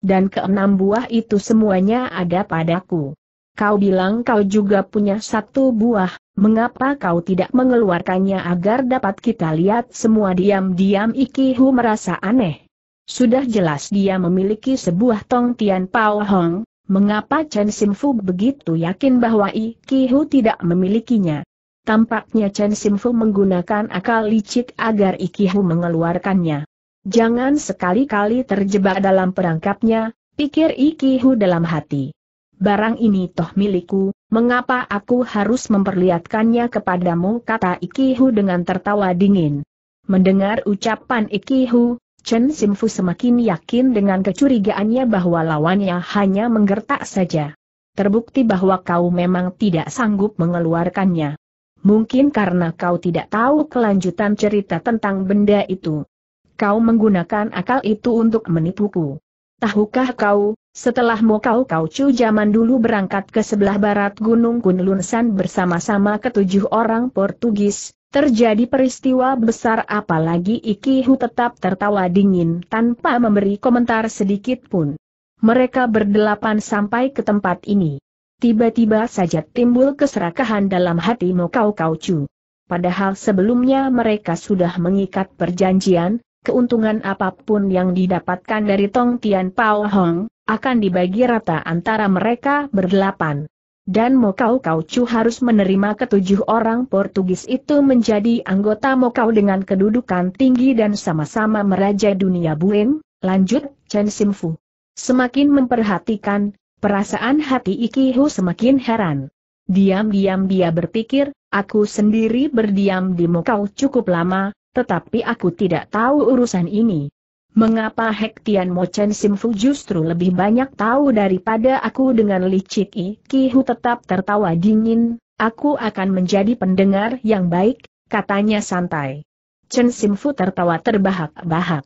Dan keenam buah itu semuanya ada padaku. Kau bilang kau juga punya satu buah, mengapa kau tidak mengeluarkannya agar dapat kita lihat semua diam-diam Ikihu merasa aneh. Sudah jelas dia memiliki sebuah tong Tian Pao Hong, mengapa Chen Simfu begitu yakin bahwa Ikihu tidak memilikinya? Tampaknya Chen Simfu menggunakan akal licik agar Ikihu mengeluarkannya. Jangan sekali-kali terjebak dalam perangkapnya, pikir Ikihu dalam hati barang ini toh milikku, mengapa aku harus memperlihatkannya kepadamu kata Ikihu dengan tertawa dingin. Mendengar ucapan Ikihu, Chen Simfu semakin yakin dengan kecurigaannya bahwa lawannya hanya menggertak saja. Terbukti bahwa kau memang tidak sanggup mengeluarkannya. Mungkin karena kau tidak tahu kelanjutan cerita tentang benda itu. Kau menggunakan akal itu untuk menipuku. Tahukah kau, setelah Mokau cu zaman dulu berangkat ke sebelah barat Gunung Kunlunsan bersama-sama ketujuh orang Portugis, terjadi peristiwa besar apalagi Ikihu tetap tertawa dingin tanpa memberi komentar sedikit pun. Mereka berdelapan sampai ke tempat ini. Tiba-tiba saja timbul keserakahan dalam hati Mokau Kaucu. Padahal sebelumnya mereka sudah mengikat perjanjian, keuntungan apapun yang didapatkan dari Tong Tian Pao Hong, akan dibagi rata antara mereka berdelapan. Dan Mokau Chu harus menerima ketujuh orang Portugis itu menjadi anggota Mokau dengan kedudukan tinggi dan sama-sama meraja dunia Buen, lanjut Chen Simfu. Semakin memperhatikan, perasaan hati Ikihu semakin heran. Diam-diam dia berpikir, aku sendiri berdiam di Mokau cukup lama, tetapi aku tidak tahu urusan ini. Mengapa Hektian Chen Simfu justru lebih banyak tahu daripada aku dengan licik I Kihu tetap tertawa dingin, aku akan menjadi pendengar yang baik, katanya santai. Chen Simfu tertawa terbahak-bahak.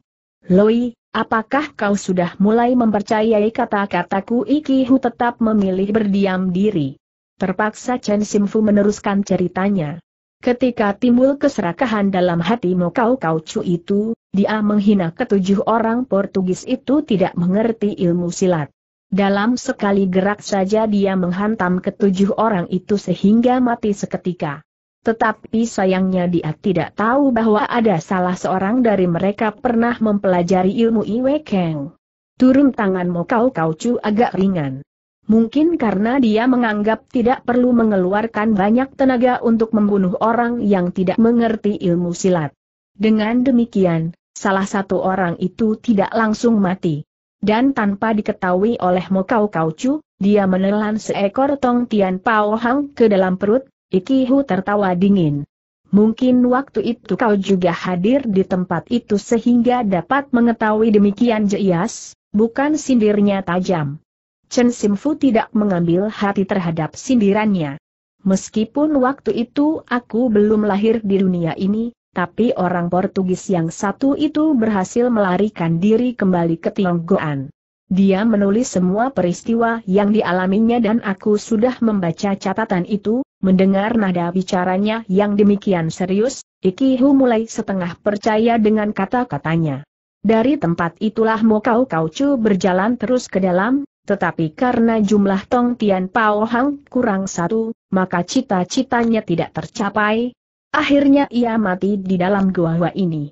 Loi, apakah kau sudah mulai mempercayai kata-kataku Hu tetap memilih berdiam diri? Terpaksa Chen Simfu meneruskan ceritanya. Ketika timbul keserakahan dalam hati kau cu itu, dia menghina ketujuh orang Portugis itu tidak mengerti ilmu silat. Dalam sekali gerak saja dia menghantam ketujuh orang itu sehingga mati seketika. Tetapi sayangnya dia tidak tahu bahwa ada salah seorang dari mereka pernah mempelajari ilmu Iwe Keng. Turun kau Mokau cu agak ringan. Mungkin karena dia menganggap tidak perlu mengeluarkan banyak tenaga untuk membunuh orang yang tidak mengerti ilmu silat. Dengan demikian, salah satu orang itu tidak langsung mati. Dan tanpa diketahui oleh Mokau Kaucu, dia menelan seekor tong tian pao hang ke dalam perut, Ikihu tertawa dingin. Mungkin waktu itu kau juga hadir di tempat itu sehingga dapat mengetahui demikian jeias, bukan sindirnya tajam. Chen Simfu tidak mengambil hati terhadap sindirannya. Meskipun waktu itu aku belum lahir di dunia ini, tapi orang Portugis yang satu itu berhasil melarikan diri kembali ke Tionggoan. Dia menulis semua peristiwa yang dialaminya dan aku sudah membaca catatan itu, mendengar nada bicaranya yang demikian serius, Ikihu mulai setengah percaya dengan kata-katanya. Dari tempat itulah Mokau Kaucu berjalan terus ke dalam, tetapi karena jumlah Tong Tian Pao Hang kurang satu, maka cita-citanya tidak tercapai. Akhirnya ia mati di dalam gua ini.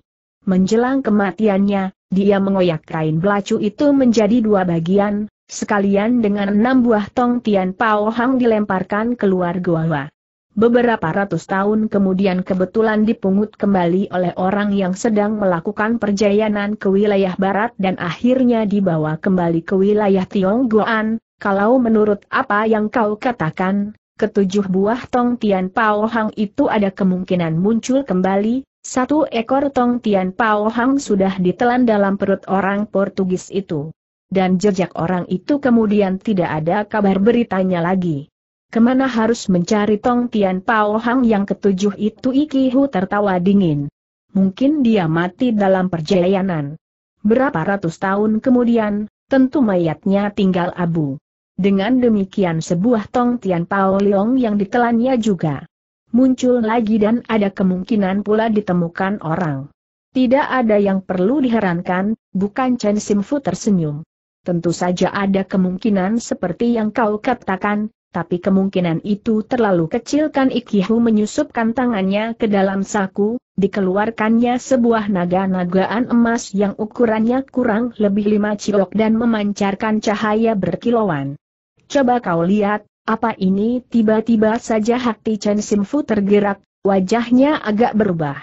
Menjelang kematiannya, dia mengoyak kain belacu itu menjadi dua bagian, sekalian dengan enam buah Tong Tian Pao Hang dilemparkan keluar gua. Beberapa ratus tahun kemudian kebetulan dipungut kembali oleh orang yang sedang melakukan perjayanan ke wilayah barat dan akhirnya dibawa kembali ke wilayah Tionggoan, kalau menurut apa yang kau katakan, ketujuh buah tong tian pao hang itu ada kemungkinan muncul kembali, satu ekor tong tian pao hang sudah ditelan dalam perut orang Portugis itu. Dan jejak orang itu kemudian tidak ada kabar beritanya lagi. Kemana harus mencari Tong Tian Pao Hang yang ketujuh itu Ikihu tertawa dingin. Mungkin dia mati dalam perjalanan. Berapa ratus tahun kemudian, tentu mayatnya tinggal abu. Dengan demikian sebuah Tong Tian Pao Leong yang ditelannya juga muncul lagi dan ada kemungkinan pula ditemukan orang. Tidak ada yang perlu diherankan, bukan Chen Simfu tersenyum. Tentu saja ada kemungkinan seperti yang kau katakan, tapi kemungkinan itu terlalu kecil kan Ikihu menyusupkan tangannya ke dalam saku, dikeluarkannya sebuah naga-nagaan emas yang ukurannya kurang lebih lima cilok dan memancarkan cahaya berkilauan. Coba kau lihat, apa ini tiba-tiba saja hati Chen Simfu tergerak, wajahnya agak berubah.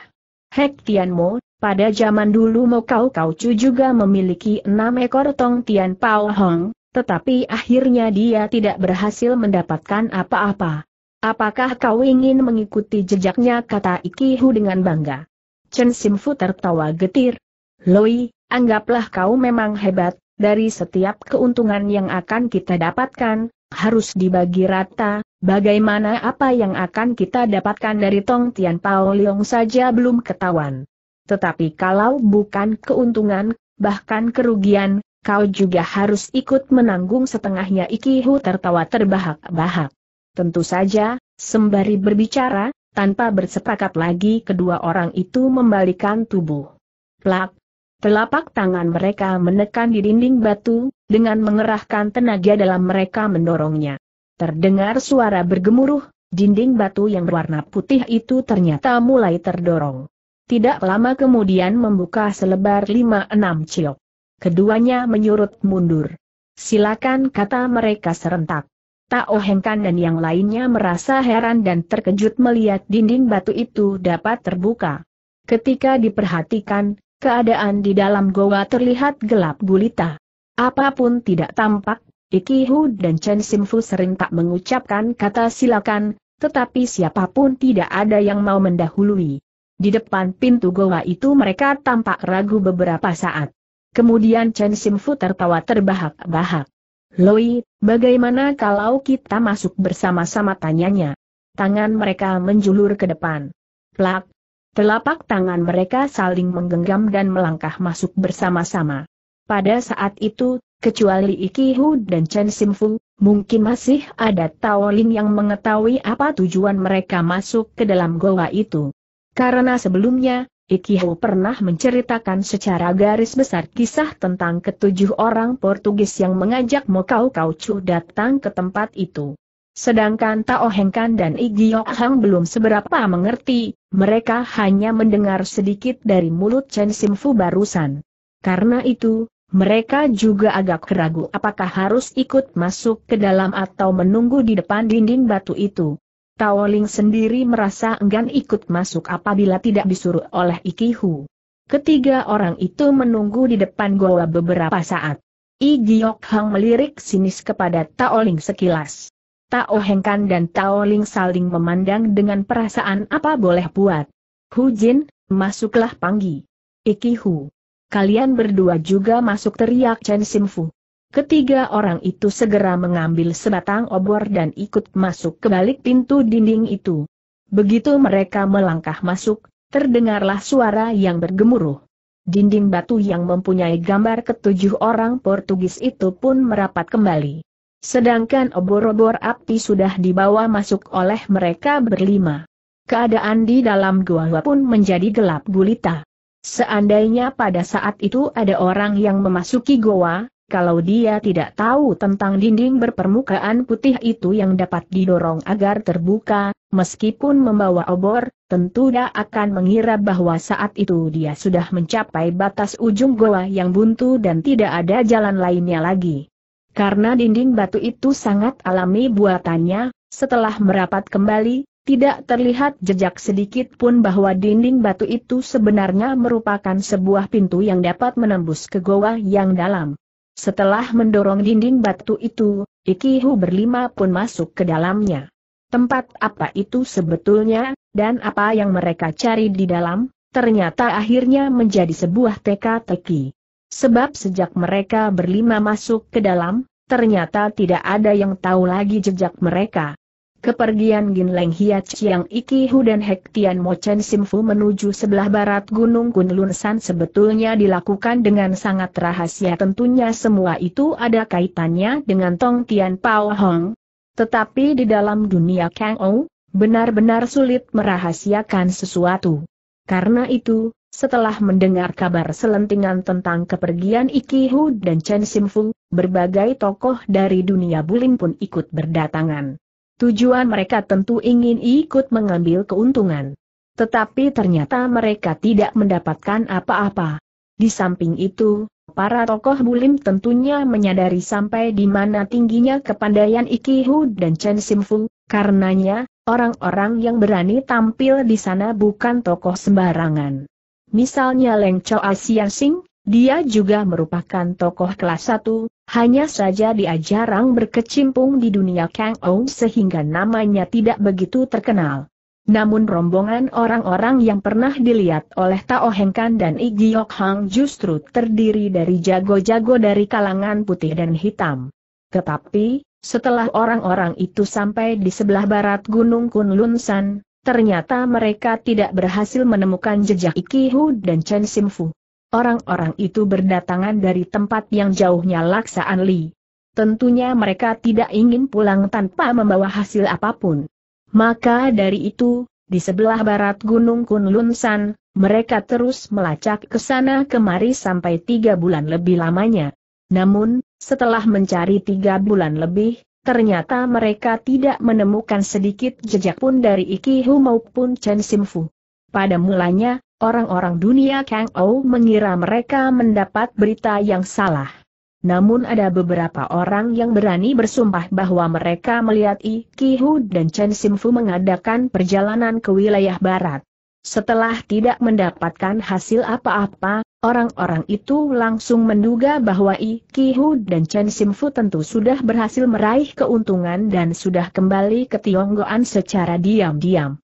Hek Tianmo, pada zaman dulu Mo Kau Kau Chu juga memiliki enam ekor Tong Tian Pao Hong, tetapi akhirnya dia tidak berhasil mendapatkan apa-apa. Apakah kau ingin mengikuti jejaknya kata Ikihu dengan bangga? Chen Simfu tertawa getir. Loi, anggaplah kau memang hebat, dari setiap keuntungan yang akan kita dapatkan, harus dibagi rata, bagaimana apa yang akan kita dapatkan dari Tong Tian Pao Leong saja belum ketahuan. Tetapi kalau bukan keuntungan, bahkan kerugian, kau juga harus ikut menanggung setengahnya Ikihu tertawa terbahak-bahak. Tentu saja, sembari berbicara, tanpa bersepakat lagi kedua orang itu membalikan tubuh. Plak! Telapak tangan mereka menekan di dinding batu, dengan mengerahkan tenaga dalam mereka mendorongnya. Terdengar suara bergemuruh, dinding batu yang berwarna putih itu ternyata mulai terdorong. Tidak lama kemudian membuka selebar 5-6 ciok keduanya menyurut mundur. Silakan kata mereka serentak. Tak ohengkan dan yang lainnya merasa heran dan terkejut melihat dinding batu itu dapat terbuka. Ketika diperhatikan, keadaan di dalam goa terlihat gelap gulita. Apapun tidak tampak, Ikihu dan Chen Simfu sering tak mengucapkan kata silakan, tetapi siapapun tidak ada yang mau mendahului. Di depan pintu goa itu mereka tampak ragu beberapa saat. Kemudian Chen Simfu tertawa terbahak-bahak. Loi, bagaimana kalau kita masuk bersama-sama tanyanya? Tangan mereka menjulur ke depan. Plak. Telapak tangan mereka saling menggenggam dan melangkah masuk bersama-sama. Pada saat itu, kecuali Iki Hu dan Chen Simfu, mungkin masih ada Taolin yang mengetahui apa tujuan mereka masuk ke dalam goa itu. Karena sebelumnya, Ikiho pernah menceritakan secara garis besar kisah tentang ketujuh orang Portugis yang mengajak Mokau Kaucu datang ke tempat itu. Sedangkan Tao Hengkan dan Igiok Hang belum seberapa mengerti, mereka hanya mendengar sedikit dari mulut Chen Simfu barusan. Karena itu, mereka juga agak keragu apakah harus ikut masuk ke dalam atau menunggu di depan dinding batu itu. Taoling sendiri merasa enggan ikut masuk apabila tidak disuruh oleh Ikihu. Ketiga orang itu menunggu di depan goa beberapa saat. I Giok Hang melirik sinis kepada Taoling sekilas. Tao Hengkan dan Taoling saling memandang dengan perasaan apa boleh buat. Hu Jin, masuklah panggi. Ikihu. Kalian berdua juga masuk teriak Chen Simfu. Ketiga orang itu segera mengambil sebatang obor dan ikut masuk ke balik pintu dinding itu. Begitu mereka melangkah masuk, terdengarlah suara yang bergemuruh. Dinding batu yang mempunyai gambar ketujuh orang Portugis itu pun merapat kembali. Sedangkan obor-obor api sudah dibawa masuk oleh mereka berlima. Keadaan di dalam gua pun menjadi gelap gulita. Seandainya pada saat itu ada orang yang memasuki goa, kalau dia tidak tahu tentang dinding berpermukaan putih itu yang dapat didorong agar terbuka, meskipun membawa obor, tentu dia akan mengira bahwa saat itu dia sudah mencapai batas ujung goa yang buntu dan tidak ada jalan lainnya lagi. Karena dinding batu itu sangat alami buatannya, setelah merapat kembali, tidak terlihat jejak sedikit pun bahwa dinding batu itu sebenarnya merupakan sebuah pintu yang dapat menembus ke goa yang dalam. Setelah mendorong dinding batu itu, Ikihu berlima pun masuk ke dalamnya. Tempat apa itu sebetulnya, dan apa yang mereka cari di dalam, ternyata akhirnya menjadi sebuah teka-teki. Sebab sejak mereka berlima masuk ke dalam, ternyata tidak ada yang tahu lagi jejak mereka. Kepergian Gin Leng Hiat Chiang Iki Hu dan Hek Tian Mo Chen Simfu menuju sebelah barat Gunung Kunlun San sebetulnya dilakukan dengan sangat rahasia tentunya semua itu ada kaitannya dengan Tong Tian Pao Hong. Tetapi di dalam dunia Kang Ou, benar-benar sulit merahasiakan sesuatu. Karena itu, setelah mendengar kabar selentingan tentang kepergian Iki Hu dan Chen Simfu, berbagai tokoh dari dunia bulim pun ikut berdatangan. Tujuan mereka tentu ingin ikut mengambil keuntungan. Tetapi ternyata mereka tidak mendapatkan apa-apa. Di samping itu, para tokoh bulim tentunya menyadari sampai di mana tingginya kepandaian Ikihu dan Chen Simfu, karenanya, orang-orang yang berani tampil di sana bukan tokoh sembarangan. Misalnya Leng Chao, Siang Singh, dia juga merupakan tokoh kelas satu, hanya saja dia jarang berkecimpung di dunia Kang Ong sehingga namanya tidak begitu terkenal. Namun rombongan orang-orang yang pernah dilihat oleh Tao Hengkan dan Igiok Hang justru terdiri dari jago-jago dari kalangan putih dan hitam. Tetapi, setelah orang-orang itu sampai di sebelah barat Gunung Kunlun San, ternyata mereka tidak berhasil menemukan jejak Iki Hu dan Chen Simfu. Orang-orang itu berdatangan dari tempat yang jauhnya Laksaan Li. Tentunya mereka tidak ingin pulang tanpa membawa hasil apapun. Maka dari itu, di sebelah barat Gunung Kunlunsan, mereka terus melacak ke sana kemari sampai tiga bulan lebih lamanya. Namun, setelah mencari tiga bulan lebih, ternyata mereka tidak menemukan sedikit jejak pun dari Ikihu maupun Chen Simfu. Pada mulanya, Orang-orang dunia Kang Ou mengira mereka mendapat berita yang salah. Namun ada beberapa orang yang berani bersumpah bahwa mereka melihat I Hu dan Chen Simfu mengadakan perjalanan ke wilayah barat. Setelah tidak mendapatkan hasil apa-apa, orang-orang itu langsung menduga bahwa I Hu dan Chen Simfu tentu sudah berhasil meraih keuntungan dan sudah kembali ke Tionggoan secara diam-diam.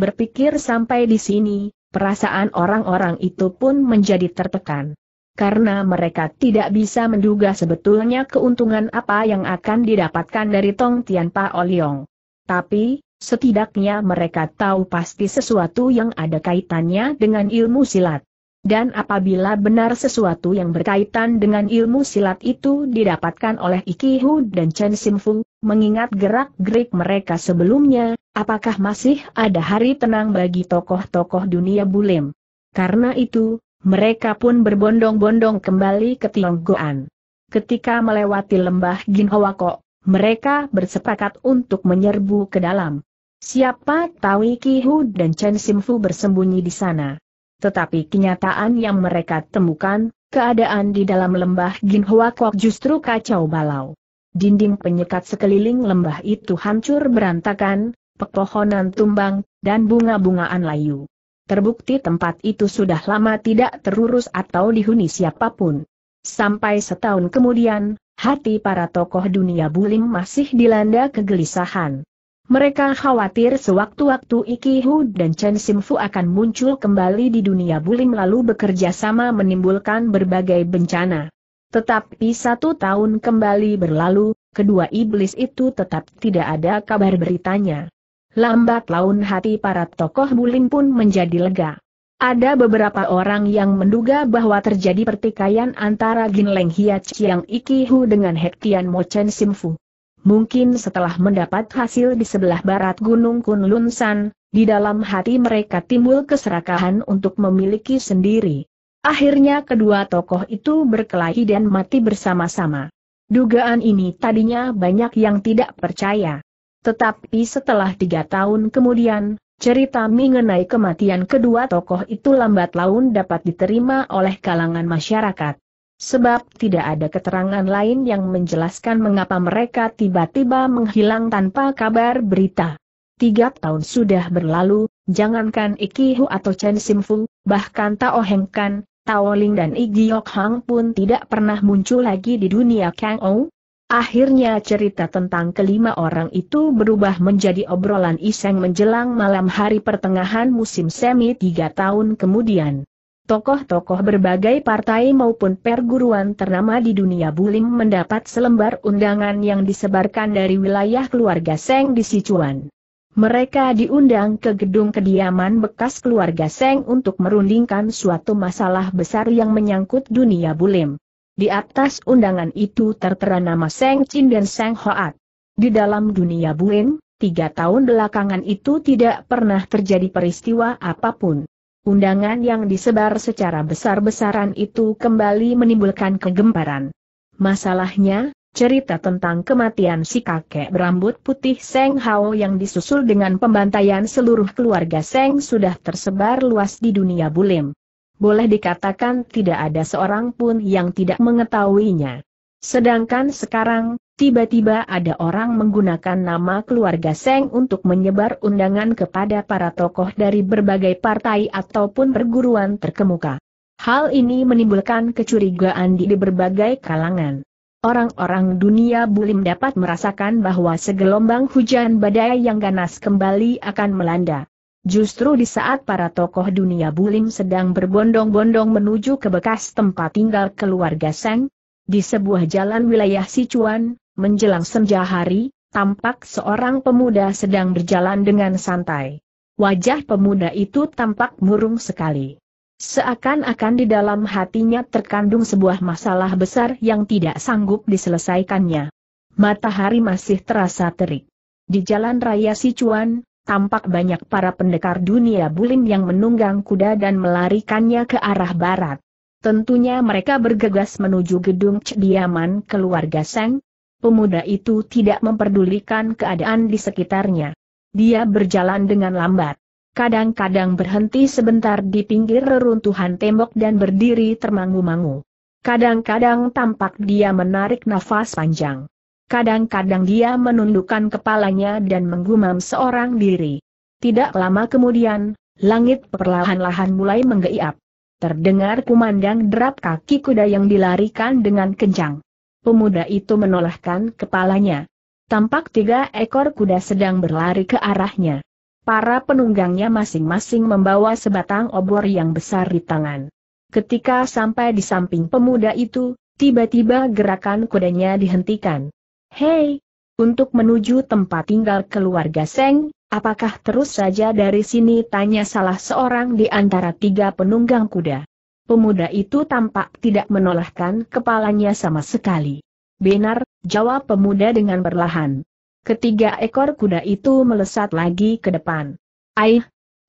Berpikir sampai di sini, Perasaan orang-orang itu pun menjadi tertekan. Karena mereka tidak bisa menduga sebetulnya keuntungan apa yang akan didapatkan dari Tong Tian Pa Oliong. Tapi, setidaknya mereka tahu pasti sesuatu yang ada kaitannya dengan ilmu silat. Dan apabila benar sesuatu yang berkaitan dengan ilmu silat itu didapatkan oleh Iki Hu dan Chen Simfung, mengingat gerak-gerik mereka sebelumnya, Apakah masih ada hari tenang bagi tokoh-tokoh dunia bulim? Karena itu, mereka pun berbondong-bondong kembali ke Tionggoan. Ketika melewati lembah Ginhawako, mereka bersepakat untuk menyerbu ke dalam. Siapa tahu Kihu dan Chen Simfu bersembunyi di sana. Tetapi kenyataan yang mereka temukan, keadaan di dalam lembah Kok justru kacau balau. Dinding penyekat sekeliling lembah itu hancur berantakan, pepohonan tumbang, dan bunga-bungaan layu. Terbukti tempat itu sudah lama tidak terurus atau dihuni siapapun. Sampai setahun kemudian, hati para tokoh dunia bulim masih dilanda kegelisahan. Mereka khawatir sewaktu-waktu Hu dan Chen Simfu akan muncul kembali di dunia bulim lalu bekerja sama menimbulkan berbagai bencana. Tetapi satu tahun kembali berlalu, kedua iblis itu tetap tidak ada kabar beritanya. Lambat laun hati para tokoh bulim pun menjadi lega. Ada beberapa orang yang menduga bahwa terjadi pertikaian antara Ginleng Hiat Chiang Ikihu dengan Hektian Chen Simfu. Mungkin setelah mendapat hasil di sebelah barat Gunung Kunlun San, di dalam hati mereka timbul keserakahan untuk memiliki sendiri. Akhirnya kedua tokoh itu berkelahi dan mati bersama-sama. Dugaan ini tadinya banyak yang tidak percaya. Tetapi setelah tiga tahun kemudian, cerita mengenai kematian kedua tokoh itu lambat laun dapat diterima oleh kalangan masyarakat. Sebab tidak ada keterangan lain yang menjelaskan mengapa mereka tiba-tiba menghilang tanpa kabar berita. Tiga tahun sudah berlalu, jangankan Ikihu atau Chen Simfu, bahkan Tao Hengkan, Tao Ling dan Yok Hang pun tidak pernah muncul lagi di dunia Kang Ou, Akhirnya cerita tentang kelima orang itu berubah menjadi obrolan iseng menjelang malam hari pertengahan musim semi tiga tahun kemudian. Tokoh-tokoh berbagai partai maupun perguruan ternama di dunia bulim mendapat selembar undangan yang disebarkan dari wilayah keluarga Seng di Sichuan. Mereka diundang ke gedung kediaman bekas keluarga Seng untuk merundingkan suatu masalah besar yang menyangkut dunia bulim. Di atas undangan itu tertera nama Seng Chin dan Seng Hoat. Di dalam dunia Buen, tiga tahun belakangan itu tidak pernah terjadi peristiwa apapun. Undangan yang disebar secara besar-besaran itu kembali menimbulkan kegemparan. Masalahnya, cerita tentang kematian si kakek berambut putih Seng Hao yang disusul dengan pembantaian seluruh keluarga Seng sudah tersebar luas di dunia bulim boleh dikatakan tidak ada seorang pun yang tidak mengetahuinya. Sedangkan sekarang, tiba-tiba ada orang menggunakan nama keluarga Seng untuk menyebar undangan kepada para tokoh dari berbagai partai ataupun perguruan terkemuka. Hal ini menimbulkan kecurigaan di berbagai kalangan. Orang-orang dunia bulim dapat merasakan bahwa segelombang hujan badai yang ganas kembali akan melanda. Justru di saat para tokoh dunia bulim sedang berbondong-bondong menuju ke bekas tempat tinggal keluarga Seng, di sebuah jalan wilayah Sichuan, menjelang senja hari, tampak seorang pemuda sedang berjalan dengan santai. Wajah pemuda itu tampak murung sekali. Seakan-akan di dalam hatinya terkandung sebuah masalah besar yang tidak sanggup diselesaikannya. Matahari masih terasa terik. Di jalan raya Sichuan, tampak banyak para pendekar dunia bulim yang menunggang kuda dan melarikannya ke arah barat. Tentunya mereka bergegas menuju gedung kediaman keluarga Seng. Pemuda itu tidak memperdulikan keadaan di sekitarnya. Dia berjalan dengan lambat. Kadang-kadang berhenti sebentar di pinggir reruntuhan tembok dan berdiri termangu-mangu. Kadang-kadang tampak dia menarik nafas panjang. Kadang-kadang dia menundukkan kepalanya dan menggumam seorang diri. Tidak lama kemudian, langit perlahan-lahan mulai menggeiap. Terdengar kumandang derap kaki kuda yang dilarikan dengan kencang. Pemuda itu menolehkan kepalanya. Tampak tiga ekor kuda sedang berlari ke arahnya. Para penunggangnya masing-masing membawa sebatang obor yang besar di tangan. Ketika sampai di samping pemuda itu, tiba-tiba gerakan kudanya dihentikan. Hei, untuk menuju tempat tinggal keluarga Seng, apakah terus saja dari sini tanya salah seorang di antara tiga penunggang kuda. Pemuda itu tampak tidak menolakkan kepalanya sama sekali. Benar, jawab pemuda dengan perlahan. Ketiga ekor kuda itu melesat lagi ke depan. Aih,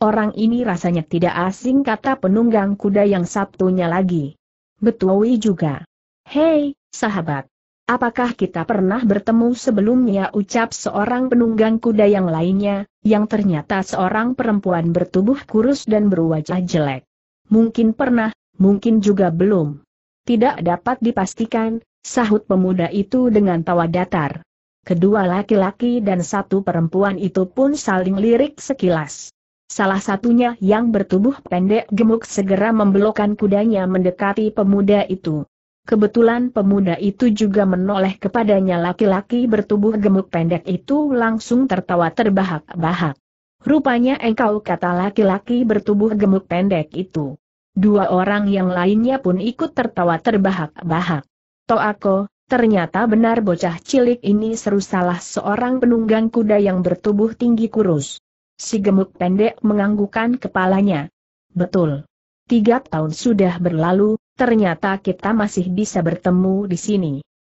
orang ini rasanya tidak asing kata penunggang kuda yang satunya lagi. Betul juga. Hei, sahabat, Apakah kita pernah bertemu sebelumnya ya, ucap seorang penunggang kuda yang lainnya, yang ternyata seorang perempuan bertubuh kurus dan berwajah jelek? Mungkin pernah, mungkin juga belum. Tidak dapat dipastikan, sahut pemuda itu dengan tawa datar. Kedua laki-laki dan satu perempuan itu pun saling lirik sekilas. Salah satunya yang bertubuh pendek gemuk segera membelokkan kudanya mendekati pemuda itu. Kebetulan pemuda itu juga menoleh kepadanya laki-laki bertubuh gemuk pendek itu langsung tertawa terbahak-bahak. Rupanya engkau kata laki-laki bertubuh gemuk pendek itu. Dua orang yang lainnya pun ikut tertawa terbahak-bahak. Toako, ternyata benar bocah cilik ini seru salah seorang penunggang kuda yang bertubuh tinggi kurus. Si gemuk pendek menganggukan kepalanya. Betul. Tiga tahun sudah berlalu, ternyata kita masih bisa bertemu di sini.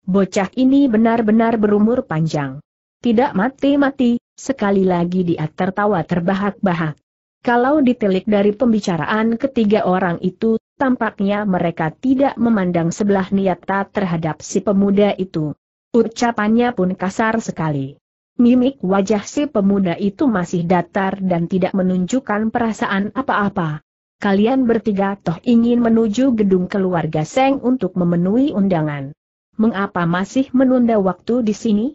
Bocah ini benar-benar berumur panjang. Tidak mati-mati, sekali lagi dia tertawa terbahak-bahak. Kalau ditelik dari pembicaraan ketiga orang itu, tampaknya mereka tidak memandang sebelah niata terhadap si pemuda itu. Ucapannya pun kasar sekali. Mimik wajah si pemuda itu masih datar dan tidak menunjukkan perasaan apa-apa kalian bertiga toh ingin menuju gedung keluarga Seng untuk memenuhi undangan. Mengapa masih menunda waktu di sini?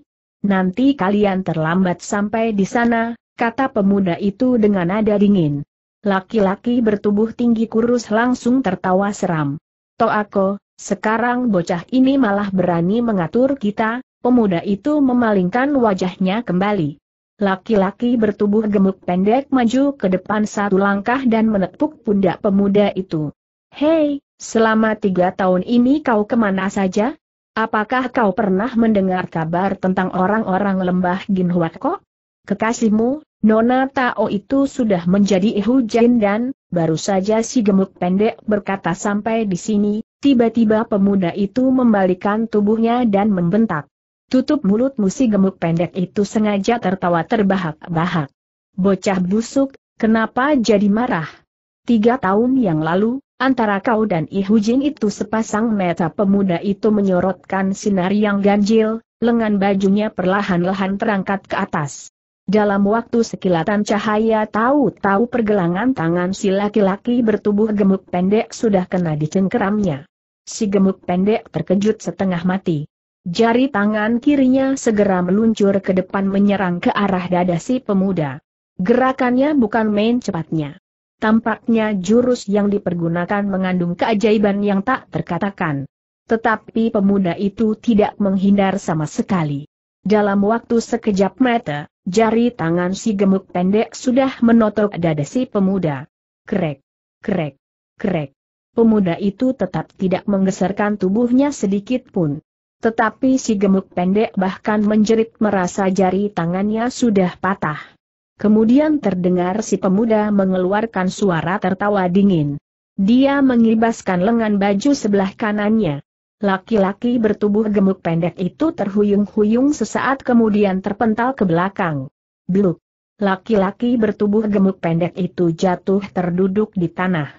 Nanti kalian terlambat sampai di sana, kata pemuda itu dengan nada dingin. Laki-laki bertubuh tinggi kurus langsung tertawa seram. Toh aku, sekarang bocah ini malah berani mengatur kita, pemuda itu memalingkan wajahnya kembali. Laki-laki bertubuh gemuk pendek maju ke depan satu langkah dan menepuk pundak pemuda itu. Hei, selama tiga tahun ini kau kemana saja? Apakah kau pernah mendengar kabar tentang orang-orang lembah Ginhuatko? Kekasihmu, Nona Tao itu sudah menjadi Jin dan, baru saja si gemuk pendek berkata sampai di sini, tiba-tiba pemuda itu membalikan tubuhnya dan membentak. Tutup mulut musi gemuk pendek itu sengaja tertawa terbahak-bahak. Bocah busuk, kenapa jadi marah? Tiga tahun yang lalu, antara kau dan Ihujin itu sepasang mata pemuda itu menyorotkan sinar yang ganjil, lengan bajunya perlahan-lahan terangkat ke atas. Dalam waktu sekilatan cahaya tahu-tahu pergelangan tangan si laki-laki bertubuh gemuk pendek sudah kena dicengkeramnya. Si gemuk pendek terkejut setengah mati. Jari tangan kirinya segera meluncur ke depan menyerang ke arah dada si pemuda. Gerakannya bukan main cepatnya. Tampaknya jurus yang dipergunakan mengandung keajaiban yang tak terkatakan. Tetapi pemuda itu tidak menghindar sama sekali. Dalam waktu sekejap mata, jari tangan si gemuk pendek sudah menotok dada si pemuda. Krek, krek, krek. Pemuda itu tetap tidak menggeserkan tubuhnya sedikit pun. Tetapi si gemuk pendek bahkan menjerit merasa jari tangannya sudah patah. Kemudian terdengar si pemuda mengeluarkan suara tertawa dingin. Dia mengibaskan lengan baju sebelah kanannya. Laki-laki bertubuh gemuk pendek itu terhuyung-huyung sesaat kemudian terpental ke belakang. Bluk. Laki-laki bertubuh gemuk pendek itu jatuh terduduk di tanah.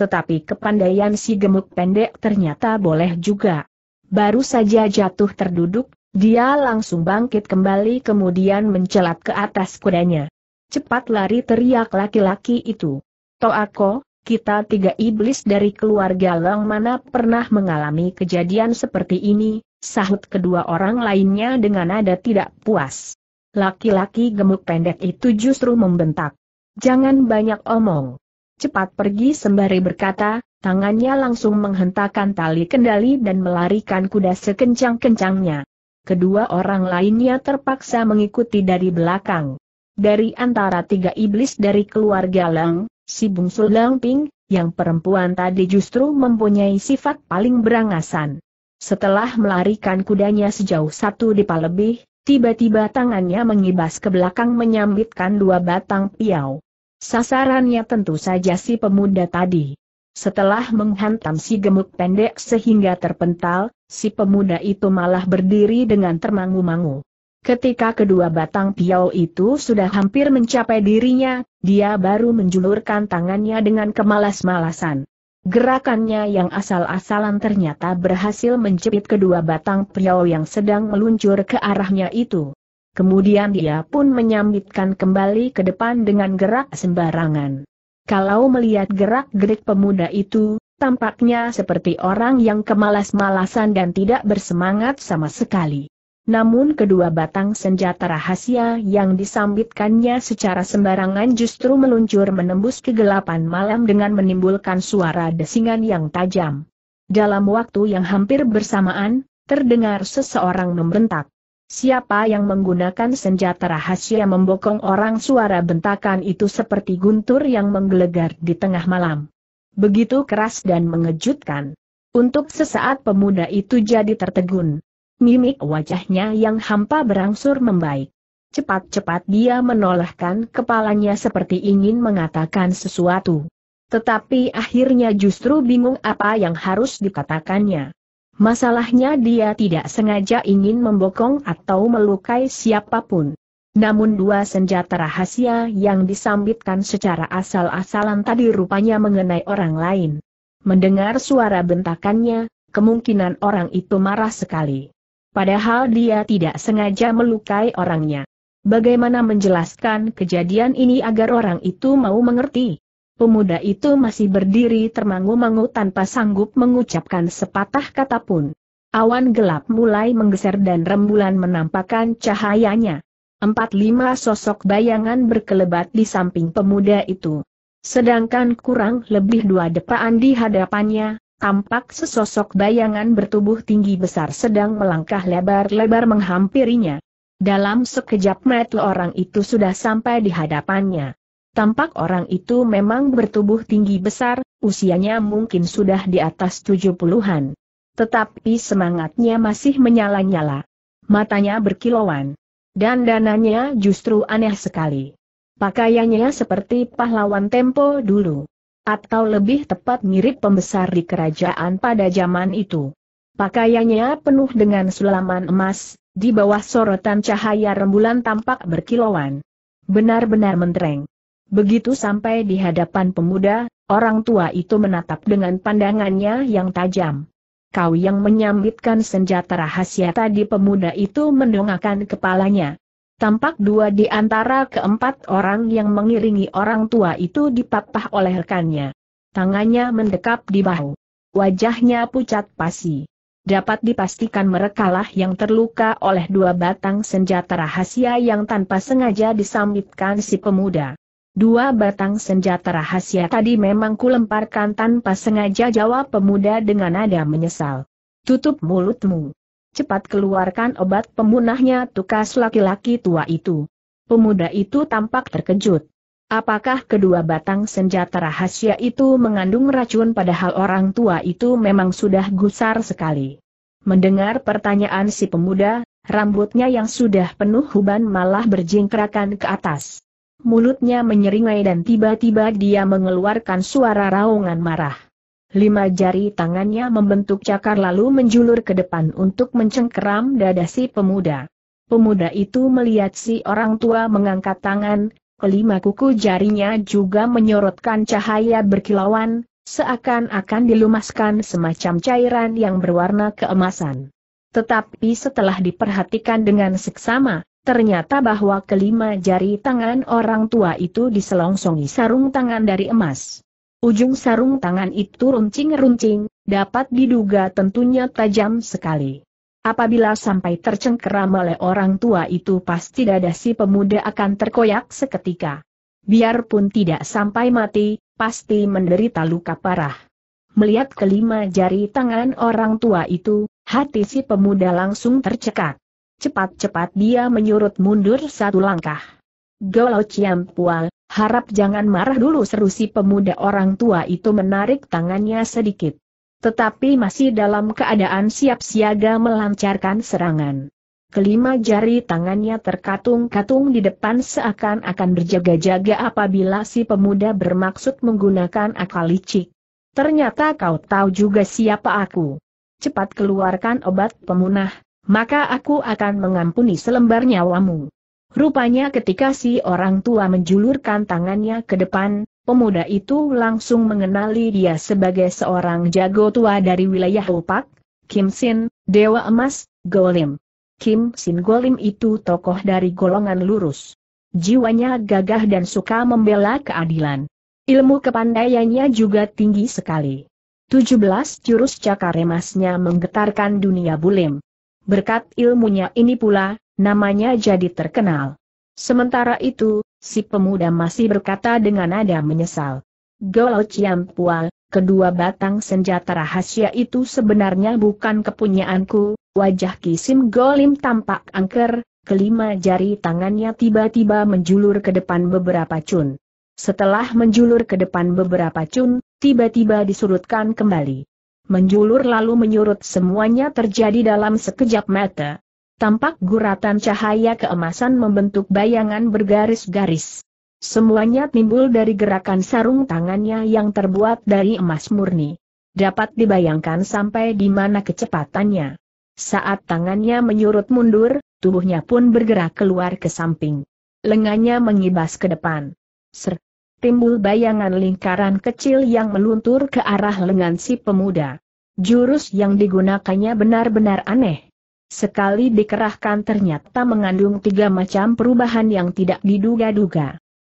Tetapi kepandaian si gemuk pendek ternyata boleh juga baru saja jatuh terduduk, dia langsung bangkit kembali kemudian mencelat ke atas kudanya. Cepat lari teriak laki-laki itu. Toako, kita tiga iblis dari keluarga Long mana pernah mengalami kejadian seperti ini, sahut kedua orang lainnya dengan nada tidak puas. Laki-laki gemuk pendek itu justru membentak. Jangan banyak omong. Cepat pergi sembari berkata, tangannya langsung menghentakkan tali kendali dan melarikan kuda sekencang-kencangnya. Kedua orang lainnya terpaksa mengikuti dari belakang. Dari antara tiga iblis dari keluarga Lang, si bungsu Lang Ping, yang perempuan tadi justru mempunyai sifat paling berangasan. Setelah melarikan kudanya sejauh satu dipa lebih, tiba-tiba tangannya mengibas ke belakang menyambitkan dua batang piau. Sasarannya tentu saja si pemuda tadi. Setelah menghantam si gemuk pendek sehingga terpental, si pemuda itu malah berdiri dengan termangu-mangu. Ketika kedua batang piau itu sudah hampir mencapai dirinya, dia baru menjulurkan tangannya dengan kemalas-malasan. Gerakannya yang asal-asalan ternyata berhasil menjepit kedua batang piau yang sedang meluncur ke arahnya itu. Kemudian dia pun menyambitkan kembali ke depan dengan gerak sembarangan. Kalau melihat gerak-gerik pemuda itu, tampaknya seperti orang yang kemalas-malasan dan tidak bersemangat sama sekali. Namun kedua batang senjata rahasia yang disambitkannya secara sembarangan justru meluncur menembus kegelapan malam dengan menimbulkan suara desingan yang tajam. Dalam waktu yang hampir bersamaan, terdengar seseorang membentak. Siapa yang menggunakan senjata rahasia membokong orang suara bentakan itu seperti guntur yang menggelegar di tengah malam. Begitu keras dan mengejutkan. Untuk sesaat pemuda itu jadi tertegun. Mimik wajahnya yang hampa berangsur membaik. Cepat-cepat dia menolehkan kepalanya seperti ingin mengatakan sesuatu. Tetapi akhirnya justru bingung apa yang harus dikatakannya. Masalahnya dia tidak sengaja ingin membokong atau melukai siapapun. Namun dua senjata rahasia yang disambitkan secara asal-asalan tadi rupanya mengenai orang lain. Mendengar suara bentakannya, kemungkinan orang itu marah sekali. Padahal dia tidak sengaja melukai orangnya. Bagaimana menjelaskan kejadian ini agar orang itu mau mengerti? Pemuda itu masih berdiri termangu-mangu tanpa sanggup mengucapkan sepatah kata pun. Awan gelap mulai menggeser dan rembulan menampakkan cahayanya. Empat lima sosok bayangan berkelebat di samping pemuda itu. Sedangkan kurang lebih dua depaan di hadapannya, tampak sesosok bayangan bertubuh tinggi besar sedang melangkah lebar-lebar menghampirinya. Dalam sekejap mata orang itu sudah sampai di hadapannya. Tampak orang itu memang bertubuh tinggi besar, usianya mungkin sudah di atas tujuh puluhan. Tetapi semangatnya masih menyala-nyala. Matanya berkilauan. Dan dananya justru aneh sekali. Pakaiannya seperti pahlawan tempo dulu. Atau lebih tepat mirip pembesar di kerajaan pada zaman itu. Pakaiannya penuh dengan sulaman emas, di bawah sorotan cahaya rembulan tampak berkilauan. Benar-benar mentereng. Begitu sampai di hadapan pemuda, orang tua itu menatap dengan pandangannya yang tajam. Kau yang menyambitkan senjata rahasia tadi pemuda itu mendongakkan kepalanya. Tampak dua di antara keempat orang yang mengiringi orang tua itu dipapah oleh rekannya. Tangannya mendekap di bahu. Wajahnya pucat pasi. Dapat dipastikan merekalah yang terluka oleh dua batang senjata rahasia yang tanpa sengaja disambitkan si pemuda. Dua batang senjata rahasia tadi memang kulemparkan tanpa sengaja jawab pemuda dengan nada menyesal. Tutup mulutmu. Cepat keluarkan obat pemunahnya tukas laki-laki tua itu. Pemuda itu tampak terkejut. Apakah kedua batang senjata rahasia itu mengandung racun padahal orang tua itu memang sudah gusar sekali. Mendengar pertanyaan si pemuda, rambutnya yang sudah penuh huban malah berjingkrakan ke atas mulutnya menyeringai dan tiba-tiba dia mengeluarkan suara raungan marah. Lima jari tangannya membentuk cakar lalu menjulur ke depan untuk mencengkeram dada si pemuda. Pemuda itu melihat si orang tua mengangkat tangan, kelima kuku jarinya juga menyorotkan cahaya berkilauan, seakan-akan dilumaskan semacam cairan yang berwarna keemasan. Tetapi setelah diperhatikan dengan seksama, Ternyata bahwa kelima jari tangan orang tua itu diselongsongi sarung tangan dari emas. Ujung sarung tangan itu runcing-runcing, dapat diduga tentunya tajam sekali. Apabila sampai tercengkeram oleh orang tua itu pasti dada si pemuda akan terkoyak seketika. Biarpun tidak sampai mati, pasti menderita luka parah. Melihat kelima jari tangan orang tua itu, hati si pemuda langsung tercekat cepat-cepat dia menyurut mundur satu langkah. Golo Ciampual, harap jangan marah dulu seru si pemuda orang tua itu menarik tangannya sedikit. Tetapi masih dalam keadaan siap siaga melancarkan serangan. Kelima jari tangannya terkatung-katung di depan seakan-akan berjaga-jaga apabila si pemuda bermaksud menggunakan akal licik. Ternyata kau tahu juga siapa aku. Cepat keluarkan obat pemunah, maka aku akan mengampuni selembar nyawamu. Rupanya ketika si orang tua menjulurkan tangannya ke depan, pemuda itu langsung mengenali dia sebagai seorang jago tua dari wilayah Upak, Kim Sin, Dewa Emas, Golem. Kim Sin Golem itu tokoh dari golongan lurus. Jiwanya gagah dan suka membela keadilan. Ilmu kepandaiannya juga tinggi sekali. 17 jurus cakar emasnya menggetarkan dunia bulim. Berkat ilmunya ini pula, namanya jadi terkenal. Sementara itu, si pemuda masih berkata dengan nada menyesal. Golo Ciam Pual, kedua batang senjata rahasia itu sebenarnya bukan kepunyaanku, wajah Kisim Golim tampak angker, kelima jari tangannya tiba-tiba menjulur ke depan beberapa cun. Setelah menjulur ke depan beberapa cun, tiba-tiba disurutkan kembali menjulur lalu menyurut semuanya terjadi dalam sekejap mata. Tampak guratan cahaya keemasan membentuk bayangan bergaris-garis. Semuanya timbul dari gerakan sarung tangannya yang terbuat dari emas murni. Dapat dibayangkan sampai di mana kecepatannya. Saat tangannya menyurut mundur, tubuhnya pun bergerak keluar ke samping. Lengannya mengibas ke depan. Ser, timbul bayangan lingkaran kecil yang meluntur ke arah lengan si pemuda. Jurus yang digunakannya benar-benar aneh. Sekali dikerahkan ternyata mengandung tiga macam perubahan yang tidak diduga-duga.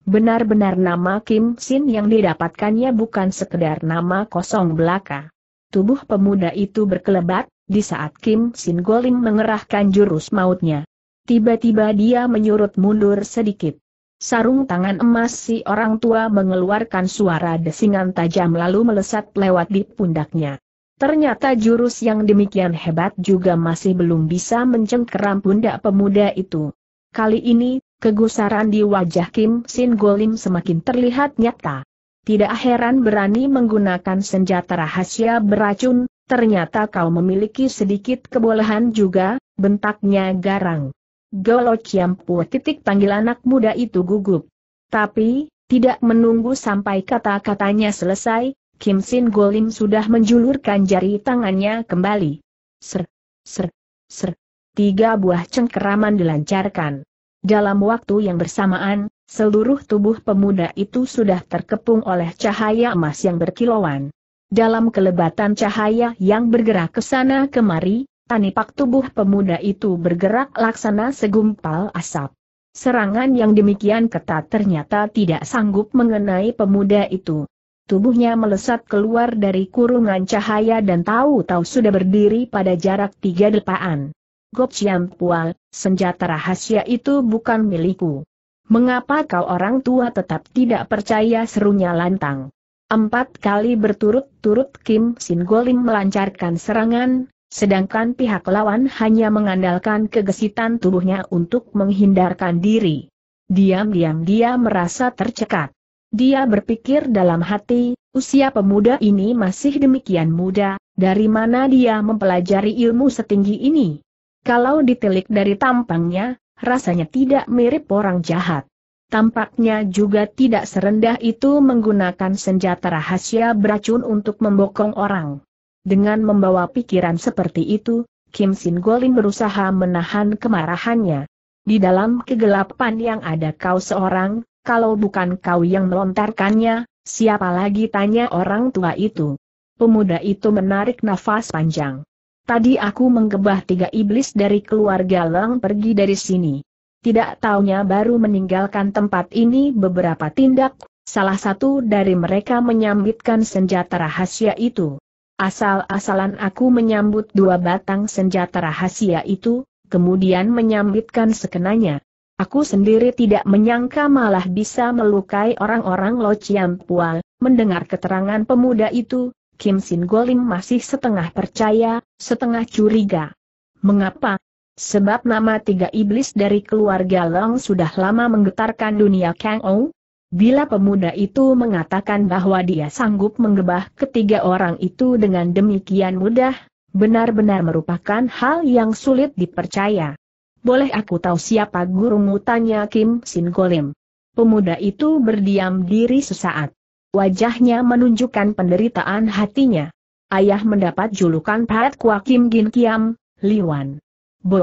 Benar-benar nama Kim Sin yang didapatkannya bukan sekedar nama kosong belaka. Tubuh pemuda itu berkelebat, di saat Kim Sin Golim mengerahkan jurus mautnya. Tiba-tiba dia menyurut mundur sedikit. Sarung tangan emas si orang tua mengeluarkan suara desingan tajam lalu melesat lewat di pundaknya. Ternyata jurus yang demikian hebat juga masih belum bisa mencengkeram pundak pemuda itu. Kali ini, kegusaran di wajah Kim Sin Golim semakin terlihat nyata. Tidak heran berani menggunakan senjata rahasia beracun, ternyata kau memiliki sedikit kebolehan juga, bentaknya garang. Golo Ciampu titik panggil anak muda itu gugup. Tapi, tidak menunggu sampai kata-katanya selesai, Kim Sin Golim sudah menjulurkan jari tangannya kembali. Ser, ser, ser. Tiga buah cengkeraman dilancarkan. Dalam waktu yang bersamaan, seluruh tubuh pemuda itu sudah terkepung oleh cahaya emas yang berkilauan. Dalam kelebatan cahaya yang bergerak ke sana kemari, Tanipak tubuh pemuda itu bergerak laksana segumpal asap. Serangan yang demikian ketat ternyata tidak sanggup mengenai pemuda itu. Tubuhnya melesat keluar dari kurungan cahaya dan tahu-tahu sudah berdiri pada jarak tiga depaan. Gop Chiam Pual, senjata rahasia itu bukan milikku. Mengapa kau orang tua tetap tidak percaya serunya lantang? Empat kali berturut-turut Kim Sin Golim melancarkan serangan, Sedangkan pihak lawan hanya mengandalkan kegesitan tubuhnya untuk menghindarkan diri. Diam-diam dia merasa tercekat. Dia berpikir dalam hati, usia pemuda ini masih demikian muda, dari mana dia mempelajari ilmu setinggi ini? Kalau ditilik dari tampangnya, rasanya tidak mirip orang jahat. Tampaknya juga tidak serendah itu menggunakan senjata rahasia beracun untuk membokong orang. Dengan membawa pikiran seperti itu, Kim Sin Golim berusaha menahan kemarahannya. Di dalam kegelapan yang ada kau seorang, kalau bukan kau yang melontarkannya, siapa lagi tanya orang tua itu. Pemuda itu menarik nafas panjang. Tadi aku menggebah tiga iblis dari keluarga Leng pergi dari sini. Tidak taunya baru meninggalkan tempat ini beberapa tindak, salah satu dari mereka menyambitkan senjata rahasia itu. Asal-asalan aku menyambut dua batang senjata rahasia itu, kemudian menyambitkan sekenanya. Aku sendiri tidak menyangka malah bisa melukai orang-orang Lo Chiam Pual, mendengar keterangan pemuda itu, Kim Sin Golim masih setengah percaya, setengah curiga. Mengapa? Sebab nama tiga iblis dari keluarga Long sudah lama menggetarkan dunia Kang Ou, Bila pemuda itu mengatakan bahwa dia sanggup menggebah ketiga orang itu dengan demikian mudah, benar-benar merupakan hal yang sulit dipercaya. Boleh aku tahu siapa gurumu tanya Kim Sin Golem? Pemuda itu berdiam diri sesaat. Wajahnya menunjukkan penderitaan hatinya. Ayah mendapat julukan Pat Kwa Kim Gin Kiam, Liwan. Bo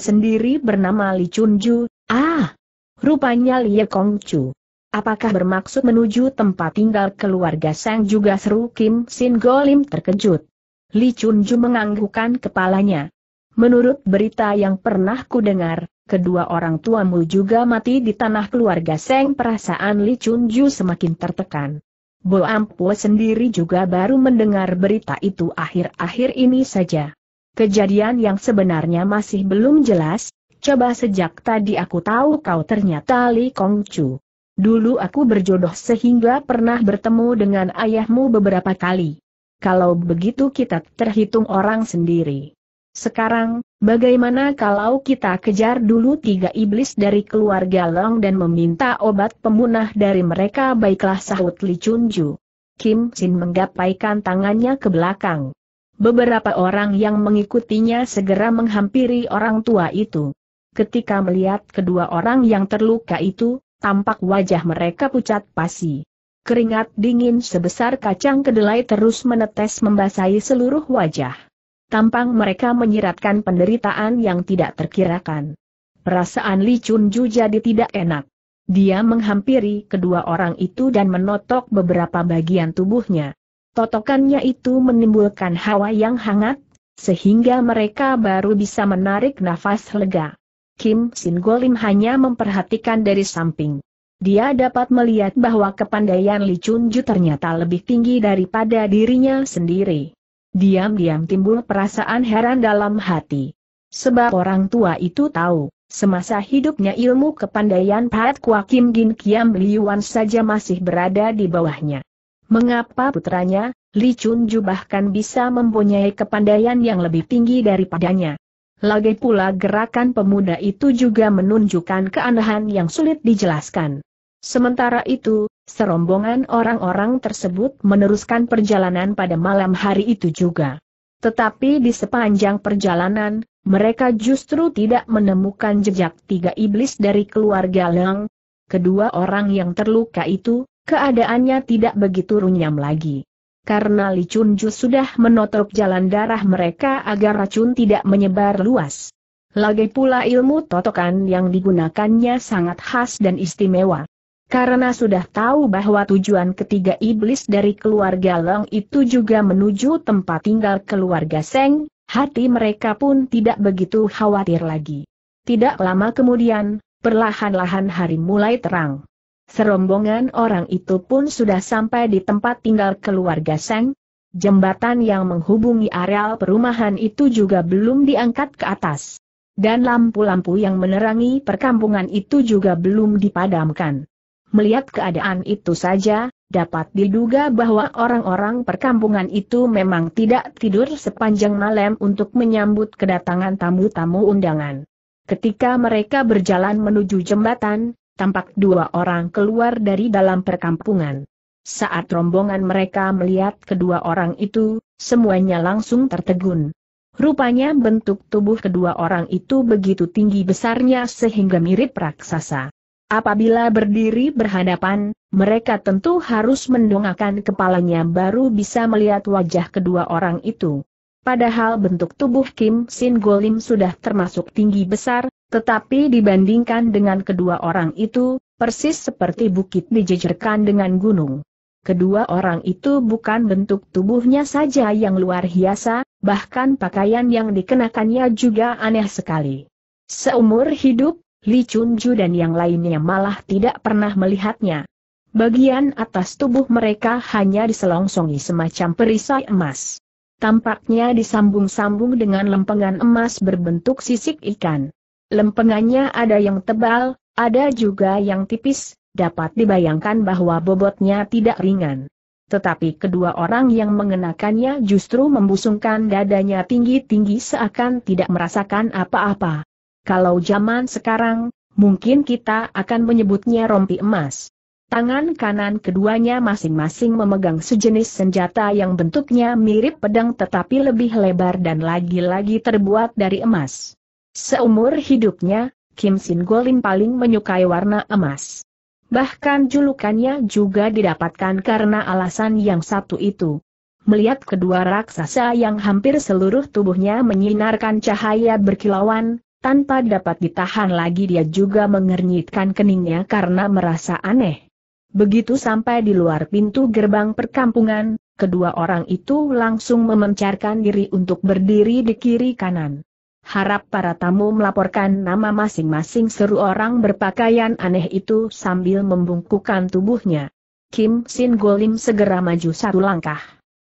sendiri bernama Li Chun Ju, ah! Rupanya Li Kong Chu. Apakah bermaksud menuju tempat tinggal keluarga Sang juga seru Kim Sin Golim terkejut. Li Chun Ju menganggukkan kepalanya. Menurut berita yang pernah kudengar, kedua orang tuamu juga mati di tanah keluarga Seng perasaan Li Chun Ju semakin tertekan. Bo Ampo sendiri juga baru mendengar berita itu akhir-akhir ini saja. Kejadian yang sebenarnya masih belum jelas, coba sejak tadi aku tahu kau ternyata Li Kong Chu. Dulu aku berjodoh sehingga pernah bertemu dengan ayahmu beberapa kali. Kalau begitu kita terhitung orang sendiri. Sekarang, bagaimana kalau kita kejar dulu tiga iblis dari keluarga Long dan meminta obat pemunah dari mereka baiklah sahut Li Chunju. Kim Sin menggapaikan tangannya ke belakang. Beberapa orang yang mengikutinya segera menghampiri orang tua itu. Ketika melihat kedua orang yang terluka itu, tampak wajah mereka pucat pasi. Keringat dingin sebesar kacang kedelai terus menetes membasahi seluruh wajah. Tampang mereka menyiratkan penderitaan yang tidak terkirakan. Perasaan Li Chunju jadi tidak enak. Dia menghampiri kedua orang itu dan menotok beberapa bagian tubuhnya. Totokannya itu menimbulkan hawa yang hangat, sehingga mereka baru bisa menarik nafas lega. Kim Sin Golim hanya memperhatikan dari samping. Dia dapat melihat bahwa kepandaian Li Chunju ternyata lebih tinggi daripada dirinya sendiri. Diam-diam timbul perasaan heran dalam hati. Sebab orang tua itu tahu, semasa hidupnya ilmu kepandaian Pat Kwa Kim Gin Kiam Liuan saja masih berada di bawahnya. Mengapa putranya, Li Chunju bahkan bisa mempunyai kepandaian yang lebih tinggi daripadanya? Lagi pula gerakan pemuda itu juga menunjukkan keanehan yang sulit dijelaskan. Sementara itu, serombongan orang-orang tersebut meneruskan perjalanan pada malam hari itu juga. Tetapi di sepanjang perjalanan, mereka justru tidak menemukan jejak tiga iblis dari keluarga Leng. Kedua orang yang terluka itu, keadaannya tidak begitu runyam lagi karena Li Chunju sudah menotok jalan darah mereka agar racun tidak menyebar luas. Lagi pula ilmu totokan yang digunakannya sangat khas dan istimewa. Karena sudah tahu bahwa tujuan ketiga iblis dari keluarga Long itu juga menuju tempat tinggal keluarga Seng, hati mereka pun tidak begitu khawatir lagi. Tidak lama kemudian, perlahan-lahan hari mulai terang. Serombongan orang itu pun sudah sampai di tempat tinggal keluarga Seng. Jembatan yang menghubungi areal perumahan itu juga belum diangkat ke atas. Dan lampu-lampu yang menerangi perkampungan itu juga belum dipadamkan. Melihat keadaan itu saja, dapat diduga bahwa orang-orang perkampungan itu memang tidak tidur sepanjang malam untuk menyambut kedatangan tamu-tamu undangan. Ketika mereka berjalan menuju jembatan, tampak dua orang keluar dari dalam perkampungan. Saat rombongan mereka melihat kedua orang itu, semuanya langsung tertegun. Rupanya bentuk tubuh kedua orang itu begitu tinggi besarnya sehingga mirip raksasa. Apabila berdiri berhadapan, mereka tentu harus mendongakkan kepalanya baru bisa melihat wajah kedua orang itu. Padahal bentuk tubuh Kim Sin Golim sudah termasuk tinggi besar, tetapi dibandingkan dengan kedua orang itu, persis seperti bukit dijejerkan dengan gunung. Kedua orang itu bukan bentuk tubuhnya saja yang luar biasa, bahkan pakaian yang dikenakannya juga aneh sekali. Seumur hidup, Li Chunju dan yang lainnya malah tidak pernah melihatnya. Bagian atas tubuh mereka hanya diselongsongi semacam perisai emas. Tampaknya disambung-sambung dengan lempengan emas berbentuk sisik ikan. Lempengannya ada yang tebal, ada juga yang tipis, dapat dibayangkan bahwa bobotnya tidak ringan. Tetapi kedua orang yang mengenakannya justru membusungkan dadanya tinggi-tinggi seakan tidak merasakan apa-apa. Kalau zaman sekarang, mungkin kita akan menyebutnya rompi emas. Tangan kanan keduanya masing-masing memegang sejenis senjata yang bentuknya mirip pedang tetapi lebih lebar dan lagi-lagi terbuat dari emas. Seumur hidupnya, Kim Sin Golin paling menyukai warna emas. Bahkan julukannya juga didapatkan karena alasan yang satu itu. Melihat kedua raksasa yang hampir seluruh tubuhnya menyinarkan cahaya berkilauan, tanpa dapat ditahan lagi dia juga mengernyitkan keningnya karena merasa aneh. Begitu sampai di luar pintu gerbang perkampungan, kedua orang itu langsung memencarkan diri untuk berdiri di kiri kanan. Harap para tamu melaporkan nama masing-masing seru orang berpakaian aneh itu sambil membungkukan tubuhnya. Kim Sin Golim segera maju satu langkah.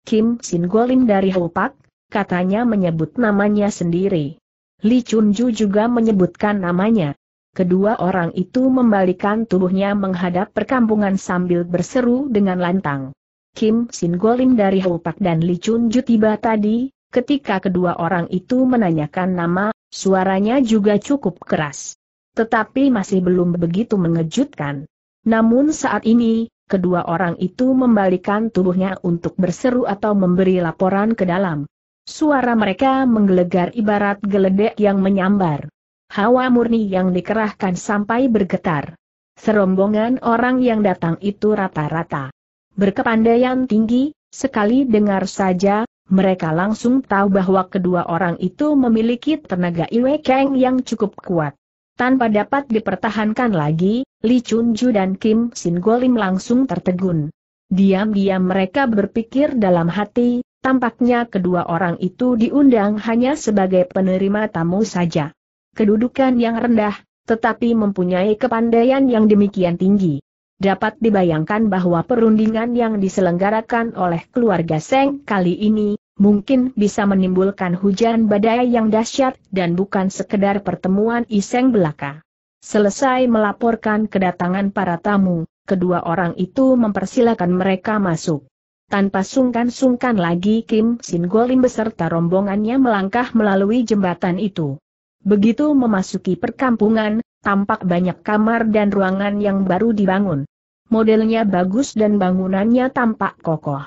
Kim Sin Golim dari Hopak, katanya menyebut namanya sendiri. Li Ju juga menyebutkan namanya. Kedua orang itu membalikan tubuhnya menghadap perkampungan sambil berseru dengan lantang. Kim Sin Golim dari Hopak dan Li Ju tiba tadi, Ketika kedua orang itu menanyakan nama, suaranya juga cukup keras. Tetapi masih belum begitu mengejutkan. Namun saat ini, kedua orang itu membalikan tubuhnya untuk berseru atau memberi laporan ke dalam. Suara mereka menggelegar ibarat geledek yang menyambar. Hawa murni yang dikerahkan sampai bergetar. Serombongan orang yang datang itu rata-rata berkepandaian tinggi, sekali dengar saja, mereka langsung tahu bahwa kedua orang itu memiliki tenaga Iwe Kang yang cukup kuat. Tanpa dapat dipertahankan lagi, Li Chunju dan Kim Sin Golim langsung tertegun. Diam-diam mereka berpikir dalam hati, tampaknya kedua orang itu diundang hanya sebagai penerima tamu saja. Kedudukan yang rendah, tetapi mempunyai kepandaian yang demikian tinggi dapat dibayangkan bahwa perundingan yang diselenggarakan oleh keluarga Seng kali ini, mungkin bisa menimbulkan hujan badai yang dahsyat dan bukan sekedar pertemuan iseng belaka. Selesai melaporkan kedatangan para tamu, kedua orang itu mempersilakan mereka masuk. Tanpa sungkan-sungkan lagi Kim Sin Golim beserta rombongannya melangkah melalui jembatan itu. Begitu memasuki perkampungan, tampak banyak kamar dan ruangan yang baru dibangun. Modelnya bagus dan bangunannya tampak kokoh.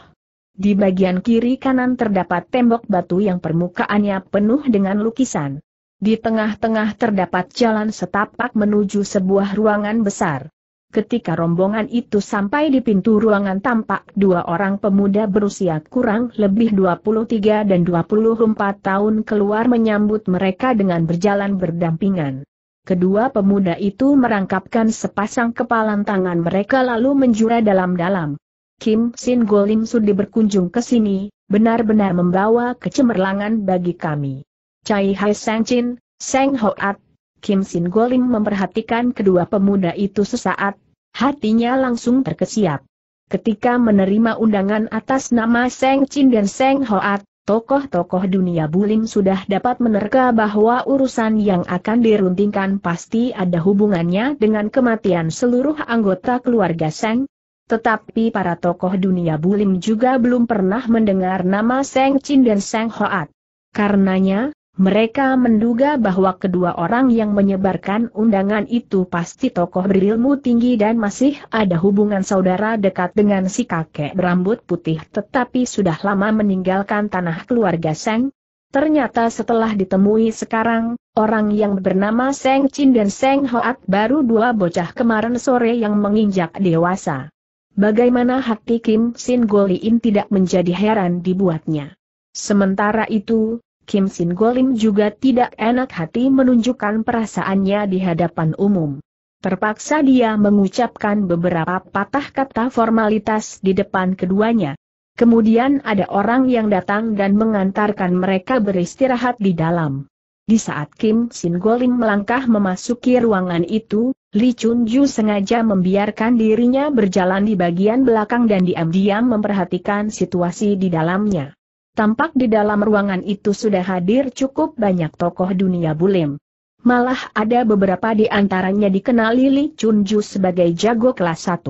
Di bagian kiri kanan terdapat tembok batu yang permukaannya penuh dengan lukisan. Di tengah-tengah terdapat jalan setapak menuju sebuah ruangan besar. Ketika rombongan itu sampai di pintu ruangan tampak dua orang pemuda berusia kurang lebih 23 dan 24 tahun keluar menyambut mereka dengan berjalan berdampingan kedua pemuda itu merangkapkan sepasang kepalan tangan mereka lalu menjura dalam-dalam. Kim Sin Golim sudah berkunjung ke sini, benar-benar membawa kecemerlangan bagi kami. Cai Hai Sang Chin, Sang Hoat, Kim Sin Golim memperhatikan kedua pemuda itu sesaat, hatinya langsung terkesiap. Ketika menerima undangan atas nama Sang Chin dan Sang Hoat, Tokoh-tokoh dunia bulim sudah dapat menerka bahwa urusan yang akan diruntingkan pasti ada hubungannya dengan kematian seluruh anggota keluarga Seng. Tetapi para tokoh dunia bulim juga belum pernah mendengar nama Seng Chin dan Seng Hoat. Karenanya, mereka menduga bahwa kedua orang yang menyebarkan undangan itu pasti tokoh berilmu tinggi dan masih ada hubungan saudara dekat dengan si kakek berambut putih tetapi sudah lama meninggalkan tanah keluarga Seng. Ternyata setelah ditemui sekarang, orang yang bernama Seng Chin dan Seng Hoat baru dua bocah kemarin sore yang menginjak dewasa. Bagaimana hati Kim Sin Goliin tidak menjadi heran dibuatnya. Sementara itu, Kim Sin Golim juga tidak enak hati menunjukkan perasaannya di hadapan umum. Terpaksa dia mengucapkan beberapa patah kata formalitas di depan keduanya. Kemudian ada orang yang datang dan mengantarkan mereka beristirahat di dalam. Di saat Kim Sin Golim melangkah memasuki ruangan itu, Li Chun Ju sengaja membiarkan dirinya berjalan di bagian belakang dan diam-diam memperhatikan situasi di dalamnya. Tampak di dalam ruangan itu sudah hadir cukup banyak tokoh dunia bulim. Malah ada beberapa di antaranya dikenali Li Chunju sebagai jago kelas 1.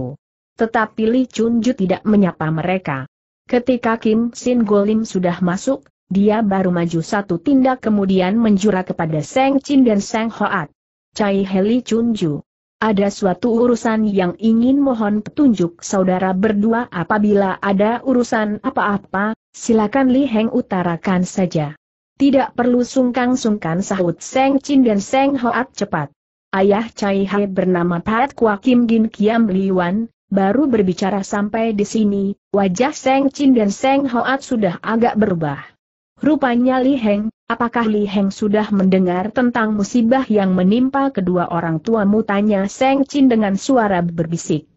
Tetapi Li Chunju tidak menyapa mereka. Ketika Kim Sin Golim sudah masuk, dia baru maju satu tindak kemudian menjura kepada Seng Chin dan Seng Hoat. Cai Heli Chunju. Ada suatu urusan yang ingin mohon petunjuk saudara berdua apabila ada urusan apa-apa, Silakan Li Heng utarakan saja. Tidak perlu sungkan-sungkan sahut Seng Chin dan Seng Hoat cepat. Ayah Chai Hai bernama Pat Kwa Kim Gin Kiam Li Wan baru berbicara sampai di sini, wajah Seng Chin dan Seng Hoat sudah agak berubah. Rupanya Li Heng, apakah Li Heng sudah mendengar tentang musibah yang menimpa kedua orang tuamu tanya Seng Chin dengan suara berbisik.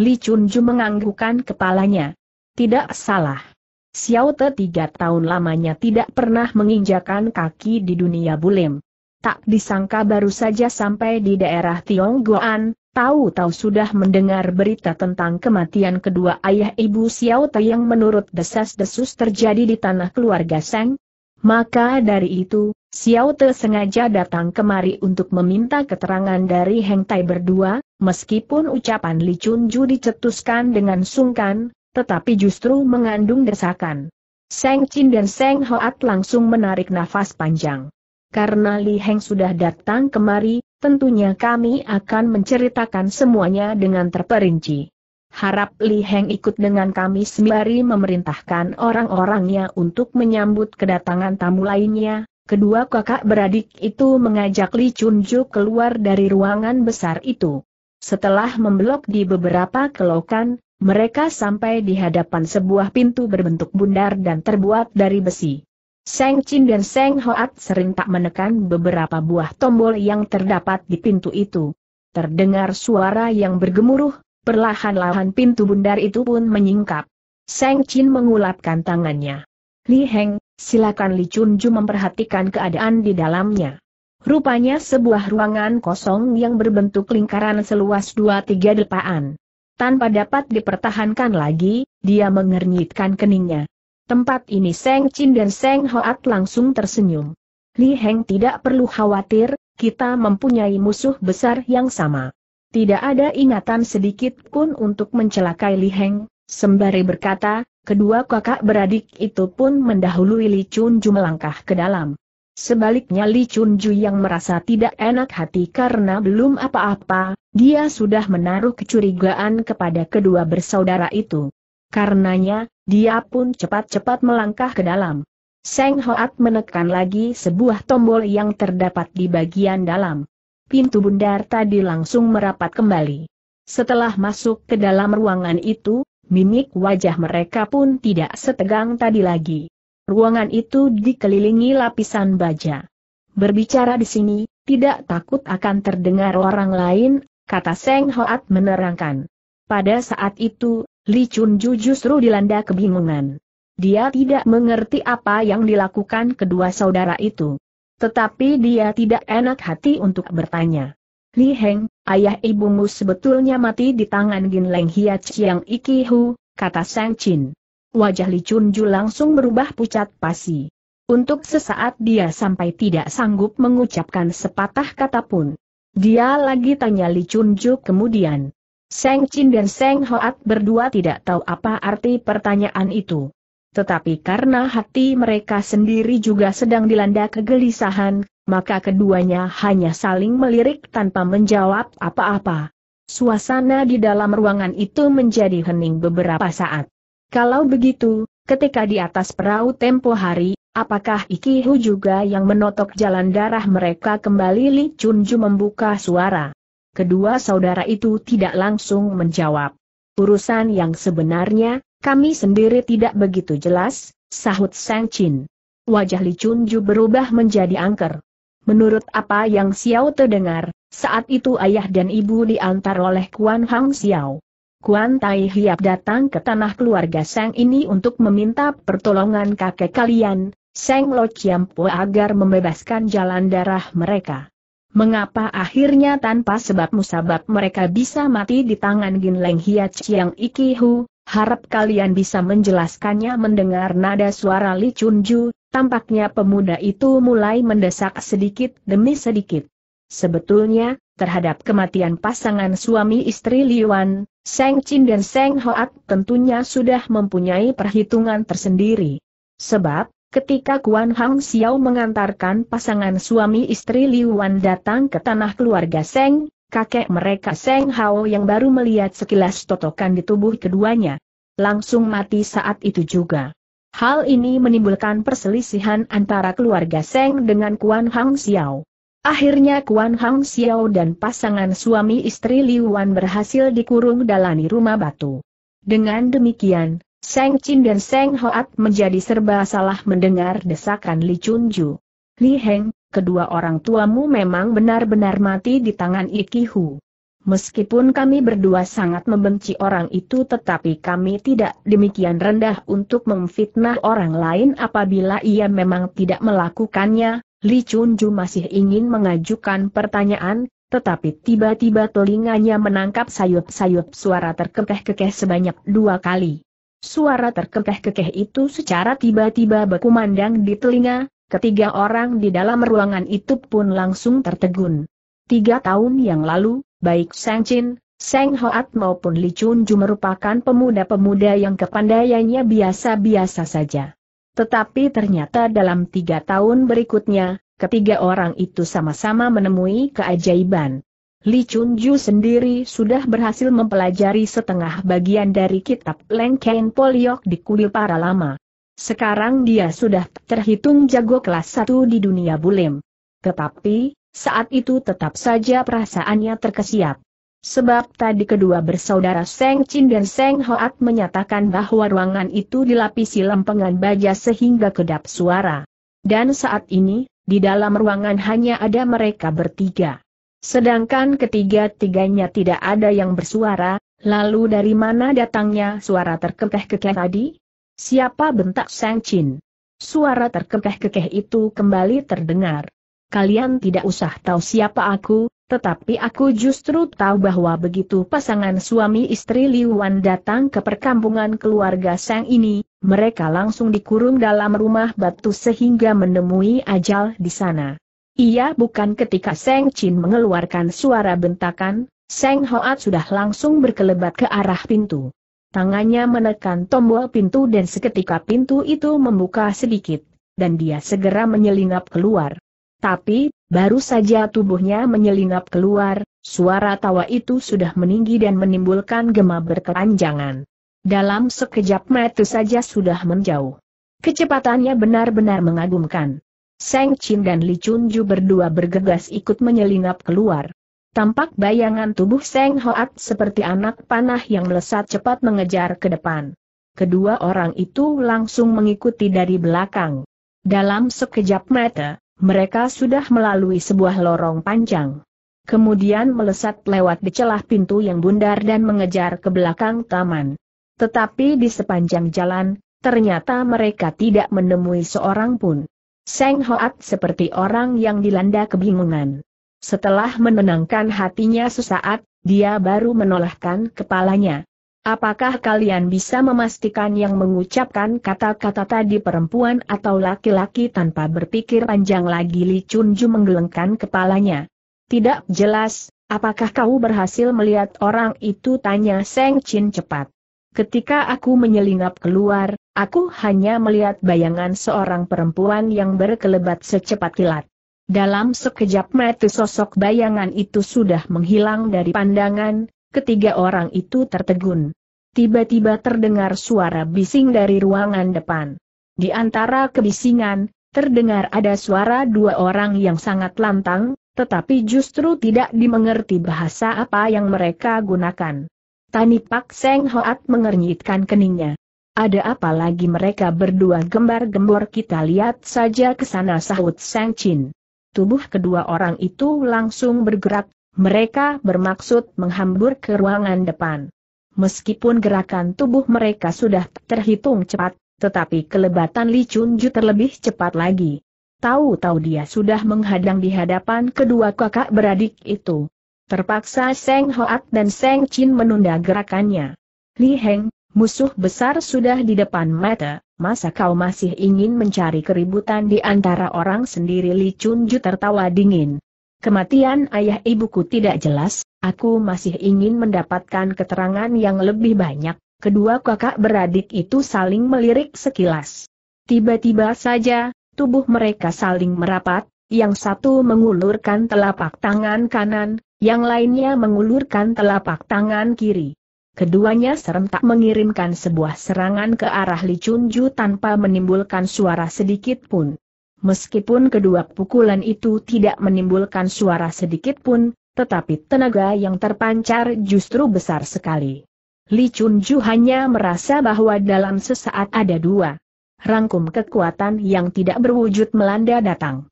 Li Chun Ju menganggukkan kepalanya. Tidak salah. Xiao Te tiga tahun lamanya tidak pernah menginjakan kaki di dunia bulim. Tak disangka baru saja sampai di daerah Tionggoan, tahu-tahu sudah mendengar berita tentang kematian kedua ayah ibu Xiao Te yang menurut desas-desus terjadi di tanah keluarga Seng. Maka dari itu, Xiao Te sengaja datang kemari untuk meminta keterangan dari Heng Tai berdua, meskipun ucapan Li Chun Ju dicetuskan dengan sungkan, tetapi justru mengandung desakan. Seng Chin dan Seng Hoat langsung menarik nafas panjang. Karena Li Heng sudah datang kemari, tentunya kami akan menceritakan semuanya dengan terperinci. Harap Li Heng ikut dengan kami sembari memerintahkan orang-orangnya untuk menyambut kedatangan tamu lainnya. Kedua kakak beradik itu mengajak Li Chunju keluar dari ruangan besar itu. Setelah memblok di beberapa kelokan, mereka sampai di hadapan sebuah pintu berbentuk bundar dan terbuat dari besi. Seng Chin dan Seng Hoat sering tak menekan beberapa buah tombol yang terdapat di pintu itu. Terdengar suara yang bergemuruh, perlahan-lahan pintu bundar itu pun menyingkap. Seng Chin mengulapkan tangannya. Li Heng, silakan Li Chun Ju memperhatikan keadaan di dalamnya. Rupanya sebuah ruangan kosong yang berbentuk lingkaran seluas dua tiga depaan. Tanpa dapat dipertahankan lagi, dia mengernyitkan keningnya. Tempat ini Seng Chin dan Seng Hoat langsung tersenyum. Li Heng tidak perlu khawatir, kita mempunyai musuh besar yang sama. Tidak ada ingatan sedikit pun untuk mencelakai Li Heng, sembari berkata, kedua kakak beradik itu pun mendahului Li Chun Ju melangkah ke dalam. Sebaliknya Li Chun Ju yang merasa tidak enak hati karena belum apa-apa, dia sudah menaruh kecurigaan kepada kedua bersaudara itu. Karenanya, dia pun cepat-cepat melangkah ke dalam. Seng Hoat menekan lagi sebuah tombol yang terdapat di bagian dalam. Pintu bundar tadi langsung merapat kembali. Setelah masuk ke dalam ruangan itu, mimik wajah mereka pun tidak setegang tadi lagi. Ruangan itu dikelilingi lapisan baja. Berbicara di sini, tidak takut akan terdengar orang lain, kata Seng Hoat menerangkan. Pada saat itu, Li Chunju justru dilanda kebingungan. Dia tidak mengerti apa yang dilakukan kedua saudara itu. Tetapi dia tidak enak hati untuk bertanya. Li Heng, ayah ibumu sebetulnya mati di tangan Hia Chiang yang Hu, kata Sang Chin. Wajah Li Chunju langsung berubah pucat pasi. Untuk sesaat dia sampai tidak sanggup mengucapkan sepatah kata pun. Dia lagi tanya Li Chunju kemudian. Seng Chin dan Seng Hoat berdua tidak tahu apa arti pertanyaan itu. Tetapi karena hati mereka sendiri juga sedang dilanda kegelisahan, maka keduanya hanya saling melirik tanpa menjawab apa-apa. Suasana di dalam ruangan itu menjadi hening beberapa saat. Kalau begitu, ketika di atas perahu tempo hari, Apakah Ikihu juga yang menotok jalan darah mereka kembali Li Ju membuka suara. Kedua saudara itu tidak langsung menjawab. Urusan yang sebenarnya, kami sendiri tidak begitu jelas, sahut Sang Chin. Wajah Li Ju berubah menjadi angker. Menurut apa yang Xiao terdengar, saat itu ayah dan ibu diantar oleh Kuan Hang Xiao. Kuan Tai Hiap datang ke tanah keluarga Sang ini untuk meminta pertolongan kakek kalian, Seng Lo Chiampo agar membebaskan jalan darah mereka. Mengapa akhirnya tanpa sebab musabab mereka bisa mati di tangan Gin Leng Hiat Chiang Iki Hu? harap kalian bisa menjelaskannya mendengar nada suara Li Chun Ju, tampaknya pemuda itu mulai mendesak sedikit demi sedikit. Sebetulnya, terhadap kematian pasangan suami istri Li Liwan, Seng Chin dan Seng Hoat tentunya sudah mempunyai perhitungan tersendiri. Sebab, Ketika Kuan Hang Xiao mengantarkan pasangan suami istri Wan datang ke tanah keluarga Seng, kakek mereka Seng Hao yang baru melihat sekilas totokan di tubuh keduanya. Langsung mati saat itu juga. Hal ini menimbulkan perselisihan antara keluarga Seng dengan Kuan Hang Xiao. Akhirnya Kuan Hang Xiao dan pasangan suami istri Wan berhasil dikurung dalam rumah batu. Dengan demikian, Seng Chin dan Seng Hoat menjadi serba salah mendengar desakan Li Ju. Li Heng, kedua orang tuamu memang benar-benar mati di tangan Hu. Meskipun kami berdua sangat membenci orang itu tetapi kami tidak demikian rendah untuk memfitnah orang lain apabila ia memang tidak melakukannya, Li Ju masih ingin mengajukan pertanyaan, tetapi tiba-tiba telinganya menangkap sayup-sayup suara terkekeh-kekeh sebanyak dua kali. Suara terkekeh-kekeh itu secara tiba-tiba berkumandang di telinga, ketiga orang di dalam ruangan itu pun langsung tertegun. Tiga tahun yang lalu, baik Sang Chin, Sang Hoat maupun Li Chun Ju merupakan pemuda-pemuda yang kepandaiannya biasa-biasa saja. Tetapi ternyata dalam tiga tahun berikutnya, ketiga orang itu sama-sama menemui keajaiban. Li Chunju sendiri sudah berhasil mempelajari setengah bagian dari kitab Lengkeng Poliok di kuil para lama. Sekarang dia sudah terhitung jago kelas satu di dunia bulim. Tetapi, saat itu tetap saja perasaannya terkesiap. Sebab tadi kedua bersaudara Seng Chin dan Seng Hoat menyatakan bahwa ruangan itu dilapisi lempengan baja sehingga kedap suara. Dan saat ini, di dalam ruangan hanya ada mereka bertiga. Sedangkan ketiga-tiganya tidak ada yang bersuara, lalu dari mana datangnya suara terkekeh-kekeh tadi? Siapa bentak Sang Chin? Suara terkekeh-kekeh itu kembali terdengar. Kalian tidak usah tahu siapa aku, tetapi aku justru tahu bahwa begitu pasangan suami istri Liwan datang ke perkampungan keluarga Sang ini, mereka langsung dikurung dalam rumah batu sehingga menemui ajal di sana. Ia bukan ketika Seng Chin mengeluarkan suara bentakan, Seng Hoat sudah langsung berkelebat ke arah pintu. Tangannya menekan tombol pintu dan seketika pintu itu membuka sedikit, dan dia segera menyelinap keluar. Tapi, baru saja tubuhnya menyelinap keluar, suara tawa itu sudah meninggi dan menimbulkan gema berkeranjangan. Dalam sekejap mata saja sudah menjauh. Kecepatannya benar-benar mengagumkan. Seng Chin dan Li Chunju berdua bergegas ikut menyelinap keluar. Tampak bayangan tubuh Seng Hoat seperti anak panah yang melesat cepat mengejar ke depan. Kedua orang itu langsung mengikuti dari belakang. Dalam sekejap mata, mereka sudah melalui sebuah lorong panjang. Kemudian melesat lewat di celah pintu yang bundar dan mengejar ke belakang taman. Tetapi di sepanjang jalan, ternyata mereka tidak menemui seorang pun. Seng Hoat seperti orang yang dilanda kebingungan. Setelah menenangkan hatinya sesaat, dia baru menolakkan kepalanya. Apakah kalian bisa memastikan yang mengucapkan kata-kata tadi perempuan atau laki-laki tanpa berpikir panjang lagi Li Chunju menggelengkan kepalanya? Tidak jelas, apakah kau berhasil melihat orang itu tanya Seng Chin cepat. Ketika aku menyelinap keluar, Aku hanya melihat bayangan seorang perempuan yang berkelebat secepat kilat. Dalam sekejap mata sosok bayangan itu sudah menghilang dari pandangan, ketiga orang itu tertegun. Tiba-tiba terdengar suara bising dari ruangan depan. Di antara kebisingan, terdengar ada suara dua orang yang sangat lantang, tetapi justru tidak dimengerti bahasa apa yang mereka gunakan. Tani Pak Seng Hoat mengernyitkan keningnya. Ada apa lagi mereka berdua gembar-gembor kita lihat saja ke sana sahut Sang Chin. Tubuh kedua orang itu langsung bergerak, mereka bermaksud menghambur ke ruangan depan. Meskipun gerakan tubuh mereka sudah terhitung cepat, tetapi kelebatan Li Chunju terlebih cepat lagi. Tahu-tahu dia sudah menghadang di hadapan kedua kakak beradik itu. Terpaksa Seng Hoat dan Seng Chin menunda gerakannya. Li Heng, Musuh besar sudah di depan mata, masa kau masih ingin mencari keributan di antara orang sendiri Li Chunju tertawa dingin. Kematian ayah ibuku tidak jelas, aku masih ingin mendapatkan keterangan yang lebih banyak, kedua kakak beradik itu saling melirik sekilas. Tiba-tiba saja, tubuh mereka saling merapat, yang satu mengulurkan telapak tangan kanan, yang lainnya mengulurkan telapak tangan kiri keduanya serentak mengirimkan sebuah serangan ke arah Li Chunju tanpa menimbulkan suara sedikit pun. Meskipun kedua pukulan itu tidak menimbulkan suara sedikit pun, tetapi tenaga yang terpancar justru besar sekali. Li Chunju hanya merasa bahwa dalam sesaat ada dua rangkum kekuatan yang tidak berwujud melanda datang.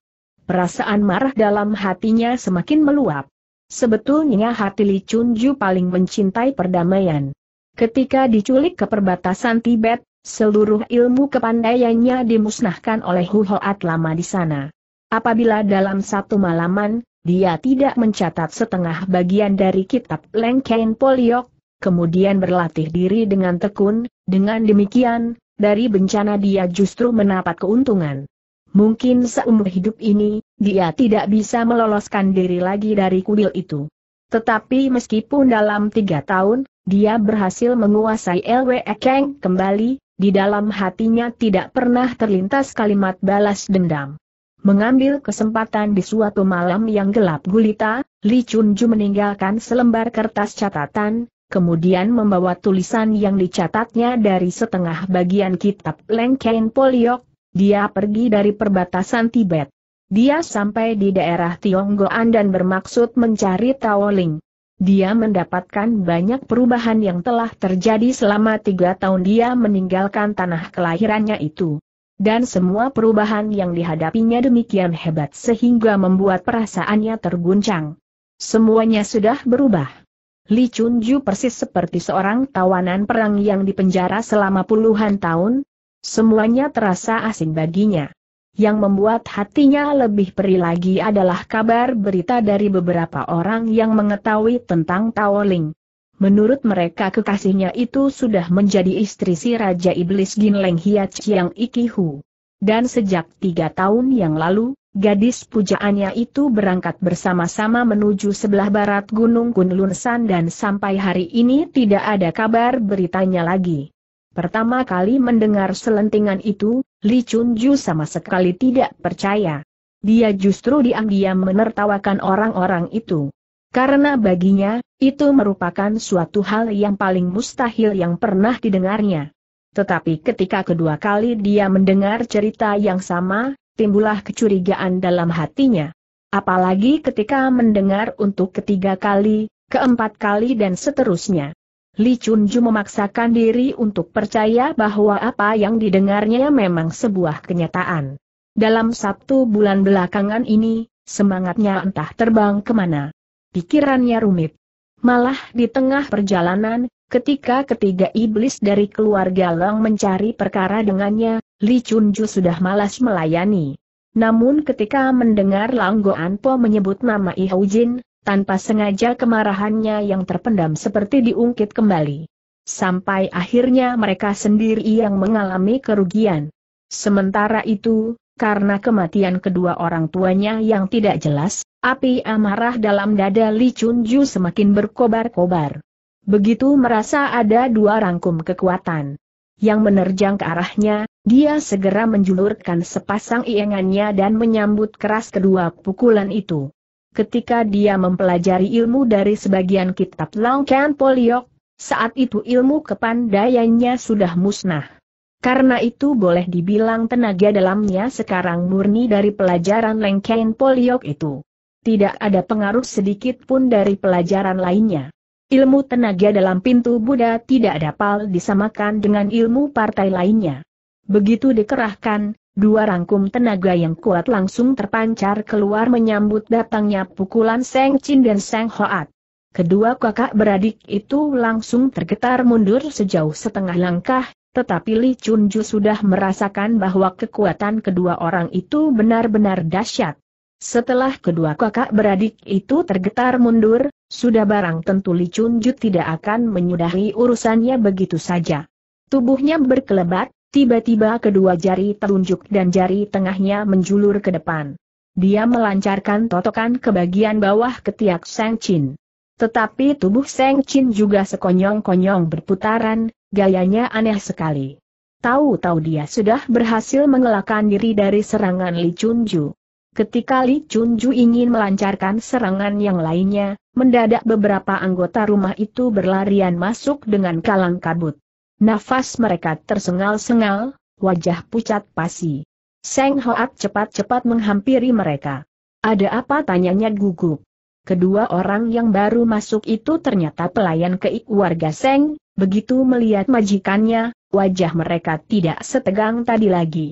Perasaan marah dalam hatinya semakin meluap. Sebetulnya hati Li Chunju paling mencintai perdamaian. Ketika diculik ke perbatasan Tibet, seluruh ilmu kepandaiannya dimusnahkan oleh Hu Hoat lama di sana. Apabila dalam satu malaman, dia tidak mencatat setengah bagian dari kitab Lengkain Poliok, kemudian berlatih diri dengan tekun, dengan demikian, dari bencana dia justru mendapat keuntungan. Mungkin seumur hidup ini, dia tidak bisa meloloskan diri lagi dari kuil itu. Tetapi meskipun dalam tiga tahun, dia berhasil menguasai LW Ekeng kembali, di dalam hatinya tidak pernah terlintas kalimat balas dendam. Mengambil kesempatan di suatu malam yang gelap gulita, Li Chunju meninggalkan selembar kertas catatan, kemudian membawa tulisan yang dicatatnya dari setengah bagian kitab Kain Poliok, dia pergi dari perbatasan Tibet. Dia sampai di daerah Tionggoan dan bermaksud mencari Taoling. Dia mendapatkan banyak perubahan yang telah terjadi selama tiga tahun dia meninggalkan tanah kelahirannya itu. Dan semua perubahan yang dihadapinya demikian hebat sehingga membuat perasaannya terguncang. Semuanya sudah berubah. Li Chunju persis seperti seorang tawanan perang yang dipenjara selama puluhan tahun, Semuanya terasa asing baginya. Yang membuat hatinya lebih perih lagi adalah kabar berita dari beberapa orang yang mengetahui tentang Taoling. Menurut mereka kekasihnya itu sudah menjadi istri si Raja Iblis Ginleng Hiat Chiang Ikihu. Dan sejak tiga tahun yang lalu, gadis pujaannya itu berangkat bersama-sama menuju sebelah barat Gunung Kunlunsan dan sampai hari ini tidak ada kabar beritanya lagi. Pertama kali mendengar selentingan itu, Li Chunju sama sekali tidak percaya. Dia justru diam-diam menertawakan orang-orang itu. Karena baginya, itu merupakan suatu hal yang paling mustahil yang pernah didengarnya. Tetapi ketika kedua kali dia mendengar cerita yang sama, timbullah kecurigaan dalam hatinya. Apalagi ketika mendengar untuk ketiga kali, keempat kali dan seterusnya. Li Chunju memaksakan diri untuk percaya bahwa apa yang didengarnya memang sebuah kenyataan. Dalam Sabtu bulan belakangan ini, semangatnya entah terbang kemana. Pikirannya rumit. Malah di tengah perjalanan, ketika ketiga iblis dari keluarga Lang mencari perkara dengannya, Li Chunju sudah malas melayani. Namun ketika mendengar Lang Goan Po menyebut nama Ihaujin, tanpa sengaja kemarahannya yang terpendam seperti diungkit kembali. Sampai akhirnya mereka sendiri yang mengalami kerugian. Sementara itu, karena kematian kedua orang tuanya yang tidak jelas, api amarah dalam dada Li Chunju semakin berkobar-kobar. Begitu merasa ada dua rangkum kekuatan yang menerjang ke arahnya, dia segera menjulurkan sepasang iengannya dan menyambut keras kedua pukulan itu ketika dia mempelajari ilmu dari sebagian kitab Langkan Poliok, saat itu ilmu kepandaiannya sudah musnah. Karena itu boleh dibilang tenaga dalamnya sekarang murni dari pelajaran Langkan Poliok itu. Tidak ada pengaruh sedikit pun dari pelajaran lainnya. Ilmu tenaga dalam pintu Buddha tidak dapat disamakan dengan ilmu partai lainnya. Begitu dikerahkan, Dua rangkum tenaga yang kuat langsung terpancar keluar menyambut datangnya pukulan Seng Chin dan Seng Hoat. Kedua kakak beradik itu langsung tergetar mundur sejauh setengah langkah, tetapi Li Chunju sudah merasakan bahwa kekuatan kedua orang itu benar-benar dahsyat. Setelah kedua kakak beradik itu tergetar mundur, sudah barang tentu Li Chunju tidak akan menyudahi urusannya begitu saja. Tubuhnya berkelebat, Tiba-tiba kedua jari telunjuk dan jari tengahnya menjulur ke depan. Dia melancarkan totokan ke bagian bawah ketiak Seng Chin. Tetapi tubuh Seng Chin juga sekonyong-konyong berputaran, gayanya aneh sekali. Tahu-tahu dia sudah berhasil mengelakkan diri dari serangan Li Chunju. Ketika Li Chunju ingin melancarkan serangan yang lainnya, mendadak beberapa anggota rumah itu berlarian masuk dengan kalang kabut. Nafas mereka tersengal-sengal, wajah pucat pasi. Seng Hoat cepat-cepat menghampiri mereka. Ada apa tanyanya gugup. Kedua orang yang baru masuk itu ternyata pelayan keik warga Seng, begitu melihat majikannya, wajah mereka tidak setegang tadi lagi.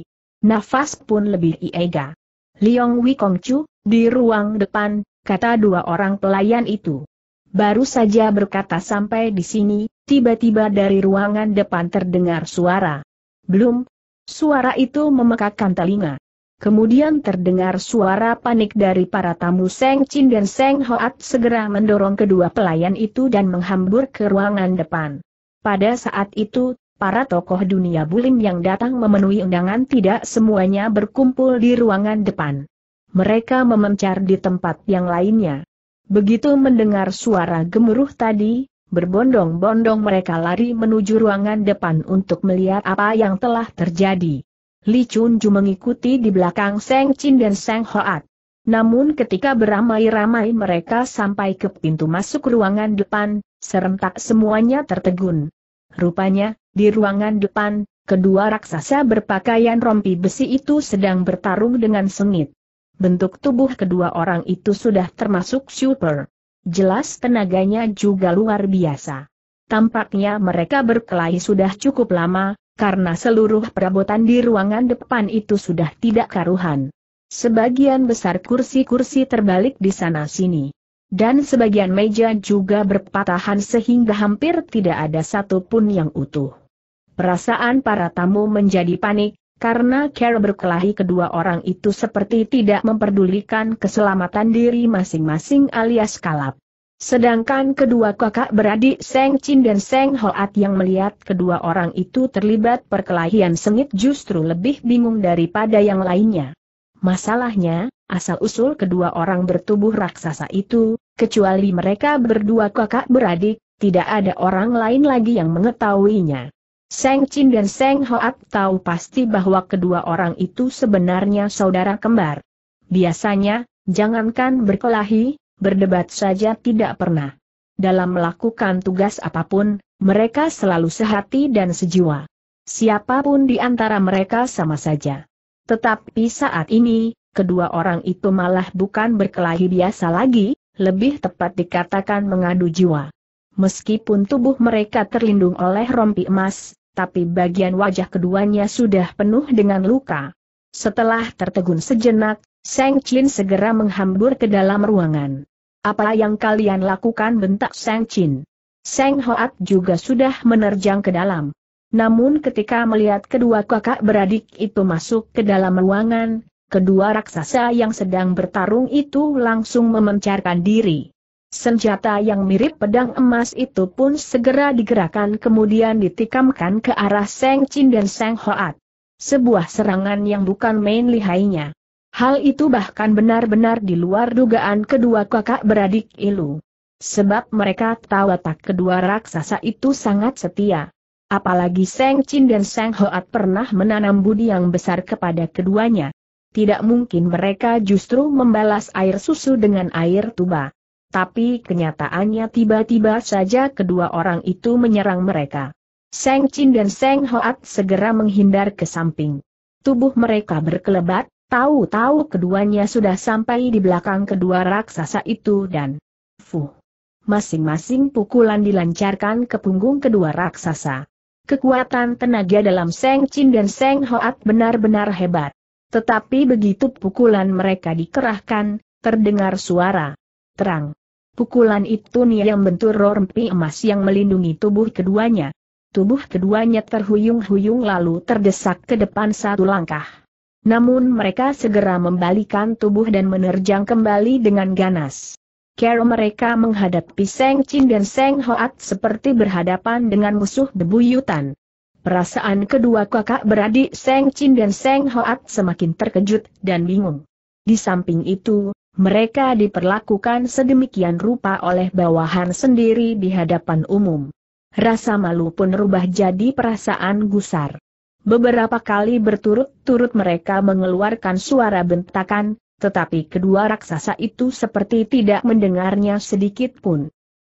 Nafas pun lebih iega. Liong Wikongcu, di ruang depan, kata dua orang pelayan itu. Baru saja berkata sampai di sini, Tiba-tiba dari ruangan depan terdengar suara. Belum. Suara itu memekakkan telinga. Kemudian terdengar suara panik dari para tamu Seng Chin dan Seng Hoat segera mendorong kedua pelayan itu dan menghambur ke ruangan depan. Pada saat itu, para tokoh dunia bulim yang datang memenuhi undangan tidak semuanya berkumpul di ruangan depan. Mereka memencar di tempat yang lainnya. Begitu mendengar suara gemuruh tadi, Berbondong-bondong mereka lari menuju ruangan depan untuk melihat apa yang telah terjadi. Li Chunju mengikuti di belakang Seng Chin dan Seng Hoat. Namun ketika beramai-ramai mereka sampai ke pintu masuk ruangan depan, serentak semuanya tertegun. Rupanya, di ruangan depan, kedua raksasa berpakaian rompi besi itu sedang bertarung dengan sengit. Bentuk tubuh kedua orang itu sudah termasuk super jelas tenaganya juga luar biasa. Tampaknya mereka berkelahi sudah cukup lama, karena seluruh perabotan di ruangan depan itu sudah tidak karuhan. Sebagian besar kursi-kursi terbalik di sana-sini. Dan sebagian meja juga berpatahan sehingga hampir tidak ada satupun yang utuh. Perasaan para tamu menjadi panik, karena cara berkelahi kedua orang itu seperti tidak memperdulikan keselamatan diri masing-masing alias kalap. Sedangkan kedua kakak beradik Seng Chin dan Seng Hoat yang melihat kedua orang itu terlibat perkelahian sengit justru lebih bingung daripada yang lainnya. Masalahnya, asal-usul kedua orang bertubuh raksasa itu, kecuali mereka berdua kakak beradik, tidak ada orang lain lagi yang mengetahuinya. Seng Chin dan Seng Hoat tahu pasti bahwa kedua orang itu sebenarnya saudara kembar. Biasanya, jangankan berkelahi, berdebat saja tidak pernah. Dalam melakukan tugas apapun, mereka selalu sehati dan sejiwa. Siapapun di antara mereka sama saja. Tetapi saat ini, kedua orang itu malah bukan berkelahi biasa lagi, lebih tepat dikatakan mengadu jiwa. Meskipun tubuh mereka terlindung oleh rompi emas, tapi bagian wajah keduanya sudah penuh dengan luka. Setelah tertegun sejenak, Seng Chin segera menghambur ke dalam ruangan. Apa yang kalian lakukan bentak Seng Chin? Seng Hoat juga sudah menerjang ke dalam. Namun ketika melihat kedua kakak beradik itu masuk ke dalam ruangan, kedua raksasa yang sedang bertarung itu langsung memencarkan diri. Senjata yang mirip pedang emas itu pun segera digerakkan kemudian ditikamkan ke arah Seng Chin dan Seng Hoat. Sebuah serangan yang bukan main lihainya. Hal itu bahkan benar-benar di luar dugaan kedua kakak beradik Ilu. Sebab mereka tahu tak kedua raksasa itu sangat setia. Apalagi Seng Chin dan Seng Hoat pernah menanam budi yang besar kepada keduanya. Tidak mungkin mereka justru membalas air susu dengan air tuba tapi kenyataannya tiba-tiba saja kedua orang itu menyerang mereka. Seng Chin dan Seng Hoat segera menghindar ke samping. Tubuh mereka berkelebat, tahu-tahu keduanya sudah sampai di belakang kedua raksasa itu dan fuh. Masing-masing pukulan dilancarkan ke punggung kedua raksasa. Kekuatan tenaga dalam Seng Chin dan Seng Hoat benar-benar hebat. Tetapi begitu pukulan mereka dikerahkan, terdengar suara terang. Pukulan itu nia yang bentur rompi emas yang melindungi tubuh keduanya. Tubuh keduanya terhuyung-huyung lalu terdesak ke depan satu langkah. Namun mereka segera membalikan tubuh dan menerjang kembali dengan ganas. Kero mereka menghadapi Seng Chin dan Seng Hoat seperti berhadapan dengan musuh bebuyutan. Perasaan kedua kakak beradik Seng Chin dan Seng Hoat semakin terkejut dan bingung. Di samping itu, mereka diperlakukan sedemikian rupa oleh bawahan sendiri di hadapan umum. Rasa malu pun rubah jadi perasaan gusar. Beberapa kali berturut-turut mereka mengeluarkan suara bentakan, tetapi kedua raksasa itu seperti tidak mendengarnya sedikit pun.